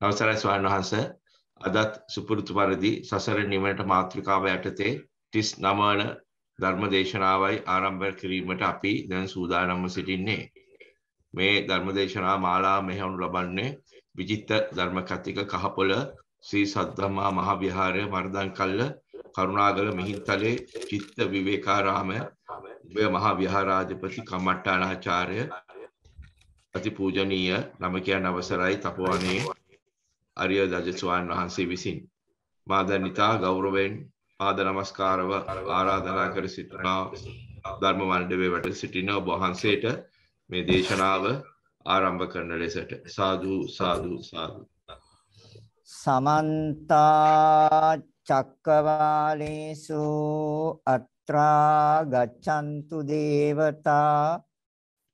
අවසරයි ස්වාමීන් වහන්ස අදත් සුපුරුදු පරිදි සසර නිවනට මාතෘකාව යටතේ 39 වන ධර්ම දේශනාවයි ආරම්භ කිරීමට අපි දැන් සූදානම්ව සිටින්නේ මේ ධර්ම දේශනා මාලාව මෙහෙවනු ලබන්නේ විජිත ධර්ම කතික කහපොළ ශ්‍රී සද්ධම්මා මහ විහාරය වර්ධන්කල්ල කරුණාගල මිහින්තලේ චිත්ත විවේකාරාමය මහ විහාරාධිපති කම්මට්ටානාචාර්ය අතිපූජනීය නමකයන් අවසරයි තපෝවනේ අරිය දජස්වාන් වහන්සේ විසින් මාදනිතා ගෞරවයෙන් පාද නමස්කාරව ආරාධනා කර සිටිනා ධර්ම මණ්ඩපයේ වැඩ සිටින ඔබ වහන්සේට මේ දේශනාව ආරම්භ කරන ලෙසට සාදු සාදු සාදු සමන්ත චක්කවාලේසු අත්‍රා ගච්ඡන්තු දේවතා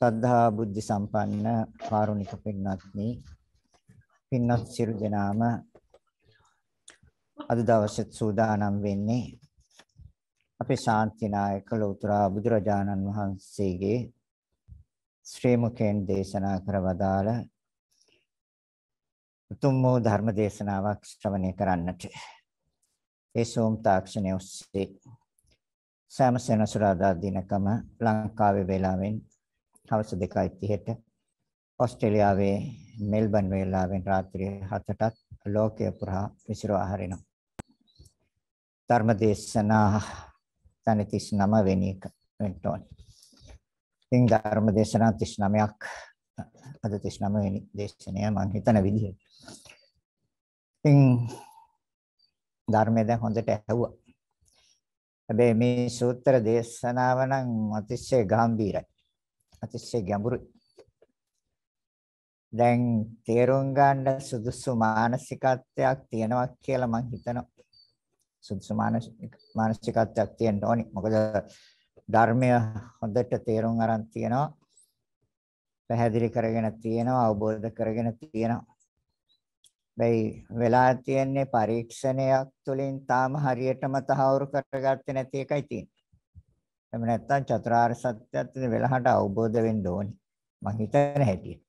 සද්ධා බුද්ධ සම්පන්න කාරුණික පින්වත්නි පින්වත් සිරු දෙනාම අද දවසේ සූදානම් වෙන්නේ අපේ ශාන්තිනායක ලෞතර බුදුරජාණන් වහන්සේගේ ශ්‍රී මුකෙන් දේශනා කරවදාල උතුම් වූ ධර්ම දේශනාවක් ශ්‍රවණය කරන්නට ඒ සෝම් තාක්ෂණය ඔස්සේ සෑම සෙනසුරාදා දිනකම ලංකාවේ වේලාවෙන් හවස 2:30ට ඕස්ට්‍රේලියාවේ මෙල්බන් වේලාවෙන් රාත්‍රී 7ටත් ලෝකය පුරා විසිරවා හරිනවා. ධර්මදේශනා තනතිස් නම වෙන එක වෙන්න ඕනේ. ඉතින් ධර්මදේශනා 39ක් අද 39 වෙනි දේශනය මම හිතන විදිහට. ඉතින් ධර්මය දැන් හොඳට ඇහුවා. හැබැයි මේ සූත්‍ර දේශනාව නම් අතිශය ගැඹීරයි. අතිශය ගැඹුරුයි. දැන් තේරුම් ගන්න සුදුසු මානසිකත්වයක් තියෙනවා කියලා මම හිතනවා. සුදුසු මානසිකත්වයක් තියෙන්න ඕනි. මොකද ධර්මය හොඳට තේරුම් අරන් තියෙනවා. පැහැදිලි කරගෙන තියෙනවා, අවබෝධ කරගෙන තියෙනවා. බැයි වෙලා තියෙන්නේ පරීක්ෂණයක් තුළින් තාම හරියටම තහවුරු කරගත්තේ නැති එකයි තියෙන්නේ. එහෙම නැත්නම් චතුරාර්ය සත්‍යයත් වෙලහට අවබෝධ වෙන්න ඕනේ. මං හිතන හැටියට.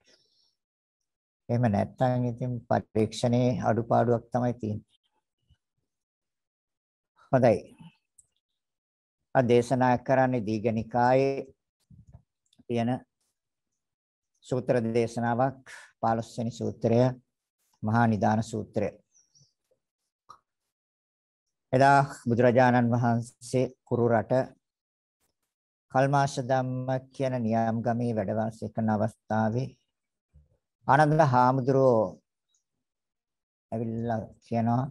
එහෙම නැත්නම් ඉතින් පරීක්ෂණේ අඩුපාඩුවක් තමයි තියෙන්නේ. හොඳයි. ආ දේශනා කරන්නේ දීඝනිකායේ තියෙන සූත්‍ර දේශනාවක් 15 වෙනි සූත්‍රය මහා නිදාන සූත්‍රය. එදා බුදුරජාණන් වහන්සේ කුරු රට කල්මාශ ධම්ම කියන නියම් ගමේ වැඩවාසය කරන අවස්ථාවේ ආනන්ද හාමුදුරුවෝ ඇවිල්ලා කියනවා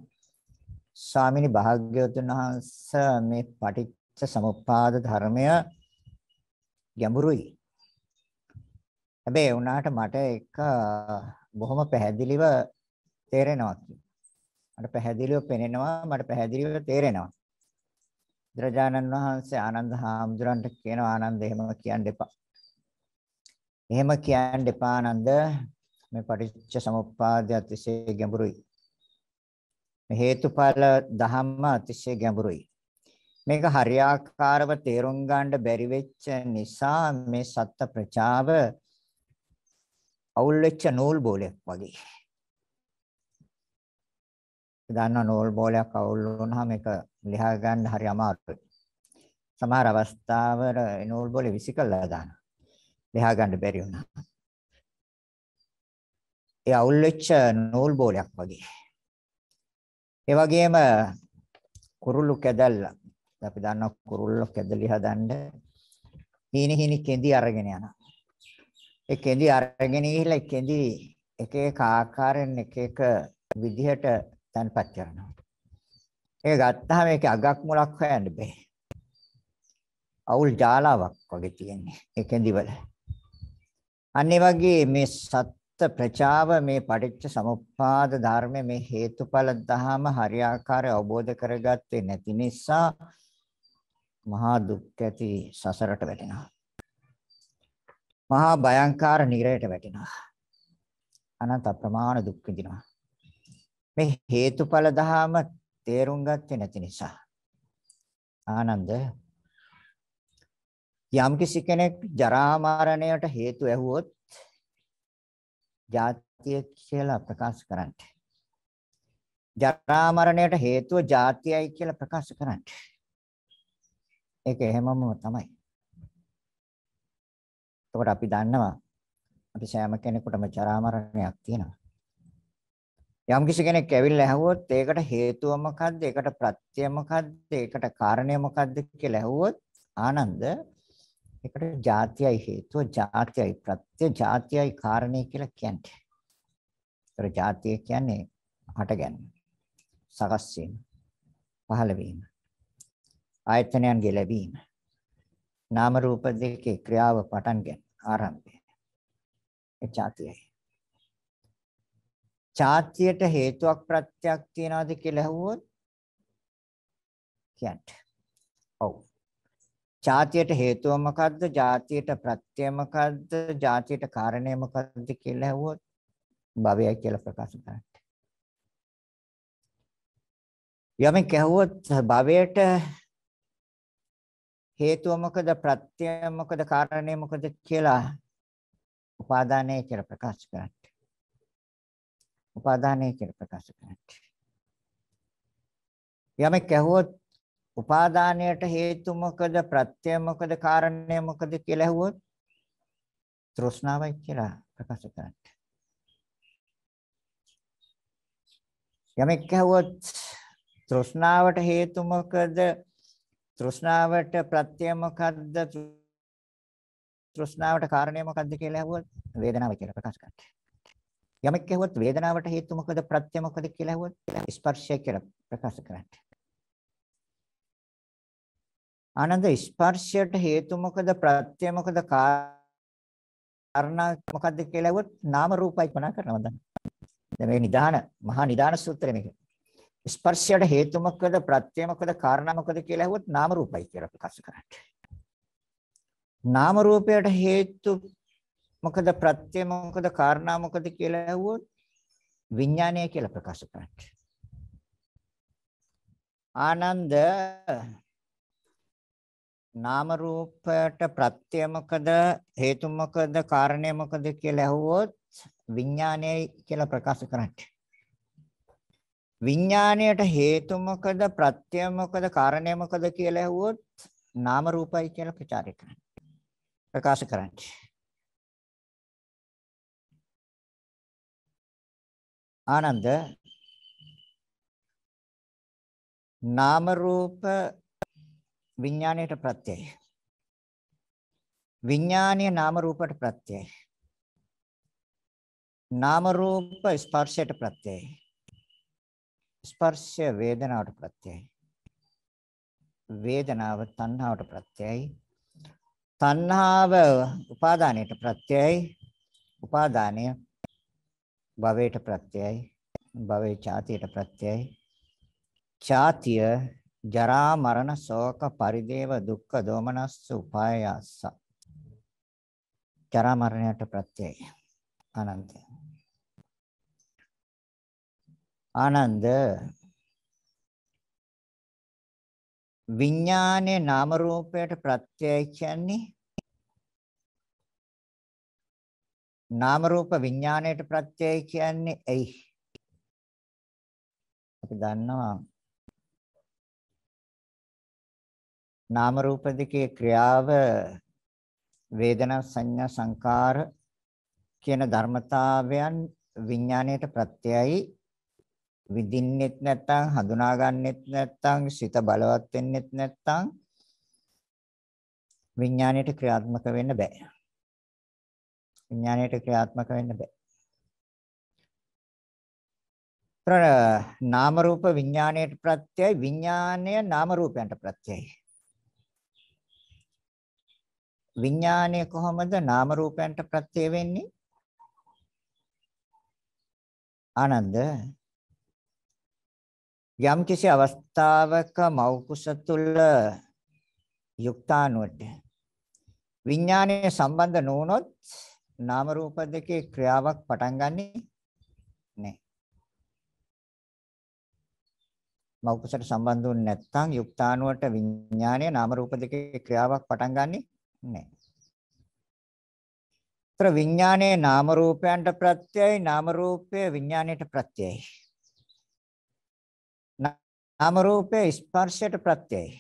ස්වාමිනි භාග්‍යවතුන් වහන්සේ මේ පටිච්ච සමුප්පාද ධර්මය ගැඹුරුයි. හැබැයි උනාට මට එක බොහොම පැහැදිලිව තේරෙනවා කියලා. මට පැහැදිලිව පේනවා මට පැහැදිලිව තේරෙනවා. බුදුරජාණන් වහන්සේ ආනන්ද හාමුදුරන්ට කියනවා ආනන්ද එහෙම කියන්න එපා. එහෙම කියන්න එපා ආනන්ද මේ පටිච්ච සමුප්පාදය අතිශය ගැඹුරුයි. මේ හේතුඵල ධහම අතිශය ගැඹුරුයි. මේක හරියාකාරව තේරුම් ගන්න බැරි වෙච්ච නිසා මේ සත්‍ය ප්‍රචාව අවුල් වෙච්ච නූල් බෝලයක් වගේ. දන්නා නූල් බෝලයක් අවුල් වුණාම ඒක ලියා ගන්න හරි අමාරුයි. සමහර අවස්ථාවල නූල් බෝලේ විසිකලා දානවා. ලියා ගන්න බැරි වුණා. ඒ අවුල් වෙච්ච නූල් බෝලයක් වගේ. ඒ වගේම කුරුල්ලු කැදල්ල අපි දන්නා කුරුල්ලු කැදලි හදන්න හීන හීන කෙඳි අරගෙන යනවා. ඒ කෙඳි අරගෙන ගිහිල්ලා කෙඳි එක එක ආකාරයෙන් එක එක විදිහට තැන්පත් කරනවා. ඒක ගත්තාම ඒකේ අගක් මුලක් හොයන්න බෑ. අවුල් ජාලාවක් වගේ තියෙන්නේ ඒ කෙඳිවල. අන්න ඒ වගේ මේ සත්‍ය ප්‍රචාව මේ පටිච්ච සමුප්පාද ධර්මයේ මේ හේතුඵල ධහම හරියාකාරව අවබෝධ කරගත්තේ නැති නිසා මහා දුක් ඇති සසරට වැටෙනවා. මහා භයංකාර නිරයට වැටෙනවා. අනන්ත අප්‍රමාණ දුක් විඳිනවා. මේ හේතුඵල දහම තේරුම් ගත්තේ නැති නිසා. ආනන්ද යම් කිසි කෙනෙක් ජරා මරණයට හේතු ඇහුවොත් ජාතිය කියලා ප්‍රකාශ කරන්න. ජරා මරණයට හේතුව ජාතියයි කියලා ප්‍රකාශ කරන්න. ඒක එහෙමම තමයි. එතකොට අපි දන්නවා අපි සෑම කෙනෙකුටම ජරා මරණයක් තියෙනවා. යම් කිසි කෙනෙක් ඇවිල්ලා ඇහුවොත් ඒකට හේතුව මොකද්ද? ඒකට ප්‍රත්‍යය මොකද්ද? ඒකට කාරණය මොකද්ද කියලා ඇහුවොත් ආනන්ද ඒකට જાතියයි හේතුව, જાතියයි ප්‍රත්‍යය, જાතියයි කාරණය කියලා කියන්නේ. ඒතර જાතිය කියන්නේ හට ගැනීම, සකස් වීම, පහළ වීම, ආයතනයන්ගේ ලැබීම, නාම රූප දෙකේ ක්‍රියාව පටන් ගැනීම ආරම්භය. ඒ જાතියයි ඡාත්‍යයට හේතුවක් ප්‍රත්‍යක් තියනවාද කියලා ඇහුවොත් කියන්න. ඔව්. ඡාත්‍යයට හේතුව මොකද්ද? ඡාත්‍යයට ප්‍රත්‍ය මොකද්ද? ඡාත්‍යයට කාරණය මොකද්ද කියලා ඇහුවොත් භවයයි කියලා ප්‍රකාශ කරන්න. යමෙක් ඇහුවොත් භවයට හේතුව මොකද? ප්‍රත්‍ය මොකද? කාරණය මොකද කියලා උපාදානය කියලා ප්‍රකාශ කරන්න. උපාදානය කියලා ප්‍රකාශ කරන්නේ. යමෙක් ඇහුවොත් උපාදානයට හේතු මොකද ප්‍රත්‍ය මොකද කාරණය මොකද කියලා ඇහුවොත් තෘෂ්ණාවයි කියලා ප්‍රකාශ කරන්නේ. යමෙක් ඇහුවොත් තෘෂ්ණාවට හේතු මොකද තෘෂ්ණාවට ප්‍රත්‍ය මොකද්ද තෘෂ්ණාවට කාරණය මොකද්ද කියලා ඇහුවොත් වේදනාව කියලා ප්‍රකාශ කරන්නේ. යමෙක් ඇහුවත් වේදනාවට හේතු මොකද ප්‍රත්‍ය මොකද කියලා ඇහුවත් ස්පර්ශය කියලා ප්‍රකාශ කරන්න. ආනන්ද ස්පර්ශයට හේතු මොකද ප්‍රත්‍ය මොකද කාරණා මොකද්ද කියලා ඇහුවත් නාම රූපයි පනා කරනවා දැන්. දැන් මේ නිදාන මහා නිදාන සූත්‍රය මේක. ස්පර්ශයට හේතු මොකද ප්‍රත්‍ය මොකද කාරණා මොකද කියලා ඇහුවත් නාම රූපයි කියලා ප්‍රකාශ කරන්න. නාම රූපයට හේතු මොකද ප්‍රත්‍ය මොකද කාරණා මොකද කියලා ඇහුවොත් විඥානය කියලා ප්‍රකාශ කරන්න. ආනන්ද නාම රූපයට ප්‍රත්‍ය මොකද හේතු මොකද කාරණේ මොකද කියලා ඇහුවොත් විඥානය කියලා ප්‍රකාශ කරන්න. විඥාණයට හේතු මොකද ප්‍රත්‍ය මොකද කාරණේ මොකද කියලා ඇහුවොත් නාම රූපයි කියලා ප්‍රචාරය කරන්න. ප්‍රකාශ කරන්න. ආනන්ද නාම රූප විඥාණයට ප්‍රත්‍යයයි විඥාණය නාම රූපයට ප්‍රත්‍යයයි නාම රූප ස්පර්ශයට ප්‍රත්‍යයයි ස්පර්ශය වේදනාවට ප්‍රත්‍යයයි වේදනාව තණ්හාවට ප්‍රත්‍යයයි තණ්හාව උපාදානයට ප්‍රත්‍යයයි උපාදානය භවයට ප්‍රත්‍යයයි භවයේ ඡාතියට ප්‍රත්‍යයයි ඡාතිය ජරා මරණ ශෝක පරිදේව දුක්ඛ දෝමනස් උපායස්ස ජරා මරණයට ප්‍රත්‍යයයි අනන්ත ආනන්ද විඥානේ නාම රූපයට ප්‍රත්‍යය කියන්නේ නාම රූප විඥාණයට ප්‍රත්‍යයයි කියන්නේ ඇයි? අපි දන්නවා නාම රූප දෙකේ ක්‍රියාව වේදනා සංඥා සංකාර කියන ධර්මතාවයන් විඥාණයට ප්‍රත්‍යයයි විඳින්නෙත් නැත්නම් හඳුනාගන්නෙත් නැත්නම් සිත බලවත් වෙන්නෙත් නැත්නම් විඥාණයට ක්‍රියාත්මක වෙන්න බෑ විඥාණයට ක්‍රියාත්මක වෙන්න බෑ. තර නාම රූප විඥාණයට ප්‍රත්‍යයි විඥාණය නාම රූපයන්ට ප්‍රත්‍යයි. විඥාණය කොහොමද නාම රූපයන්ට ප්‍රත්‍ය වෙන්නේ? ආනන්ද යම් කිසි අවස්ථාවක මෞකුස තුල යුක්තානුවට විඥාණය සම්බන්ධ නොවුනොත් නාම රූප දෙකේ ක්‍රියාවක් පටන් ගන්නෙ නැහැ. මෞකසට සම්බන්ධ වුනේ නැත්නම් යුක්තාණුවට විඥාණය නාම රූප දෙකේ ක්‍රියාවක් පටන් ගන්නෙ නැහැ. ත්‍ර විඥාණය නාම රූපයන්ට ප්‍රත්‍යයයි නාම රූපය විඥාණයට ප්‍රත්‍යයයි. නාම රූපය ස්පර්ශයට ප්‍රත්‍යයයි.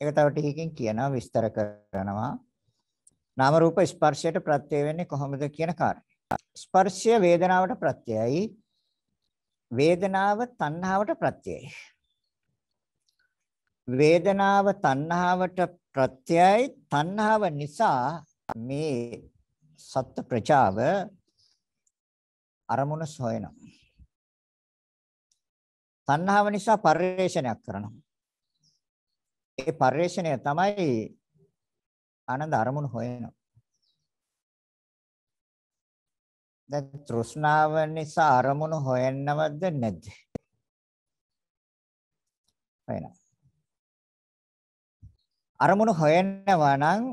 ඒක තව ටිකකින් කියනවා විස්තර කරනවා. නාම රූප ස්පර්ශයට ප්‍රත්‍ය වෙන්නේ කොහොමද කියන කාරණේ. ස්පර්ශය වේදනාවට ප්‍රත්‍යයයි. වේදනාව තණ්හාවට ප්‍රත්‍යයයි. වේදනාව තණ්හාවට ප්‍රත්‍යයයි. තණ්හාව නිසා මේ සත්ත්ව ප්‍රජාව අරමුණ සොයනවා. තණ්හාව නිසා පරිේශනයක් කරනවා. ඒ පරිේශණය තමයි ආනන්ද අරමුණු හොයනවා. දැන් තෘෂ්ණාව නිසා අරමුණු හොයන්නවද නැද්ද? හොයනවා. අරමුණු හොයනවා නම්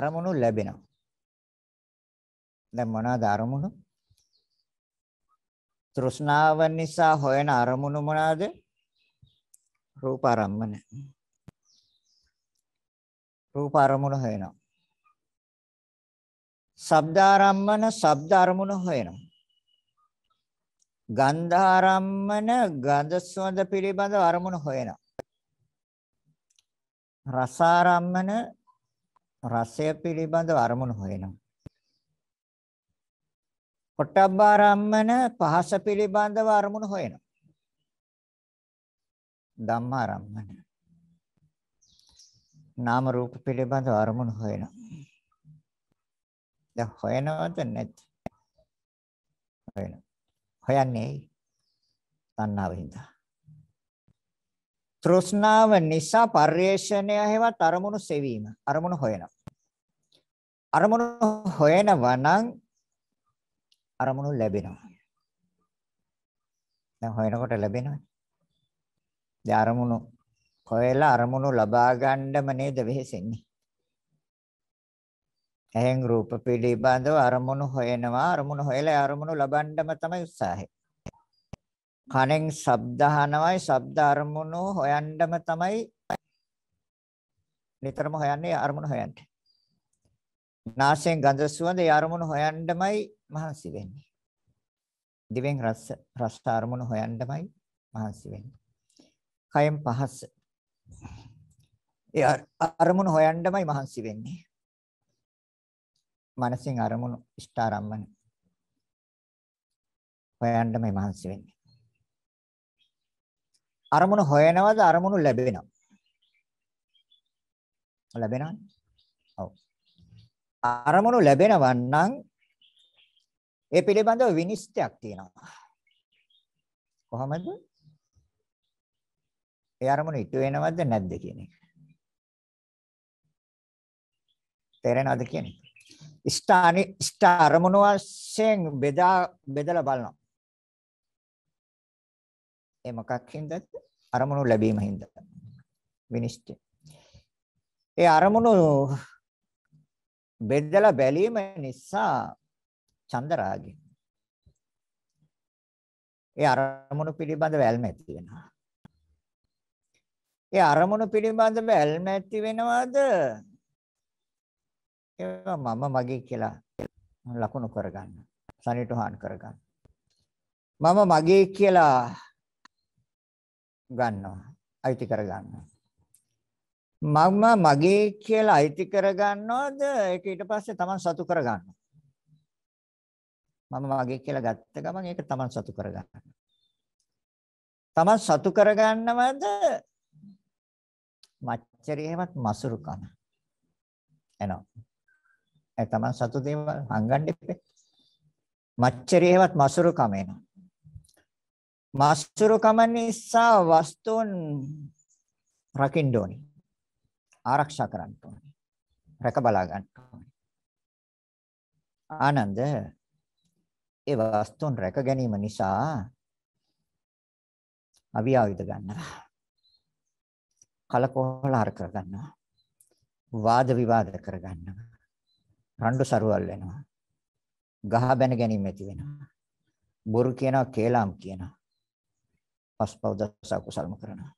අරමුණු ලැබෙනවා. දැන් මොනවාද අරමුණු? තෘෂ්ණාව නිසා හොයන අරමුණු මොනවාද? රූප අරමුණ. රූප අරමුණ හොයනවා. ශබ්දාරම්මන ශබ්ද අරමුණ හොයනවා. ගන්ධාරම්මන ගඳ සුවඳ පිළිබඳ අරමුණ හොයනවා. රසාරම්මන රසය පිළිබඳ අරමුණ හොයනවා. පොට්ටබ්බාරම්මන පහස පිළිබඳව අරමුණු හොයනවා. ධම්මාරම්මන නාම රූප පිළිබඳ අරමුණු හොයනවා. දැන් හොයනවද නැද්ද? හොයනවා. හොයන්නේ තණ්හාව හින්දා. තෘෂ්ණාව නිසා පරිේශණය හේවත් අරමුණු සෙවීම. අරමුණු හොයනවා. අරමුණු හොයනවා නම් අරමුණු ලැබෙනවා. දැන් හොයනකොට ලැබෙනවද? දැන් අරමුණු හොයලා අරමුණු ලබා ගන්නම නේද වෙහෙසෙන්නේ. ඇහෙන් රූප පිළිබඳව අරමුණු හොයනවා අරමුණු හොයලා අරමුණු ලබන්නම තමයි උත්සාහය. කනෙන් ශබ්ද අහනවායි ශබ්ද අරමුණු හොයන්නම තමයි නිතරම හොයන්නේ අරමුණු හොයන්නේ. නාසයෙන් ගඳ සුවඳ ඒ අරමුණු හොයන්නමයි මහන්සි වෙන්නේ. දිවෙන් රස රස අරමුණු හොයන්නමයි මහන්සි වෙන්නේ. කයෙන් පහස ඒ අරමුණු හොයන්නමයි මහන්සි වෙන්නේ. මනසින් අරමුණු ඉෂ්ඨාරම්මන හොයන්නමයි මහන්සි වෙන්නේ. අරමුණු හොයනවද අරමුණු ලැබෙනවද? ලැබෙනවද? ඔව්. අරමුණු ලැබෙනවන් නම් ඒ පිළිබඳව විනිශ්චයක් තියෙනවා. කොහොමද? ඒ අරමුණ ඉටු වෙනවද නැද්ද කියන එක. තේරෙනවද කියන්නේ? ස්ථානි ස්ථ අරමුණු වශයෙන් බෙදා බෙදලා බලනවා. ඒ මොකක් හින්දාද? අරමුණු ලැබීම හින්දා. විනිශ්චය. ඒ අරමුණු බෙදලා බැලීම නිසා චන්දරාගය. ඒ අරමුණු පිළිබඳව ඇල්ම ඇති වෙනවා. ඒ අරමුණු පිළිබඳව ඇල්ම ඇති වෙනවද? ඒවා මම මගේ කියලා ලකුණු කරගන්න. සනිටුහන් කරගන්න. මම මගේ කියලා ගන්නවා. අයිති කරගන්නවා. මම මගේ කියලා අයිති කරගන්නවද? ඒක ඊට පස්සේ Taman සතු කරගන්නවා. මම මගේ කියලා ගත්ත ගමන් ඒක Taman සතු කරගන්නවා. Taman සතු කරගන්නවද? මච්චරි එහෙමත් මසුරුකම. එනවා. ඒ තමන් සතුටින්ම හංගන්න එපේ. මච්චරියවත් මසුරුකම එනවා. මසුරුකම නිසා වස්තුන් රකින්න ඕනේ. ආරක්ෂා කරන්න ඕනේ. රැක බලා ගන්න ඕනේ. ආනන්ද ඒ වස්තුන් රැක ගැනීම නිසා අවියාවිද ගන්නවා. කලකෝලහර කර ගන්නවා. වාද විවාද කර ගන්නවා. රණ්ඩු සරුවල් වෙනවා. ගහ බැන ගැනීම ඇති වෙනවා. බොරු කියනවා, කේලම් කියනවා. පස්පව් දස කුසල්ම කරනවා.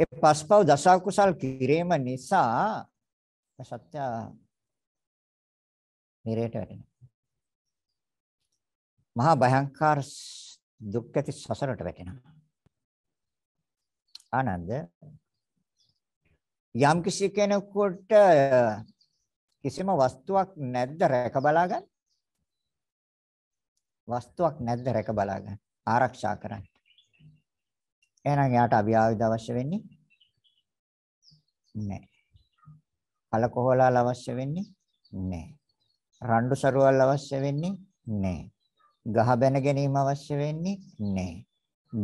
ඒ පස්පව් දස කුසල් කිරීම නිසා සත්‍ය නිරයට වැටෙනවා. මහා භයංකාර දුක් ඇති සසරට වැටෙනවා. ආනන්ද යම් කිසි කෙනෙකුට කිසිම වස්තුවක් නැද්ද රැක බලා ගන්න? වස්තුවක් නැද්ද රැක බලා ගන්න? ආරක්ෂා කරන්න. එහෙනම් එයාට අභිආයුධ අවශ්‍ය වෙන්නේ නැහැ. අලකොහොලාල අවශ්‍ය වෙන්නේ නැහැ. රණ්ඩු සරුවල් අවශ්‍ය වෙන්නේ නැහැ. ගහ බැන ගැනීම අවශ්‍ය වෙන්නේ නැහැ.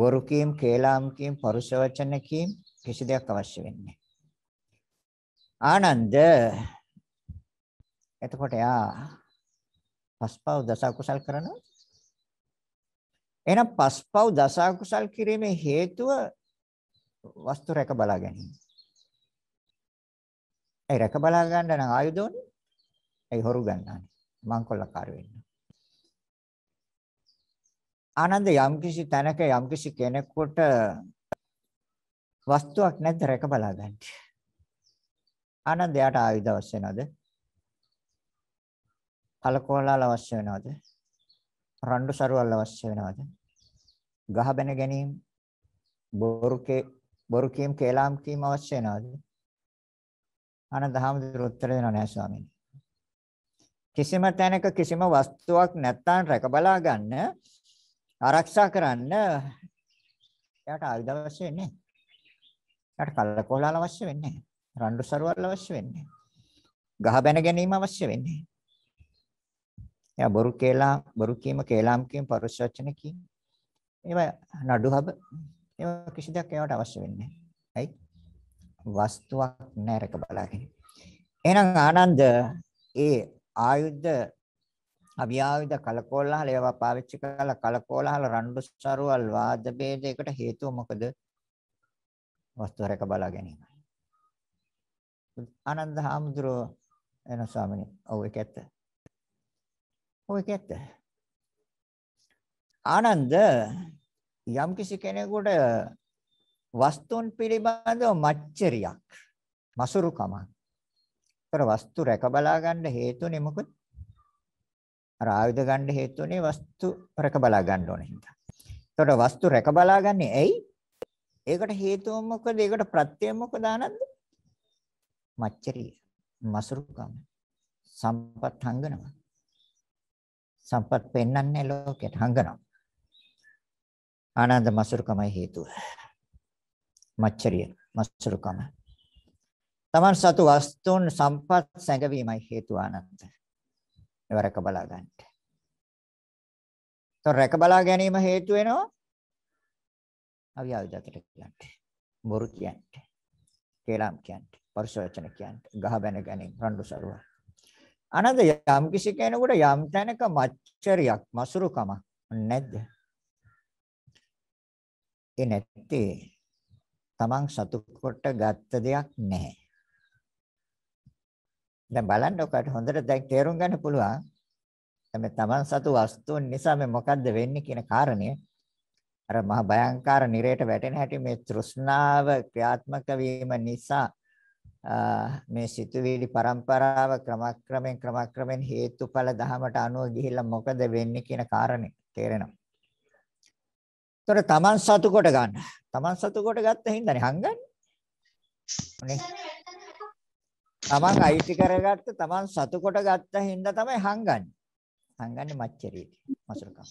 බොරු කීම්, කේලාම් කීම්, පරුෂ වචන කීම් කිසි දෙයක් අවශ්‍ය වෙන්නේ නැහැ. ආනන්ද එතකොට එයා පස්පව් දස කුසල් කරනවා. එහෙනම් පස්පව් දස කුසල් කිරීමේ හේතුව වස්තු රැක බලා ගැනීම. ඒ රැක බලා ගන්න නම් ආයුධ ඕනේ. ඒ හොරු ගන්නානේ. මංකොල්ලකාර වෙන්න. ආනන්ද යම්කිසි තැනක යම්කිසි කෙනෙකුට වස්තුවක් නැද්ද රැක බලා ගන්න. ආනන්දයට ආයුධ අවශ්‍ය නැද්ද? අලකොලාල අවශ්‍ය වෙනවද? රණ්ඩු සරුවල් අවශ්‍ය වෙනවද? ගහ බැන ගැනීම බොරුකේ බොරු කීම් කේලාම් කීම් අවශ්‍ය වෙනවද? අන දහමදුර උත්තර දෙනව නෑ ස්වාමීනි. කිසිම තැනක කිසිම වස්තුවක් නැත්තම් රැකබලා ගන්න ආරක්ෂා කරන්න එයාට ආයුධ අවශ්‍ය වෙන්නේ නැහැ. එයාට කලකොලාල අවශ්‍ය වෙන්නේ නැහැ. රණ්ඩු සරුවල් අවශ්‍ය වෙන්නේ නැහැ. ගහ බැන ගැනීම අවශ්‍ය වෙන්නේ නැහැ. එයා බොරු කේලා බොරු කීම කේලාම් කීම පරුෂ වචන කීම ඒවා නඩුහබ ඒවා කිසි දෙයක් ඒවට අවශ්‍ය වෙන්නේ නැහැ. වස්තුවක් නැරක බලාගෙන. එහෙනම් ආනන්ද ඒ ආයුධ අභිආයුධ කලකෝලහල ඒවා පාවිච්චි කරලා කලකෝලහල රණ්ඩු සරුවල් වාද ભેදයකට හේතුව මොකද? වස්තු රැක බලා ගැනීමයි. ආනන්ද හාමුදුරුවෝ එන ස්වාමීන් වහන්සේ ඔව් ඒක ඇත්ත. ඔය කැත්ත. ආනන්ද යම්කිසි කෙනෙකුට වස්තුන් පිළිබඳව මච්චරියක් මසුරුකමක්. ඒතර වස්තු රැක බලා ගන්න හේතුනේ මොකද? අර ආයුධ ගන්න හේතුනේ වස්තු රැක බලා ගන්න ඕන හින්දා. ඒතර වස්තු රැක බලා ගන්නේ ඇයි? ඒකට හේතුව මොකද? ඒකට ප්‍රත්‍යය මොකද ආනන්ද? මච්චරිය. මසුරුකම. සම්පත් හංගනවා. සම්පත් පෙන්වන්නේ නැහැ ලෝකයට හංගනවා. ආනන්ද මසුරුකමයි හේතුව. මච්චරිය මසුරුකම. තමන් සතු වස්තුන් සම්පත් සැඟවීමයි හේතුව ආනන්ද. ඒව රැක බලා ගන්න. તો රැක බලා ගැනීම හේතු වෙනවා අවියවිදකට කියන්න. බොරු කියන්න. කේලම් කියන්න. පරිශෝචන කියන්න. ගහ බැන ගැනීම රණ්ඩු සරුවා. අනද යම් කිසි කෙනෙකුට යම් තැනක මච්චරියක් මසුරුකමක් නැද්ද? ඒ නැත්තේ තමන් සතු කොට ගත්ත දෙයක් නැහැ. දැන් බලන්න ඔකට හොඳට දැන් තේරුම් ගන්න පුළුවන්. මේ තමන් සතු වස්තුන් නිසා මේ මොකද්ද වෙන්නේ කියන කාරණය අර මහ භයංකාර නිරයට වැටෙන හැටි මේ තෘෂ්ණාව ක්‍රියාත්මක වීම නිසා මේ සිතුවිලි પરම්පරාව ක්‍රමක්‍රමෙන් ක්‍රමක්‍රමෙන් හේතුඵල ධහමට අනුව ගිහිල්ලා මොකද වෙන්නේ කියන කාරණේ තේරෙනවා. ඒතර තමන් සතු කොට ගන්න. තමන් සතු කොට ගත්ත හින්දානේ හංගන්නේ. තමන් අයිති කරගත්ත තමන් සතු කොට ගත්ත හින්දා තමයි හංගන්නේ. හංගන්නේ මච්චරියට. මසුරකම්.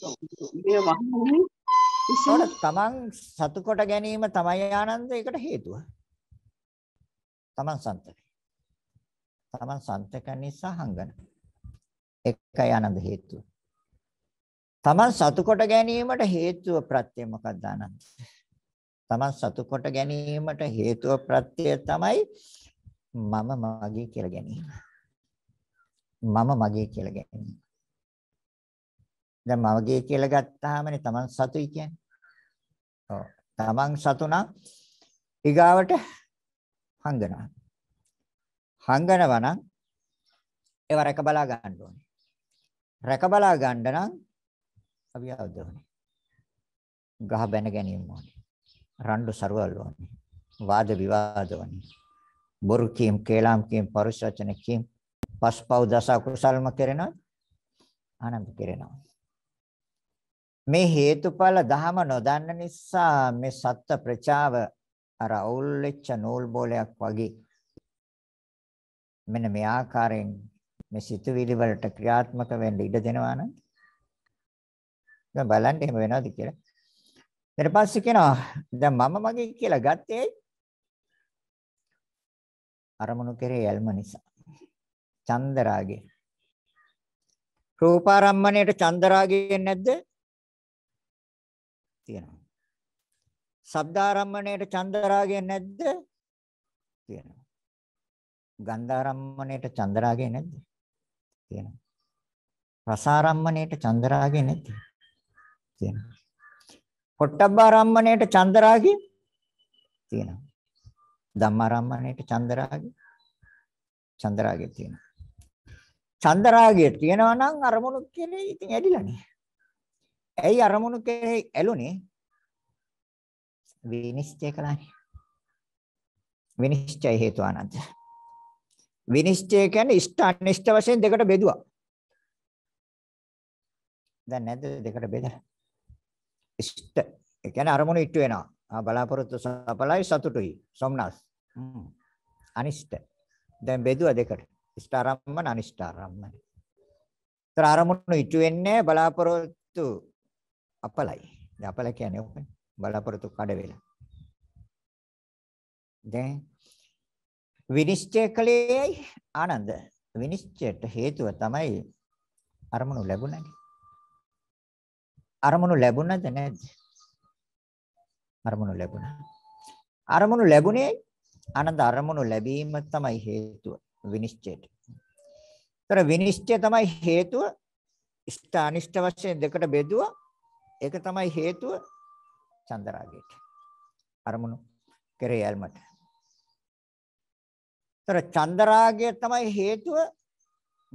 මේ වහන්නේ තමන් සතු කොට ගැනීම තමයි ආනන්දයකට හේතුව. තමන් සන්තකයි. තමන් සන්තක නිසා හංගන. එකයි ආනන්ද හේතුව. තමන් සතු කොට ගැනීමට හේතුව ප්‍රත්‍ය මොකක්ද ආනන්ද? තමන් සතු කොට ගැනීමට හේතුව ප්‍රත්‍ය තමයි මම මගේ කියලා ගැනීම. මම මගේ කියලා ගැනීම. දැන් මගේ කියලා ගත්තාමනේ තමන් සතුයි කියන්නේ. ඔව්. තමන් සතු නම් ඊගාවට හංගනවා. හංගනවා නම් ඒව රැක බලා ගන්න ඕනේ. රැක බලා ගන්න නම් අපි ආවද ඕනේ. ගහ බැන ගැනීම ඕනේ. රණ්ඩු සරුවල් ඕනේ. වාද විවාද ඕනේ. බොරු කීම්, කේලම් කීම්, පරුෂ වචන කීම්, පස්පව් දස කුසල්ම කෙරෙනවා. ආනන්ද කෙරෙනවා. මේ හේතුඵල ධහම නොදන්න නිසා මේ සත්ත්ව ප්‍රචාව අර අවුල් වෙච්ච නූල් බෝලයක් වගේ මෙන්න මේ ආකාරයෙන් මේ සිතුවිලි වලට ක්‍රියාත්මක වෙන්න ඉඩ දෙනවා නම් දැන් බලන්න එහෙම වෙනවද කියලා. ඊට පස්සේ කියනවා දැන් මම මගේ කියලා ගත්තේ අරමුණු කෙරේ යල්ම නිසා. චන්දරාගය. රූපාරම්මණයට චන්දරාගය නැද්ද? තියෙනවා. ශබ්දාරම්මණයට චන්දරාගය නැද්ද? තියෙනවා. ගන්ධාරම්මණයට චන්දරාගය නැද්ද? තියෙනවා. රසාරම්මණයට චන්දරාගය නැද්ද? තියෙනවා. පොට්ටබ්බාරම්මණයට චන්දරාගය තියෙනවා. ධම්මාරම්මණයට චන්දරාගය චන්දරාගය තියෙනවා. චන්දරාගය තියෙනවා නම් අරමුණු කෙරේ ඉතින් ඇදිලානේ. ඇයි අරමුණු කෙරේ ඇලුනේ? විනිශ්චය කළානේ. විනිශ්චය හේතු ආනන්ද. විනිශ්චය කියන්නේ ඉෂ්ට අනිෂ්ට වශයෙන් දෙකට බෙදුවා. දැන් නැද්ද දෙකට බෙදලා? ඉෂ්ට ඒ කියන්නේ අරමුණු ඉට්ටු වෙනවා. ආ බලාපොරොත්තු සඵලයි සතුටුයි. සොම්නස්. අනිෂ්ට. දැන් බෙදුවා දෙකට. ඉෂ්ට ආරම්මන අනිෂ්ට ආරම්මන. ඒතර අරමුණු ඉට්ටු වෙන්නේ බලාපොරොත්තු අපලයි. දැන් අපල කියන්නේ ඕකනේ. බලාපොරොත්තු කඩ වෙලා. දැන් විනිශ්චය කළේයි ආනන්ද. විනිශ්චයට හේතුව තමයි අරමුණු ලැබුණනේ. අරමුණු ලැබුණද නැද්ද? අරමුණු ලැබුණා. අරමුණු ලැබුණේ ආනන්ද අරමුණු ලැබීම තමයි හේතුව විනිශ්චයට. ඒතර විනිශ්චය තමයි හේතුව ඉෂ්ඨ අනිෂ්ඨ වශයෙන් දෙකට බෙදුවා. ඒක තමයි හේතුව චන්දරාගයට. අරමුණු කෙරේ යෑමට. තර චන්දරාගය තමයි හේතුව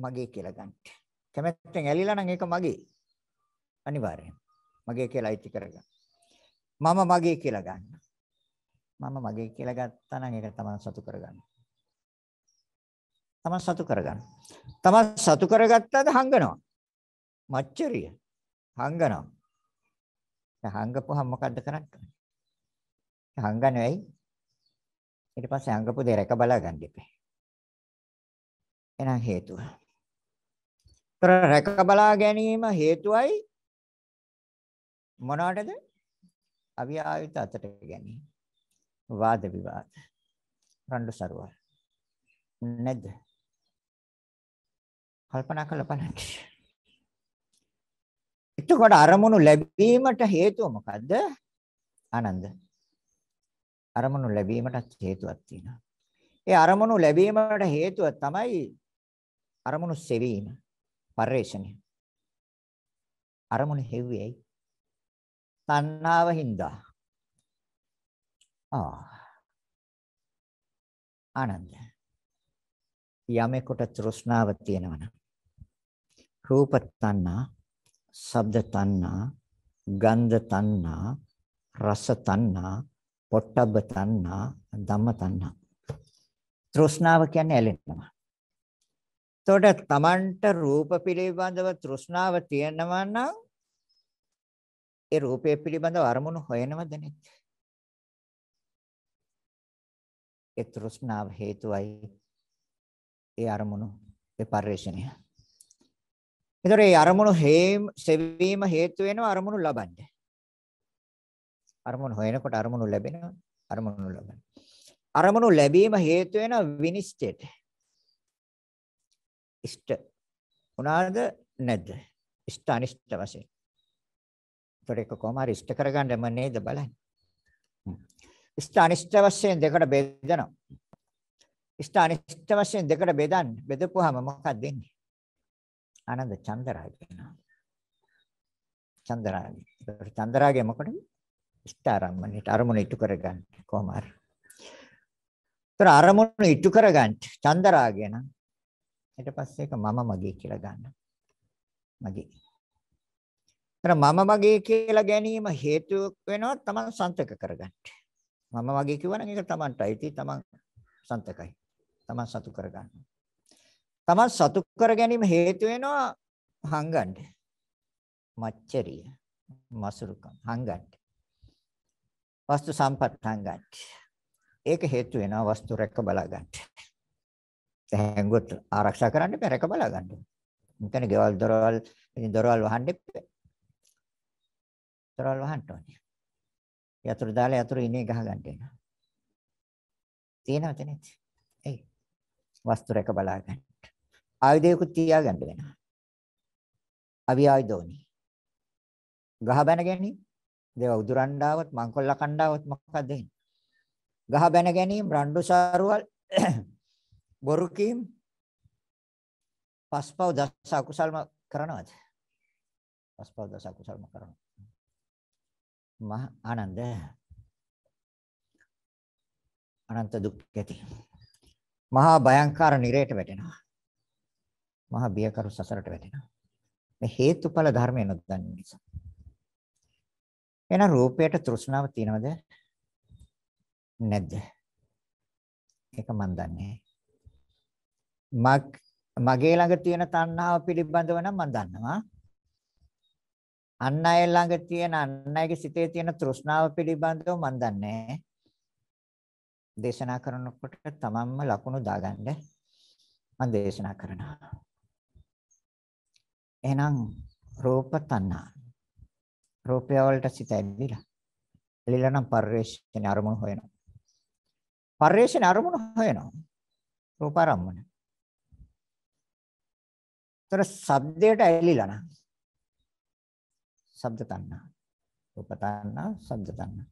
මගේ කියලා ගන්න. කැමැත්තෙන් ඇලිලා නම් ඒක මගේ. අනිවාර්යෙන්. මගේ කියලා අයිති කරගන්න. මම මගේ කියලා ගන්න. මම මගේ කියලා ගත්තා නම් ඒක තමයි සතු කරගන්න. තමයි සතු කරගන්න. තමයි සතු කරගත්තාද හංගනවා. මච්චරිය. හංගනවා. හංගපුවහම මොකද්ද කරන්නේ? හංගන්නේ ඇයි? ඊට පස්සේ හංගපු දේ රැක බලා ගන්න දෙපේ. එහෙනම් හේතුව. ତර රැක බලා ගැනීම හේතුවයි මොනවටද? අවියාවිත අතට ගැනීම. වාද විවාද. රණ්ඩු සරුවල්. නැද්ද? කල්පනා කළ බලන්න. එතකොට අරමුණු ලැබීමට හේතුව මොකද්ද? ආනන්ද. අරමුණු ලැබීමට හේතුවක් තියෙනවා. ඒ අරමුණු ලැබීමට හේතුව තමයි අරමුණු සෙවීම, පරිේශණය. අරමුණු හෙව්වේ තණ්හාව හින්දා. ආ. ආනන්ද. යමෙකුට තෘෂ්ණාව තියෙනවනම් රූප තණ්හා ශබ්ද තණ්හා, ගන්ධ තණ්හා, රස තණ්හා, පොට්ටබ්බ තණ්හා, ධම්ම තණ්හා. තෘෂ්ණාව කියන්නේ ඇලෙනවා. එතකොට තමන්ට රූප පිළිබඳව තෘෂ්ණාව තියෙනවා නම් ඒ රූපය පිළිබඳව අරමුණු හොයනවද නැත්? ඒ තෘෂ්ණාව හේතුවයි ඒ අරමුණු ඒ පරිශ්‍රණය. ඒතර ඒ අරමුණු හේම සෙවීම හේතු වෙනවා අරමුණු ලබන්න. අරමුණු හොයනකොට අරමුණු ලැබෙනවා අරමුණු ලබන්න. අරමුණු ලැබීම හේතු වෙන විනිශ්චයට. ඉෂ්ට උනාද නැද්ද? ඉෂ්ට අනිෂ්ට වශයෙන්. ඒතර එක කොහොම හරි ඉෂ්ට කරගන්නම නේද බලන්න. ඉෂ්ට අනිෂ්ට වශයෙන් දෙකට බෙදනවා. ඉෂ්ට අනිෂ්ට වශයෙන් දෙකට බෙදන්න බෙදපුවාම මොකක්ද වෙන්නේ? ආනන්ද චන්දරාගය වෙනවා. චන්දරාගය. ඒකට චන්දරාගය මොකටද? ඉෂ්ඨාරම්මණයට අරමුණ ඉටු කරගන්න කොහොම හරි. ඒතර අරමුණ ඉටු කරගන්න චන්දරාගය නම් ඊට පස්සේ ඒක මම මගේ කියලා ගන්න. මගේ. ඒතර මම මගේ කියලා ගැනීම හේතුවක් වෙනවා තමන් සන්තක කරගන්න. මම මගේ කිව්වනම් ඒක තමන්ටයි. ඉතින් තමන් සන්තකයි. තමන් සතු කරගන්නවා. තමන් සතු කර ගැනීම හේතු වෙනවා හංගන්න. මච්චරිය, මසුරුකම් හංගන්න. වස්තු සම්පත් හංගන්න. ඒක හේතු වෙනවා වස්තු රැක බලා ගන්න. දැන්ගොත් ආරක්ෂා කරන්න බෑ රැක බලා ගන්න. මෙතන ගෙවල් දොරවල් ඉතින් දොරවල් වහන්න එපා. දොරවල් වහන්න ඕනේ. යතුරු දාලා යතුරු ඉනේ ගහ ගන්න එනවා. තියෙනවද නැති? ඒ වස්තු රැක බලා ගන්න. ආයුධයකුත් තියාගන්න වෙනවා. අවිආයුධෝනි. ගහ බැන ගැනීම, දේව උදුරණ්ඩාවත්, මංකොල්ල කණ්ඩාවත් මොකක්ද වෙන්නේ? ගහ බැන ගැනීම, රණ්ඩු සාරුවල්, බොරු කීම්, පස්පව් දස අකුසල්ම කරනවද? පස්පව් දස අකුසල්ම කරනවා. මහ ආනන්ද අනන්ත දුක් ඇති. මහා භයංකාර නිරයට වැටෙනවා. මහා බියකරු සසරට වැටෙනවා. මේ හේතුඵල ධර්මය නොදන්න නිසා. එහෙනම් රූපයට තෘෂ්ණාව තියනවද? නැද්ද? ඒක මන් දන්නේ. මක් මගේ ළඟ තියෙන තණ්හාව පිළිබඳව නම් මන් දන්නවා. අන් අය ළඟ තියෙන අන් අයගේ සිතේ තියෙන තෘෂ්ණාව පිළිබඳව මන් දන්නේ දේශනා කරනකොට තමන්ම ලකුණු දාගන්න මම දේශනා කරනවා එහෙනම් රූප තණ්හා. රූපය වලට සිත ඇදිලා. ඇලිලා නම් පරිේශණ අරමුණු හොයනවා. පරිේශණ අරමුණු හොයනවා. රූප අරමුණ. ତර ශබ්දයට ඇලිලා නම් ශබ්ද තණ්හා. රූප තණ්හා, ශබ්ද තණ්හා.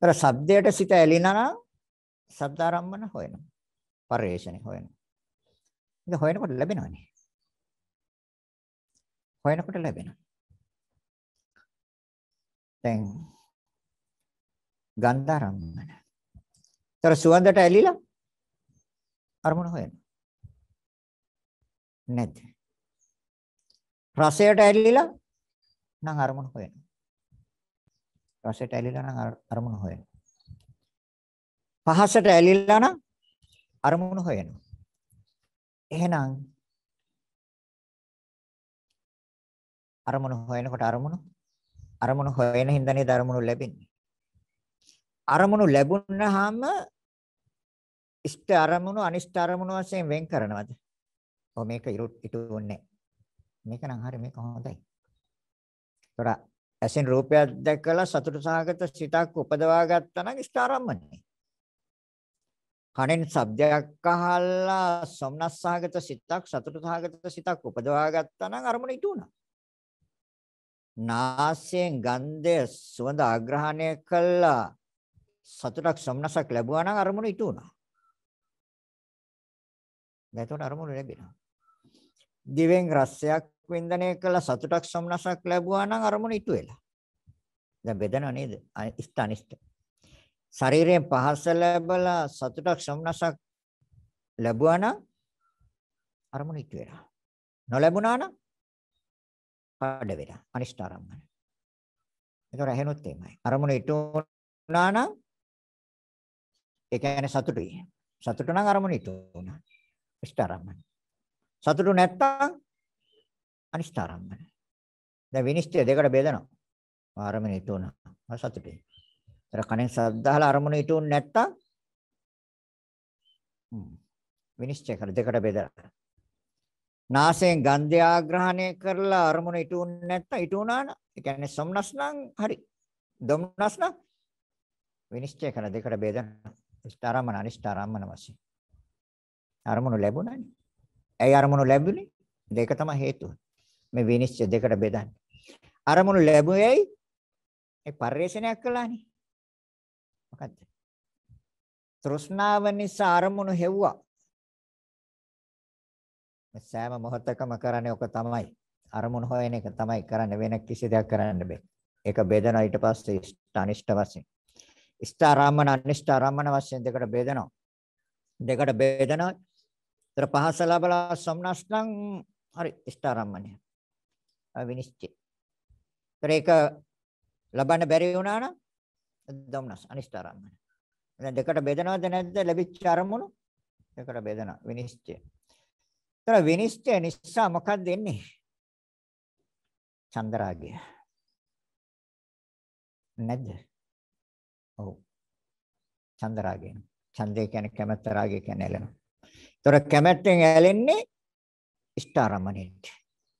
ତර ශබ්දයට සිත ඇලිනා නම් ශබ්ද අරමුණ හොයනවා. පරිේශණ හොයනවා. ඉතින් හොයනකොට ලැබෙනවනේ. හොයනකොට ලැබෙනවා. දැන් ගන්ධාරම්මන. ତර සුවඳට ඇලිලා අරමුණ හොයන. නැද්ද? රසයට ඇලිලා නම් අරමුණ හොයන. රසයට ඇලිලා නම් අරමුණ හොයන. පහසට ඇලිලා නම් අරමුණ හොයන. එහෙනම් අරමුණු හොයනකොට අරමුණු අරමුණු හොයන හින්දා නේද අරමුණු ලැබෙන්නේ. අරමුණු ලැබුණාම ඉෂ්ට අරමුණු අනිෂ්ට අරමුණු වශයෙන් වෙන් කරනවද? ඔව් මේක ඉටුන්නේ. මේක නම් හරි මේක හොඳයි. ඒතර ඇසෙන් රූපයක් දැකලා සතුට සහගත සිතක් උපදවා ගත්තා නම් ඉෂ්ට අරමුණනේ. කනෙන් ශබ්දයක් අහලා සොම්නස්සහගත සිතක් සතුට සහගත සිතක් උපදවා ගත්තා නම් අරමුණ ඉටුණා. නාසයෙන් ගන්ධය සුවඳ ආග්‍රහණය කළා සතුටක් සම්නසක් ලැබුවා නම් අරමුණ ඉටු වුණා. දැතොට අරමුණ ලැබෙනවා. දිවෙන් රසයක් වින්දනය කළා සතුටක් සම්නසක් ලැබුවා නම් අරමුණ ඉටු වෙලා. දැන් බෙදනව නේද? ස්ථානිෂ්ඨ. ශරීරයෙන් පහස ලැබලා සතුටක් සම්නසක් ලැබුවා නම් අරමුණ ඉටු වෙනවා. නොලැබුණා නම් පඩ වෙලා අනිෂ්ඨ ආරම්මන. ඒතොර ඇහෙනොත් එමයයි. අරමුණ ඉටුණා නම් ඒ කියන්නේ සතුටුයි. සතුට නම් අරමුණ ඉටුණා. ඉෂ්ඨ ආරම්මන. සතුටු නැත්තම් අනිෂ්ඨ ආරම්මන. දැන් විනිශ්චය දෙකට බෙදනවා. ආරමුණ ඉටුණා. ආ සතුටුයි. ඒතර කණෙන් සද්දාහල අරමුණ ඉටුන්නේ නැත්තම් විනිශ්චය කර දෙකට බෙදලා නාසයෙන් ගන්ධය ආග්‍රහණය කරලා අරමුණ ඉටුන්නේ නැත්නම් ඉටුණා නම් ඒ කියන්නේ සොම්නස් නම් හරි දොම්නස් නම් විනිශ්චය කරන දෙකට බෙදන ස්තරමන අනිස්තරමන වශයෙන් අරමුණු ලැබුණානේ ඇයි අරමුණු ලැබුණේ දෙක තමයි හේතුව මේ විනිශ්චය දෙකට බෙදන්නේ අරමුණු ලැබුවේයි ඒ පරිශ්‍රණයක් කළානේ මොකද්ද තෘෂ්ණාව නිසා අරමුණු හෙව්වා මේ සෑම මොහොතකම කරන්නේ ඔක තමයි. අරමුණු හොයන එක තමයි කරන්න වෙන කිසි දෙයක් කරන්න බෑ. ඒක බෙදනවා ඊට පස්සේ අනිෂ්ඨ වශයෙන්. ස්ථාරාමන අනිෂ්ඨ ආරාමන වශයෙන් දෙකට බෙදනවා. දෙකට බෙදනවා. ඊට පහස ලැබලා සම්නස්නම් හරි ස්ථාරාමනය. අවිනිශ්චය. ඒක ලබන්න බැරි වුණා නම් දොම්නස් අනිෂ්ඨාරම්මන. දැන් දෙකට බෙදනවද නැද්ද ලැබිච්ච අරමුණු? දෙකට බෙදනවා විනිශ්චය. ඒතර විනිශ්චය නිසා මොකක්ද වෙන්නේ? චන්ද්‍රාගය. නැද්ද? ඔව්. චන්ද්‍රාගය. ඡන්දය කියන්නේ කැමැත්ත රාගය කියන්නේ ඇලෙනවා. ඒතර කැමැත්තෙන් ඇලෙන්නේ ස්ථාරමණේට.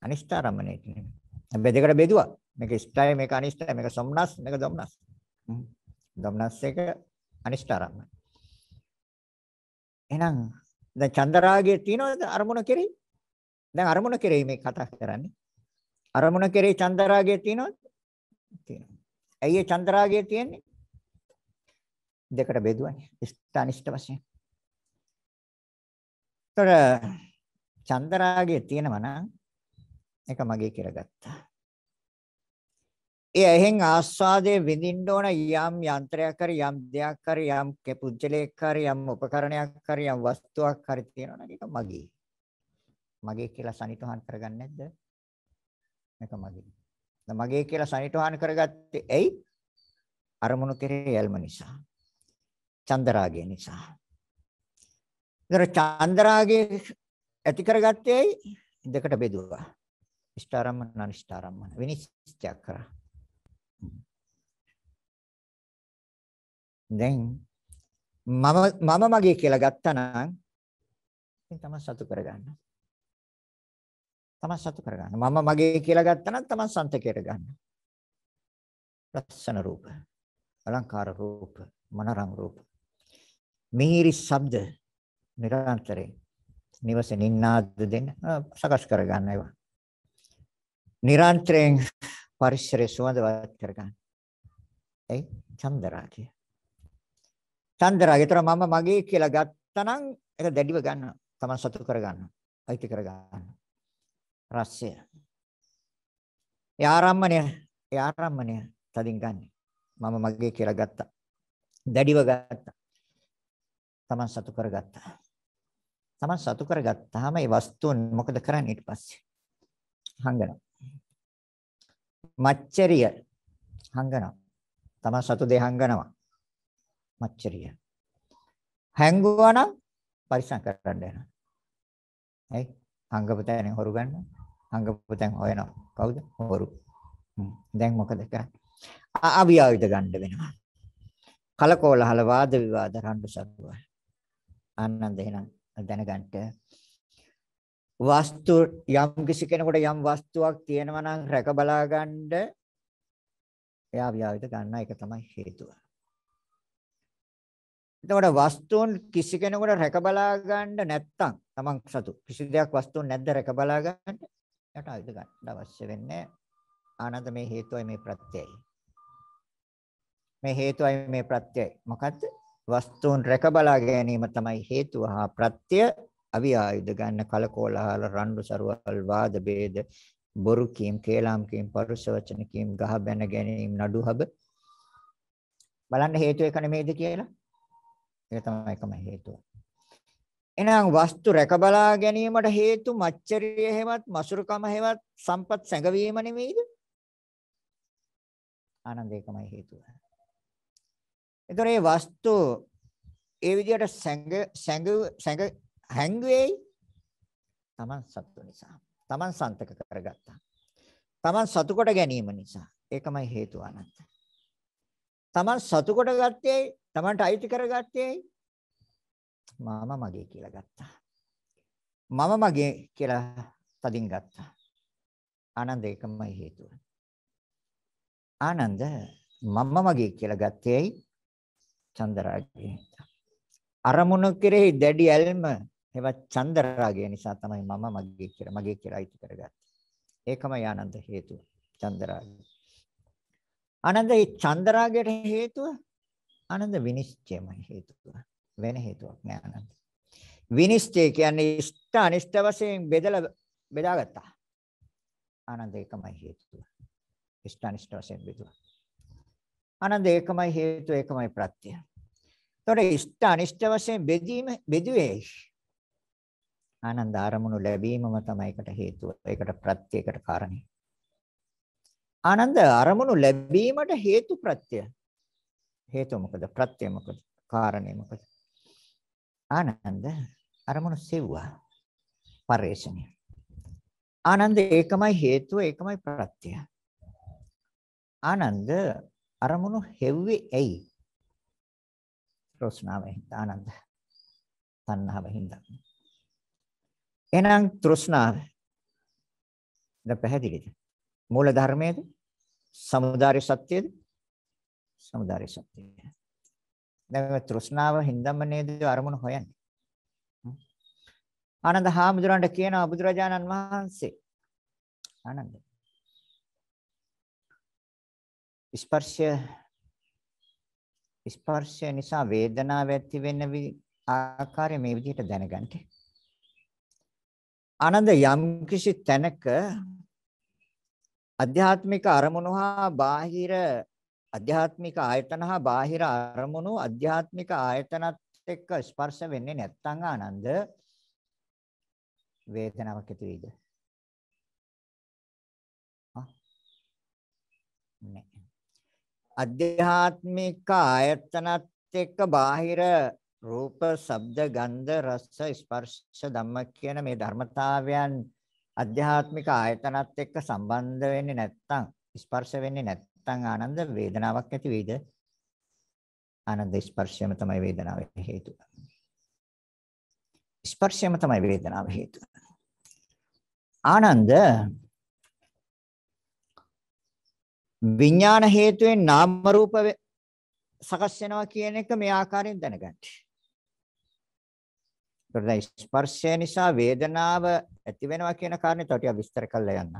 අනිස්ථාරමණේට නෙමෙයි. හැබැයි දෙකට බෙදුවා. මේක ස්ථාය මේක අනිස්ථාය මේක සොම්නස් මේක දොම්නස්. දොම්නස් එක අනිස්ථාරමණ. එහෙනම් දැන් චන්දරාගය තියෙනවද අරමුණ කෙරෙහි? දැන් අරමුණ කෙරෙහි මේ කතා කරන්නේ. අරමුණ කෙරෙහි චන්දරාගය තියෙනවද? තියෙනවා. ඇයි ඒ චන්දරාගය තියෙන්නේ? දෙකට බෙදුවනේ. ස්ථානිෂ්ඨ වශයෙන්. ତොර චන්දරාගය තියෙනවා නම් ඒක මගේ කියලා ගත්තා. ඒ ඇහෙන් ආස්වාදයේ විඳින්න ඕන යම් යන්ත්‍රයක් හරි යම් දෙයක් හරි යම් පුජ්‍යලයක් හරි යම් උපකරණයක් හරි යම් වස්තුවක් හරි තියෙනවනම් ඒක මගේ. මගේ කියලා සනිටුහන් කරගන්නේ නැද්ද? මේක මගේ. මගේ කියලා සනිටුහන් කරගත්තේ ඇයි? අරමුණු කෙරේ යල්ම නිසා. චන්දරාගය නිසා. ඒතර චන්දරාගය ඇති කරගත්තේ ඇයි? දෙකට බෙදුවා. ඉෂ්ඨාරම්මන අනිෂ්ඨාරම්මන විනිශ්චය කරා. දැන් මම මම මගේ කියලා ගත්තා නම් ඉතින් තමයි සතු කරගන්න. තමයි සතු කරගන්න. මම මගේ කියලා ගත්තා නම් තමයි සන්තකයට ගන්න. ලස්සන රූප, අලංකාර රූප, මනරම් රූප. මිහිරි ශබ්ද නිරන්තරයෙන් නිවසේ නින්නාද දෙන්න සකස් කරගන්න ඒවා. නිරන්තරයෙන් පරිසරය සුවඳවත් කරගන්න. ඒ චන්දරාගය. චන්දරාගය. ඒතර මම මගේ කියලා ගත්තනම් ඒක දැඩිව ගන්නවා. Taman සතු කරගන්නවා. අයිති කරගන්නවා. රසය. ඒ ආරම්මණය, ඒ ආරම්මණය තදින් ගන්න. මම මගේ කියලා ගත්තා. දැඩිව ගත්තා. Taman සතු කරගත්තා. Taman සතු කරගත්තාම ඒ වස්තුව මොකද කරන්නේ ඊට පස්සේ? හංගනවා. මච්චරිය හංගනවා. තමන් සතු දෙය හංගනවා. මච්චරිය. හැංගුවා නම් පරිස්සම් කරන්න යනවා. ඇයි? හංගපතෙන් හොරු ගන්න. හංගපතෙන් හොයනවා. කවුද? හොරු. දැන් මොකද කරන්නේ? අවියාවිද ගන්න වෙනවා. කලකෝලහල වාද විවාද රණ්ඩු සරුව. ආනන්ද එහෙනම් දැනගන්න වස්තු යම් කිසි කෙනෙකුට යම් වස්තුවක් තියෙනවා නම් රැක බලා ගන්න එයා ව්‍යාවිත ගන්න එක තමයි හේතුව. එතකොට වස්තුන් කිසි කෙනෙකුට රැක බලා ගන්න නැත්තම් Taman සතු කිසි දෙයක් වස්තුන් නැද්ද රැක බලා ගන්න යට ආයුධ ගන්න අවශ්‍ය වෙන්නේ ආනන්ද මේ හේතුවයි මේ ප්‍රත්‍යයයි. මේ හේතුවයි මේ ප්‍රත්‍යයයි. මොකද්ද? වස්තුන් රැක බලා ගැනීම තමයි හේතුව හා ප්‍රත්‍ය අවි ආයුධ ගන්න කලකෝලහල රණ්ඩු සරුවල් වාද ભેද බොරු කීම් කේලම් කීම් පරුස වචන කීම් ගහ බැන ගැනීම නඩු හබ බලන්න හේතුව එක නෙමෙයිද කියලා ඒක තමයි එකම හේතුව එහෙනම් වස්තු රැක බලා ගැනීමට හේතු මච්චරිය හේවත් මසුරුකම හේවත් සම්පත් සැඟවීම නෙමෙයිද ආනන්ද ඒකමයි හේතුව ඒතර මේ වස්තු ඒ විදිහට සැඟ සැඟ සැඟ හැංගුවේයි තමන් සතු නිසා. තමන් සන්තක කරගත්තා. තමන් සතු කොට ගැනීම නිසා. ඒකමයි හේතුව අනන්ත. තමන් සතු කොට ගත්තේ තමන්ට අයිති කරගත්තේ මම මගේ කියලා ගත්තා. මම මගේ කියලා තදින් ගත්තා. ආනන්ද ඒකමයි හේතුව. ආනන්ද මම මගේ කියලා ගත්තේ චන්දරාගේ. අරමුණු කෙරෙහි දැඩි ඇල්ම ඒවත් ඡන්ද රාගය නිසා තමයි මම මගේ කියලා මගේ කියලා අයිති කරගත්තේ. ඒකමයි ආනන්ද හේතුව. ඡන්ද රාගය. ආනන්ද මේ ඡන්ද රාගයට හේතුව ආනන්ද විනිශ්චයමයි හේතුව. වෙන හේතුවක් නෑ ආනන්ද. විනිශ්චය කියන්නේ ඉෂ්ඨ අනිෂ්ඨ වශයෙන් බෙදලා බෙදාගත්තා. ආනන්ද ඒකමයි හේතුව. ඉෂ්ඨ අනිෂ්ඨ වශයෙන් බෙදුවා. ආනන්ද ඒකමයි හේතුව ඒකමයි ප්‍රත්‍යය. ඒතොර ඉෂ්ඨ අනිෂ්ඨ වශයෙන් බෙදීම බෙදුවේ ආනන්ද ආරමුණු ලැබීමම තමයි ඒකට හේතුව. ඒකට ප්‍රත්‍යයකට කාරණේ. ආනන්ද ආරමුණු ලැබීමට හේතු ප්‍රත්‍ය. හේතුව මොකද? ප්‍රත්‍ය මොකද? කාරණේ මොකද? ආනන්ද ආරමුණු සෙව්වා. පරේෂණය. ආනන්ද ඒකමයි හේතුව ඒකමයි ප්‍රත්‍යය. ආනන්ද අරමුණු හෙව්වේ ඇයි? ප්‍රශ්නාවෙන් ආනන්ද තණ්හාවෙන් හින්දා එහෙනම් තෘෂ්ණාව දැන් පැහැදිලිද? මූල ධර්මයේද? samudāri satyයේද? samudāri satyය. දැන් මේ තෘෂ්ණාව හින්දම නේද අරමුණු හොයන්නේ. ආනන්ද හාමුදුරන්ට කියනවා බුදුරජාණන් වහන්සේ ආනන්ද ස්පර්ශය ස්පර්ශය නිසා වේදනාව ඇති වෙන ආකාරය මේ විදිහට දැනගන්න. ආනන්ද යම්කිසි තැනක අධ්‍යාත්මික අරමුණු හා බාහිර අධ්‍යාත්මික ආයතන හා බාහිර අරමුණු අධ්‍යාත්මික ආයතනත් එක්ක ස්පර්ශ වෙන්නේ නැත්නම් ආනන්ද වේදනාවක් ඇති වෙයිද? අධ්‍යාත්මික ආයතනත් එක්ක බාහිර රූප, ශබ්ද, ගන්ධ, රස, ස්පර්ශ, ධම්ම කියන මේ ධර්මතාවයන් අධ්‍යාත්මික ආයතනත් එක්ක සම්බන්ධ වෙන්නේ නැත්තම් ස්පර්ශ වෙන්නේ නැත්තම් ආනන්ද වේදනාවක් ඇති වෙයිද? ආනන්ද ස්පර්ශයම තමයි වේදනාවේ හේතුව. ස්පර්ශයම තමයි වේදනාවේ හේතුව. ආනන්ද විඥාන හේතුවෙන් නාම රූප සකස් වෙනවා කියන එක මේ ආකාරයෙන් දැනගන්න. ඒතර දැන් ස්පර්ශය නිසා වේදනාව ඇති වෙනවා කියන කාරණේ තව ටිකක් විස්තර කරලා යන්න.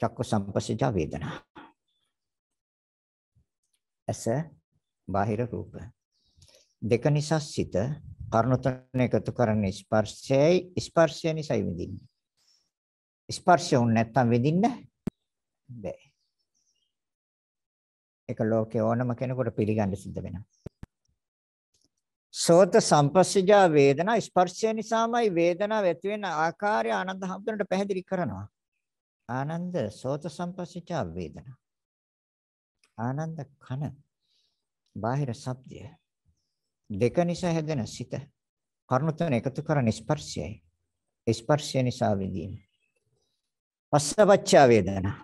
චක්ක සම්පස්සජ වේදනා. ඇස බාහිර රූප. දෙක නිසා සිත කරුණු තුන එකතු කරන ස්පර්ශයයි ස්පර්ශය නිසායි විඳින්නේ. ස්පර්ශය උන් නැත්තම් විඳින්න බැහැ. ඒක ලෝකේ ඕනම කෙනෙකුට පිළිගන්න සිද්ධ වෙනවා. සෝත සම්පස්සජා වේදනා ස්පර්ශය නිසාමයි වේදනාව ඇති වෙන ආකාරය ආනන්ද හඳුනට පැහැදිලි කරනවා. ආනන්ද සෝත සම්පස්සජා වේදනා. ආනන්ද කන බාහිර ශබ්දය දෙක නිසා හැදෙන සිත කරුණු තුන එකතු කරන ස්පර්ශයයි. ස්පර්ශය නිසා විඳීම. පස්සවච්ඡා වේදනා.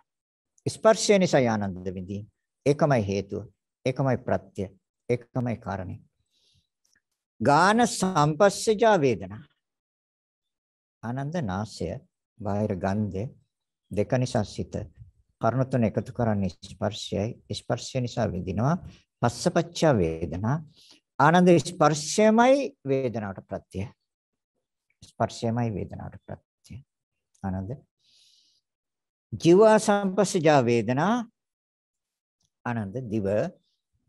ස්පර්ශය නිසා ආනන්ද විඳීම. ඒකමයි හේතුව. ඒකමයි ප්‍රත්‍ය. ඒකමයි කාරණේ. ගාන සම්පස්සජා වේදනා. ආනන්ද නාසය බාහිර ගන්ධය දෙක නිසා සිත කරුණු තුන එකතු කරන්නේ ස්පර්ශයයි ස්පර්ශය නිසා විඳිනවා පස්සපච්ච වේදනා ආනන්ද ස්පර්ශයමයි වේදනාවට ප්‍රත්‍ය ස්පර්ශයමයි වේදනාවට ප්‍රත්‍ය ආනන්ද ජීව සංපස්සජා වේදනා ආනන්ද දිව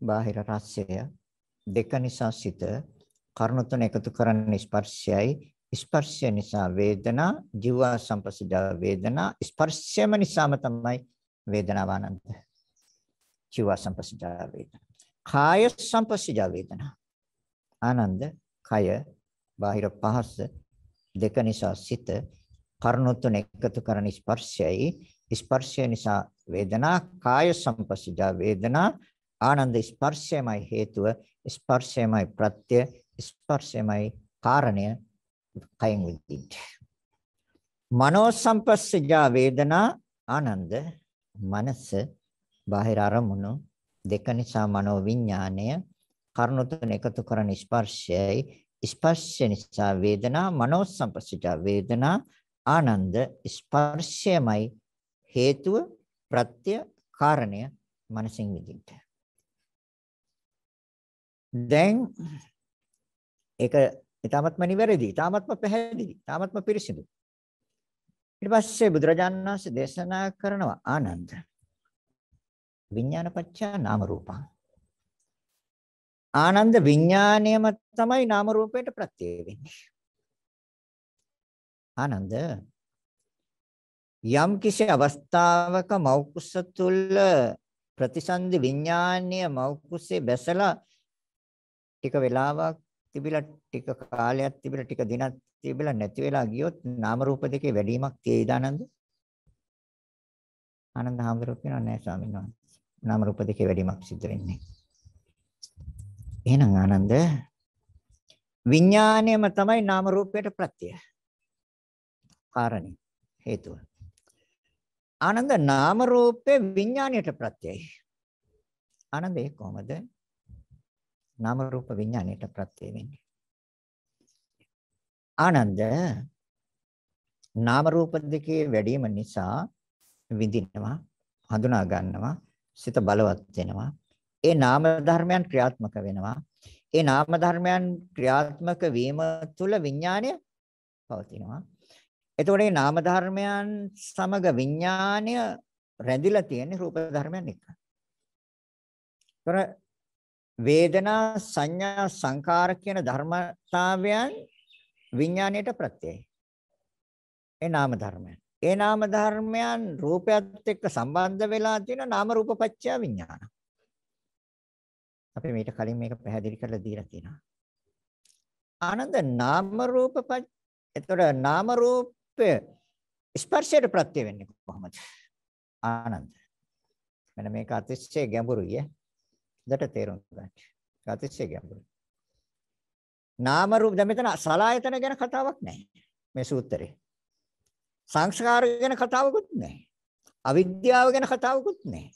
බාහිර රසය දෙක නිසා සිත කරුණු තුන එකතු කරන ස්පර්ශයයි ස්පර්ශය නිසා වේදනා ජීවා සම්පසජා වේදනා ස්පර්ශයම නිසාම තමයි වේදනාව ආනන්ද ජීවා සම්පසජා වේදනා කාය සම්පසජා වේදනා ආනන්ද කය බාහිර පහස දෙක නිසා සිත කරුණු තුන එකතු කරන ස්පර්ශයයි ස්පර්ශය නිසා වේදනා කාය සම්පසජා වේදනා ආනන්ද ස්පර්ශයමයි හේතුව ස්පර්ශයමයි ප්‍රත්‍ය ස්පර්ශයමයි කාරණය කයෙන් විඳින්න. මනෝ සංපස්සජා වේදනා ආනන්ද මනස බාහිර අරමුණු දෙක නිසා මනෝ විඥාණය කරුණු තුන එකතු කරන ස්පර්ශයයි ස්පර්ශ නිසා වේදනා මනෝ සංපස්සජා වේදනා ආනන්ද ස්පර්ශයමයි හේතුව ප්‍රත්‍ය කාරණය මනසින් විඳින්න. දැන් ඒක ඊටාත්ම නිවැරදි, ඊටාත්ම පැහැදිලි, ඊටාත්ම පිරිසිදු. ඊට පස්සේ බුදුරජාණන් වහන්සේ දේශනා කරනවා ආනන්ද. විඥානපච්චා නාම රූපං. ආනන්ද විඥාණයම තමයි නාම රූපයට ප්‍රත්‍ය වෙන්නේ. ආනන්ද යම් කිසි අවස්ථාවක මෞකුස තුල ප්‍රතිසන්දි විඥානීය මෞකුසේ බැසලා ටික වෙලාවක් තිබිලා ටික කාලයක් තිබිලා ටික දිනක් තිබිලා නැති වෙලා ගියොත් නාම රූප දෙකේ වැඩිමක් තියෙයිද ආනන්ද? ආනන්ද හාමුදුරුවෝ කියනවා නෑ ස්වාමීන් වහන්සේ. නාම රූප දෙකේ වැඩිමක් සිද්ධ වෙන්නේ. එහෙනම් ආනන්ද විඥාණයම තමයි නාම රූපයට ප්‍රත්‍යය. කාරණේ හේතුව. ආනන්ද නාම රූපේ විඥාණයට ප්‍රත්‍යයයි. ආනන්ද ඒ කොහොමද? නාම රූප විඥාණයට ප්‍රත්‍ය වෙන්නේ. ආනන්ද නාම රූප දෙකේ වැඩිම නිසා විඳිනවා, හඳුනා ගන්නවා, සිත බලවත් වෙනවා. ඒ නාම ධර්මයන් ක්‍රියාත්මක වෙනවා. ඒ නාම ධර්මයන් ක්‍රියාත්මක වීම තුළ විඥාණය පවතිනවා. එතකොට මේ නාම ධර්මයන් සමග විඥාණය රැඳිලා තියෙන රූප ධර්මයන් එක්ක. ඒතර වේදනා සංඥා සංකාර කියන ධර්මතාවයන් විඥාණයට ප්‍රත්‍යයයි. ඒ නාම ධර්මයන්. ඒ නාම ධර්මයන් රූපයත් එක්ක සම්බන්ධ වෙලා තියෙන නාම රූපපච්චය විඥාන. අපි මේට කලින් මේක පැහැදිලි කරලා දීලා තියෙනවා. ආනන්ද නාම රූපපච්ච එතකොට නාම රූපය ස්පර්ශයට ප්‍රත්‍ය වෙන්නේ කොහොමද? ආනන්ද. මෙන්න මේක අතිශය ගැඹුරුයි. හොඳට තේරුම් ගන්න. අතිශය ගැඹුරුයි. නාම රූප දැන් මෙතන සලායතන ගැන කතාවක් නැහැ. මේ සූත්‍රේ. සංස්කාර ගැන කතාවකුත් නැහැ. අවිද්‍යාව ගැන කතාවකුත් නැහැ.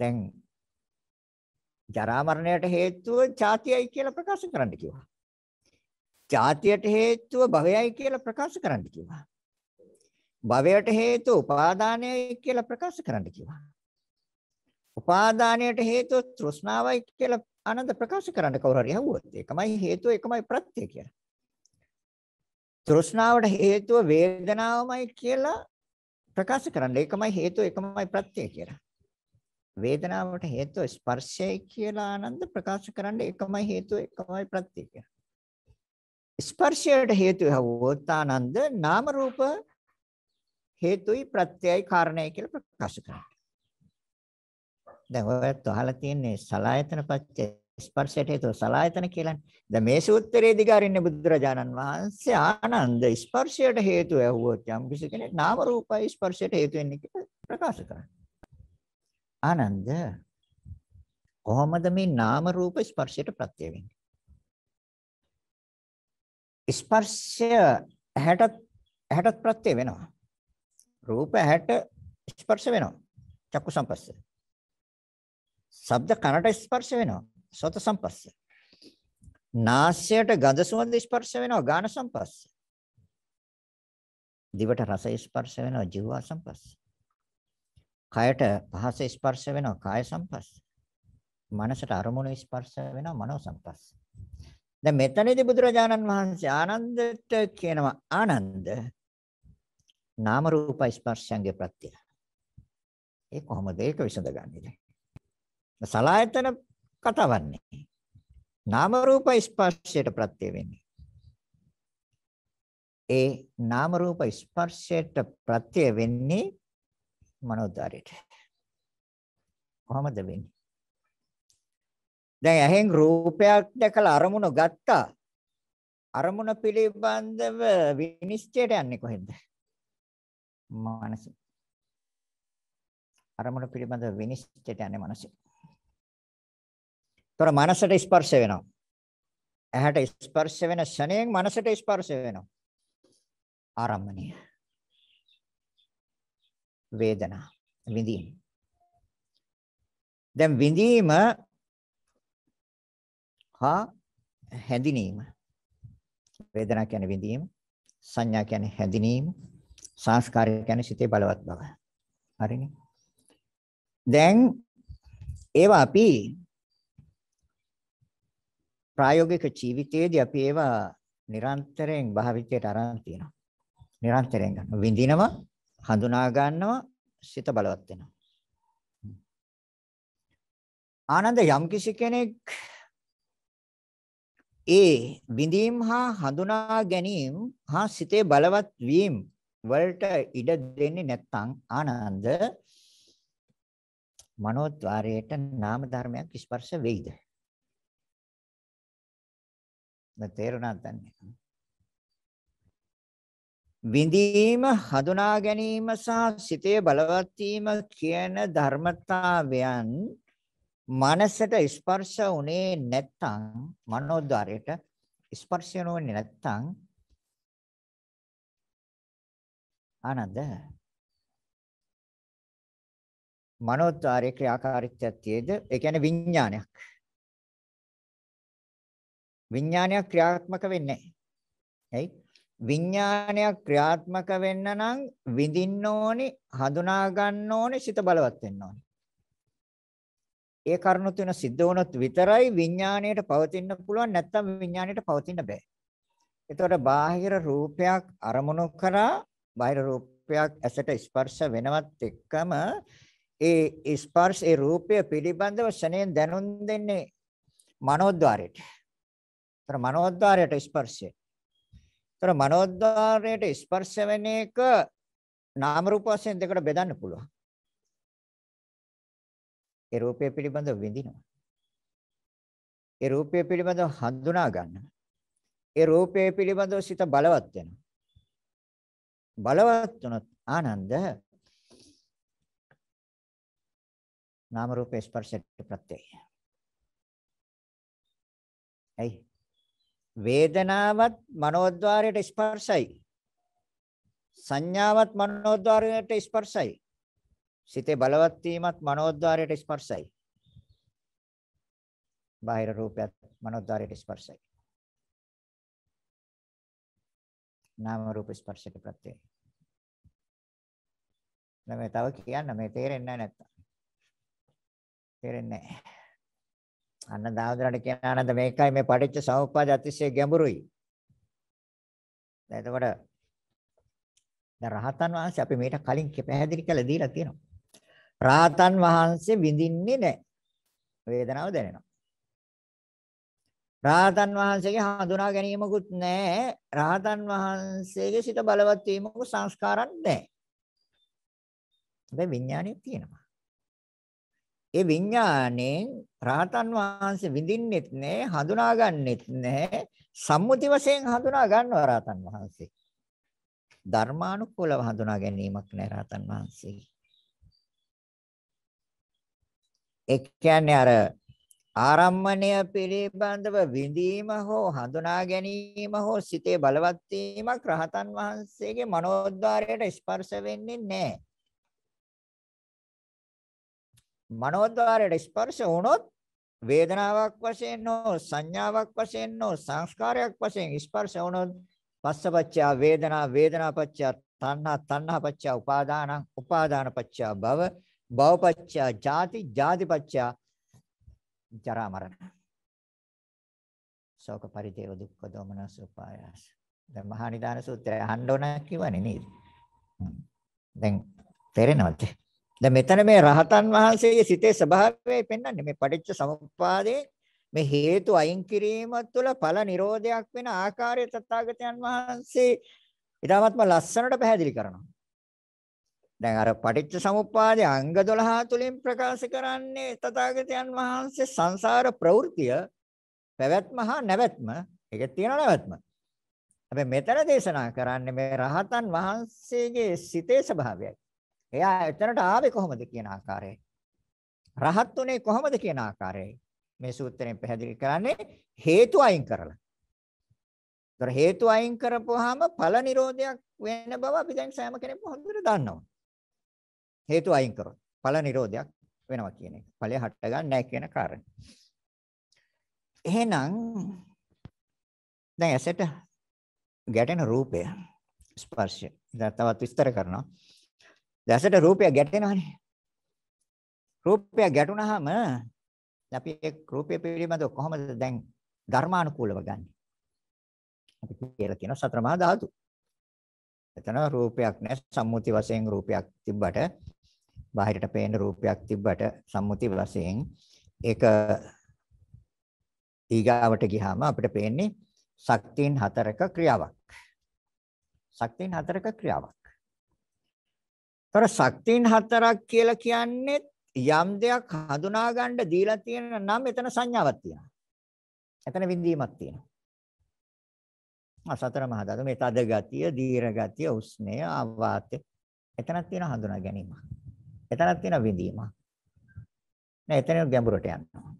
දැන් ජරා මරණයට හේතුව ඡාතියයි කියලා ප්‍රකාශ කරන්න කිව්වා. ඡාතියට හේතුව භවයයි කියලා ප්‍රකාශ කරන්න කිව්වා. භවයට හේතුව උපාදානයයි කියලා ප්‍රකාශ කරන්න කිව්වා. උපාදානයට හේතුව තෘෂ්ණාවයි කියලා ආනන්ද ප්‍රකාශ කරන්න කවුරු හරි අහුවොත් ඒකමයි හේතුව ඒකමයි ප්‍රත්‍ය කියලා. තෘෂ්ණාවට හේතුව වේදනාවමයි කියලා ප්‍රකාශ කරන්න ඒකමයි හේතුව ඒකමයි ප්‍රත්‍ය කියලා. වේදනාවට හේතුව ස්පර්ශයයි කියලා ආනන්ද ප්‍රකාශ කරන්න එකමයි හේතුව එකමයි ප්‍රත්‍ය කියලා. ස්පර්ශයට හේතුව හවොත් ආනන්ද නාම රූප හේතුයි ප්‍රත්‍යයි කාරණයි කියලා ප්‍රකාශ කරනවා. දැන් ඔයත් අහලා තියෙන්නේ සලායතන පච්චේ ස්පර්ශයට හේතුව සලායතන කියලානේ. දැන් මේ සූත්‍රයේ දිගාරින්නේ බුදුරජාණන් වහන්සේ ආනන්ද ස්පර්ශයට හේතුව ඇහුවොත් යම් කෙනෙක් නාම රූපයි ස්පර්ශයට හේතු වෙන්නේ කියලා ප්‍රකාශ කරනවා. ආනන්ද කොහොමද මේ නාම රූප ස්පර්ශයට ප්‍රත්‍ය වෙන්නේ? ස්පර්ශය 60ත් 60ත් ප්‍රත්‍ය වෙනවා. රූප 60 ස්පර්ශ වෙනවා. චක්කු සම්පස්සේ ශබ්ද කනට ස්පර්ශ වෙනවා. සෝත සම්පස්ස. නාසයට ගඳ සුවඳ ස්පර්ශ වෙනවා ගාන සම්පස්ස. දිවට රස ස්පර්ශ වෙනවා ජීව සම්පස්ස. කයට පහස ස්පර්ශ වෙනවා කාය සම්පස්ස. මනසට අරමුණ ස්පර්ශ වෙනවා මනෝ සම්පස්ස. දැන් මෙතනදී බුදුරජාණන් වහන්සේ ආනන්දට කියනවා ආනන්ද නාම රූප ස්පර්ශයන්ගේ ප්‍රත්‍යය. ඒ කොහොමද ඒක විසඳගන්නේ? සලායතන කතාවන්නේ. නාම රූප ස්පර්ශයට ප්‍රත්‍ය වෙන්නේ. ඒ නාම රූප ස්පර්ශයට ප්‍රත්‍ය වෙන්නේ මනෝද්වාරයට. කොහොමද වෙන්නේ? දැන් ඇහෙන් රූපයක් දැකලා අරමුණ ගත්තා. අරමුණ පිළිබඳව විනිශ්චයට යන්නේ කොහෙන්ද? මානසික. අරමුණ පිළිබඳව විනිශ්චයට යන්නේ මානසික. ඒතර මනසට ස්පර්ශ වෙනවා. ඇහැට ස්පර්ශ වෙන ෂණයෙන් මනසට ස්පර්ශ වෙනවා. ආරම්මණය. වේදනා විඳීම. දැන් විඳීම හා හැඳිනීම. වේදනා කියන්නේ විඳීම, සංඥා කියන්නේ හැඳිනීම, සංස්කාරය කියන්නේ සිතේ බලවත් බව. හරිනේ. දැන් ඒවා අපි ප්‍රායෝගික ජීවිතයේදී අපි ඒවා නිරන්තරයෙන් භාවිතයට අරන් තියෙනවා. නිරන්තරයෙන් ගන්න. විඳිනවා, හඳුනා ගන්නවා, සිත බලවත් වෙනවා. ආනන්ද යම් කිසි කෙනෙක් ඒ විඳීම් හා හඳුනා ගැනීම හා සිතේ බලවත් වීම වලට ඉඩ දෙන්නේ නැත්නම් ආනන්ද මනෝද්වාරයට නාම ධර්මයක් ස්පර්ශ වෙයිද? දැන් තේරුණාද දන්නේ විඳීම හඳුනා ගැනීම සහ සිතේ බලවත් කියන ධර්මතාවයන් මනසට ස්පර්ශ උනේ නැත්නම් මනෝද්වාරයට ස්පර්ශය නොවෙන්නේ නැත්නම් ආනන්ද මනෝද්වාරයේ ක්‍රියාකාරීත්වයක් තියේද ඒ කියන්නේ විඥානයක් විඥානයක් ක්‍රියාත්මක වෙන්නේ නැහැ. right? විඥානයක් ක්‍රියාත්මක වෙන්න නම් විඳින්න ඕනේ, හඳුනා ගන්න ඕනේ, සිත බලවත් වෙන්න ඕනේ. ඒ කරුණු තුන සිද්ධ වුණොත් විතරයි විඥාණයට පවතින්න පුළුවන් නැත්නම් විඥාණයට පවතින්න බෑ. එතකොට බාහිර රූපයක් අරමුණු කරා බාහිර රූපයක් ඇසට ස්පර්ශ වෙනවත් එක්කම ඒ ස්පර්ශ ඒ රූපය පිළිබඳව ශනේන් දැනුම් දෙන්නේ මනෝද්වාරයට. ඒතර මනෝද්වාරයට ස්පර්ශය. ඒතර මනෝද්වාරයට ස්පර්ශ වෙන එක නාම රූප වශයෙන් දෙකට බෙදන්න පුළුවන්. ඒ රූපය පිළිබඳව විඳිනවා. ඒ රූපය පිළිබඳව හඳුනා ගන්නවා. ඒ රූපය පිළිබඳව සිත බලවත් වෙනවා. බලවත් වුණොත් ආනන්ද නාම රූප ස්පර්ශයට ප්‍රත්‍යය. ඇයි වේදනාවත් මනෝද්වාරයට ස්පර්ශයි. සංඥාවත් මනෝද්වාරයට ස්පර්ශයි. සිතේ බලවත් වීමත් මනෝද්වාරයට ස්පර්ශයි. බාහිර රූපයත් මනෝද්වාරයට ස්පර්ශයි. නාම රූප ස්පර්ශයට ප්‍රත්‍යය. ළමයි තව කියන්න මේ තේරෙන්නේ නැහැ නැත්තම්. තේරෙන්නේ නැහැ. අන්න දාවදරණ කියන ආනන්ද මේකයි මේ පටිච්ච සමුප්පාද අතිශය ගැඹුරුයි. දැන් එතකොට දැන් රහතන් වහන්සේ අපි මේකට කලින් පැහැදිලි කරලා දීලා තියෙනවා. රහතන් වහන්සේ විඳින්නේ නැහැ. වේදනාව දැනෙනවා. රහතන් වහන්සේගේ හඳුනා ගැනීමකුත් නැහැ. රහතන් වහන්සේගේ සිත බලවත් වීමකුත් සංස්කාරක් නැහැ. හැබැයි විඥානය තියෙනවා. ඒ විඥාණයෙන් රහතන් වහන්සේ විඳින්නෙත් නෑ හඳුනාගන්නෙත් නෑ සම්මුති වශයෙන් හඳුනා ගන්නවා රහතන් වහන්සේ ධර්මානුකූලව හඳුනා ගැනීමක් නෑ රහතන් වහන්සේ ඒ කියන්නේ අර ආරම්මණය පිළිබඳව විඳීම හෝ හඳුනා ගැනීම හෝ සිතේ බලවත් වීමක් රහතන් වහන්සේගේ මනෝද්වාරයට ස්පර්ශ වෙන්නේ නැහැ. මනෝද්වාරයට ස්පර්ශ වුණොත් වේදනාවක් වශයෙන් හෝ සංඥාවක් වශයෙන් හෝ සංස්කාරයක් වශයෙන් ස්පර්ශ වුණොත් පස්සපච්චය වේදනා වේදනාපච්චය තණ්හා තණ්හාපච්චය උපාදානං උපාදානපච්චය භව භවපච්චය ජාති ජාතිපච්චය ජරා මරණ ශෝක පරිදේව දුක්ඛ දෝමනස් උපායාස දැන් මහා නිදාන සූත්‍රය අහන්න ඕන කිව්වනේ නේද දැන් තේරෙනවද දැන් මෙතන මේ රහතන් වහන්සේගේ සිතේ ස්වභාවය පෙන්වන්නේ මේ පටිච්ච සමුප්පාදේ මේ හේතු අයින් කිරීම තුළ ඵල නිරෝධයක් වෙන ආකාරය තථාගතයන් වහන්සේ ඊටාත්ම ලස්සනට පැහැදිලි කරනවා. දැන් අර පටිච්ච සමුප්පාදේ අංග 12 තුලින් ප්‍රකාශ කරන්නේ තථාගතයන් වහන්සේ සංසාර ප්‍රවෘතිය පැවැත්ම හා නැවැත්ම ඒක තියෙන නැවැත්ම. හැබැයි මෙතන දේශනා කරන්නේ මේ රහතන් වහන්සේගේ සිතේ ස්වභාවයයි. එයා එතනට ආවේ කොහොමද කියන ආකාරයයි. රහත් උනේ කොහොමද කියන ආකාරයයි. මේ සූත්‍රයෙන් පැහැදිලි කරන්නේ හේතු අයින් කරලා. ඒතර හේතු අයින් කරපුවාම ඵල නිරෝධයක් වෙන බව අපි දැන් සෑම කෙනෙක්ම හොඳට දන්නවා. හේතු අයින් කරොත් ඵල නිරෝධයක් වෙනවා කියන එක. ඵලය හටගන්නේ නැහැ කියන කාරණය. එහෙනම් දැන් ඇසට ගැටෙන රූපය ස්පර්ශය. දැන් තවත් විස්තර කරනවා. දැසට රූපය ගැටෙනවනේ. රූපය ගැටුනහම අපි ඒ රූපය පිළිබඳව කොහොමද දැන් ධර්මානුකූලව ගන්නෙ? අපි කියලා කියන සතර මහා ධාතු. එතන රූපයක් නැහැ සම්මුති වශයෙන් රූපයක් තිබ්බට බාහිරට පේන රූපයක් තිබ්බට සම්මුති වශයෙන් ඒක ඊගාවට ගියාම අපිට පේන්නේ ශක්තියන් හතරක ක්‍රියාවක්. ශක්තියන් හතරක ක්‍රියාවක්. තොර ශක්තින් හතරක් කියලා කියන්නේ යම් දෙයක් හඳුනා ගන්න දීලා තියෙන නම් එතන සංඥාවක් තියෙනවා. එතන විඳීමක් තියෙනවා. ආ සතර මහා ධාතු මේ තද ගතිය, දීර්ඝ ගතිය, උස්නය, ආවාතය. එතනක් තියෙන හඳුනා ගැනීම. එතනක් තියෙන විඳීම. නෑ එතන ගැඹුරට යනවා.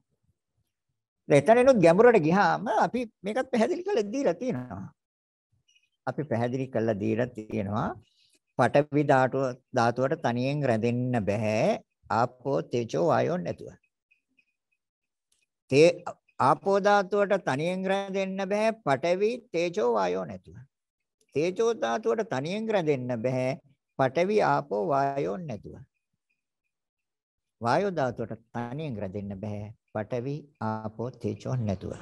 එතනිනුත් ගැඹුරට ගියාම අපි මේකත් පැහැදිලි කරලා දීලා තියෙනවා. අපි පැහැදිලි කරලා දීලා තියෙනවා. පඨවි ධාතුව ධාතුවට තනියෙන් රැඳෙන්න බෑ ආපෝ තේජෝ වායෝ නැතුව. තේ ආපෝ ධාතුවට තනියෙන් රැඳෙන්න බෑ පඨවි තේජෝ වායෝ නැතුව. තේජෝ ධාතුවට තනියෙන් රැඳෙන්න බෑ පඨවි ආපෝ වායෝ නැතුව. වායෝ ධාතුවට තනියෙන් රැඳෙන්න බෑ පඨවි ආපෝ තේජෝ නැතුව.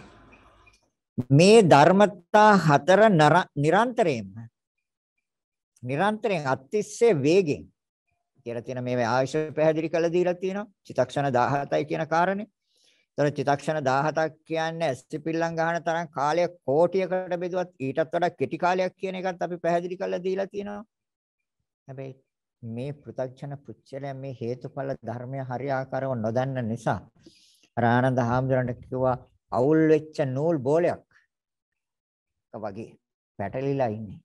මේ ධර්මතා හතර නිරන්තරයෙන්ම නිරන්තරයෙන් අතිස්සේ වේගෙන් කියලා තියෙන මේ ආයශ පැහැදිලි කරලා දීලා තියෙනවා. චිතක්ෂණ 17යි කියන කාරණේ. ඒතර චිතක්ෂණ 17ක් කියන්නේ ඇස්තිපිල්ලම් ගන්න තරම් කාලයක් කෝටියකට බෙදුවත් ඊටත් වඩා කෙටි කාලයක් කියන එකත් අපි පැහැදිලි කරලා දීලා තියෙනවා. හැබැයි මේ පෘථග්ජන පුච්චලය මේ හේතුඵල ධර්මය හරියාකාරව නොදන්න නිසා අර ආනන්ද හාමුදුරන්ට කිව්වා අවුල් වෙච්ච නූල් බෝලයක් වගේ පැටලිලා ඉන්නේ.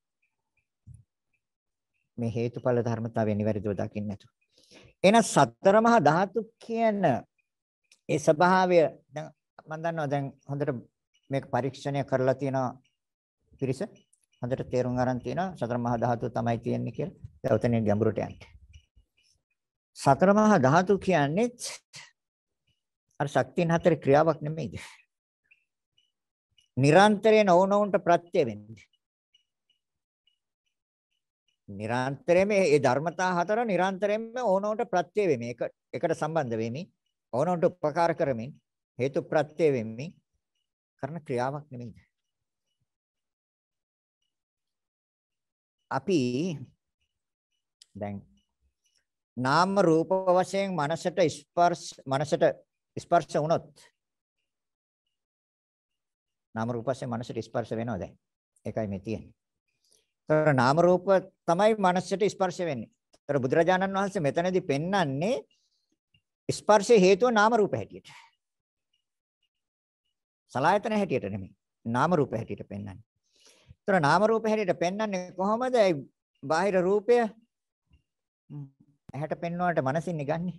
මේ හේතුඵල ධර්මතාවය නිවැරදිව දකින්න නැතු. එහෙනම් සතර මහා ධාතු කියන ඒ ස්වභාවය දැන් මම දන්නවා දැන් හොඳට මේක පරීක්ෂණය කරලා තියෙන පිරිස හොඳට තේරුම් ගන්න තියෙනවා සතර මහා ධාතුව තමයි තියෙන්නේ කියලා. දැන් උතනින් ගැඹුරට යන්න. සතර මහා ධාතු කියන්නේ අර ශක්තියන් හතර ක්‍රියාවක් නෙමෙයිද? නිරන්තරයෙන් ඕනෝන්ට ප්‍රත්‍ය වෙන්නේ. නිරන්තරයෙන්ම මේ ධර්මතා හතර නිරන්තරයෙන්ම ඕනෝන්ට ප්‍රත්‍ය වෙමි. එක එකට සම්බන්ධ වෙමි. ඕනෝන්ට උපකාර කරමින් හේතු ප්‍රත්‍ය වෙමි. කරන ක්‍රියාවක් නෙමෙයි. අපි දැන් නාම රූප වශයෙන් මනසට ස්පර්ශ මනසට ස්පර්ශ වුණොත් නාම රූප වශයෙන් මනසට ස්පර්ශ වෙනවා දැන්. ඒකයි මේ තියෙන්නේ. ඒතර නාම රූප තමයි මනසට ස්පර්ශ වෙන්නේ. ඒතර බුදුරජාණන් වහන්සේ මෙතනදී පෙන්වන්නේ ස්පර්ශේ හේතුව නාම රූප හැටියට. සලායතන හැටියට නෙමෙයි. නාම රූප හැටියට පෙන්වන්නේ. ඒතර නාම රූප හැටියට පෙන්වන්නේ කොහොමද? ඒ බාහිර රූපය ඇහැට පෙන්වන්නට මනසින් නිගන්නේ.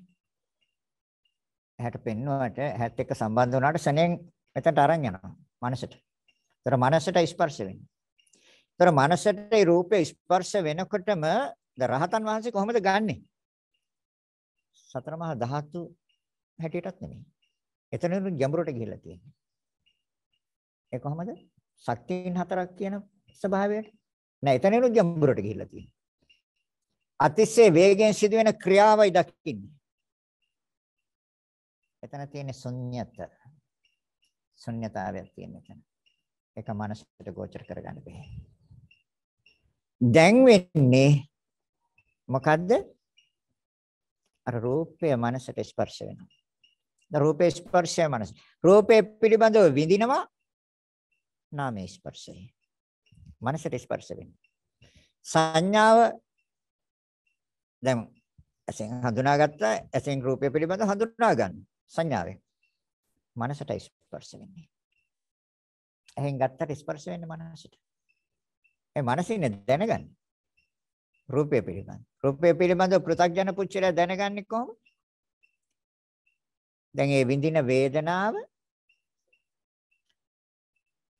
ඇහැට පෙන්වන්නට ඇහත් එක්ක සම්බන්ධ වුණාට ශනේන් එතනට අරන් යනවා. මනසට. ඒතර මනසට ස්පර්ශ වෙන්නේ. ඒතර මනසට ඒ රූපය ස්පර්ශ වෙනකොටම ද රහතන් වහන්සේ කොහොමද ගන්නෙ? සතර මහා ධාතු හැටියටත් නෙමෙයි. එතනින් ගැඹුරට ගිහිල්ලා තියෙන්නේ. ඒ කොහොමද? ශක්තියින් හතරක් කියන ස්වභාවයට. නෑ එතනින් ගැඹුරට ගිහිල්ලා තියෙන්නේ. අතිශය වේගයෙන් සිදුවෙන ක්‍රියාවයි දකින්නේ. එතන තියෙන ශුන්්‍යත. ශුන්්‍යතාවයක් තියෙන එතන. ඒක මනසට ගෝචර කරගන්න බෑ. දැන් වෙන්නේ මොකද්ද? අර රූපය මනසට ස්පර්ශ වෙනවා. රූපේ ස්පර්ශය මනස. රූපේ පිළිබඳව විඳිනවා නාමයේ ස්පර්ශය. මනසට ස්පර්ශ වෙනවා. සංඥාව දැන් ඇසෙන් හඳුනාගත්තා ඇසෙන් රූපය පිළිබඳව හඳුනා ගන්න සංඥාවෙන්. මනසට ස්පර්ශ වෙන්නේ. ඇහෙන් ගත්තට ස්පර්ශ වෙන්නේ මනසට. ඒ මනසින් දැනගන්නේ. රූපය පිළිබඳ. රූපය පිළිබඳව පෘථග්ජන පුච්චරය දැනගන්නේ කොහොමද? දැන් ඒ විඳින වේදනාව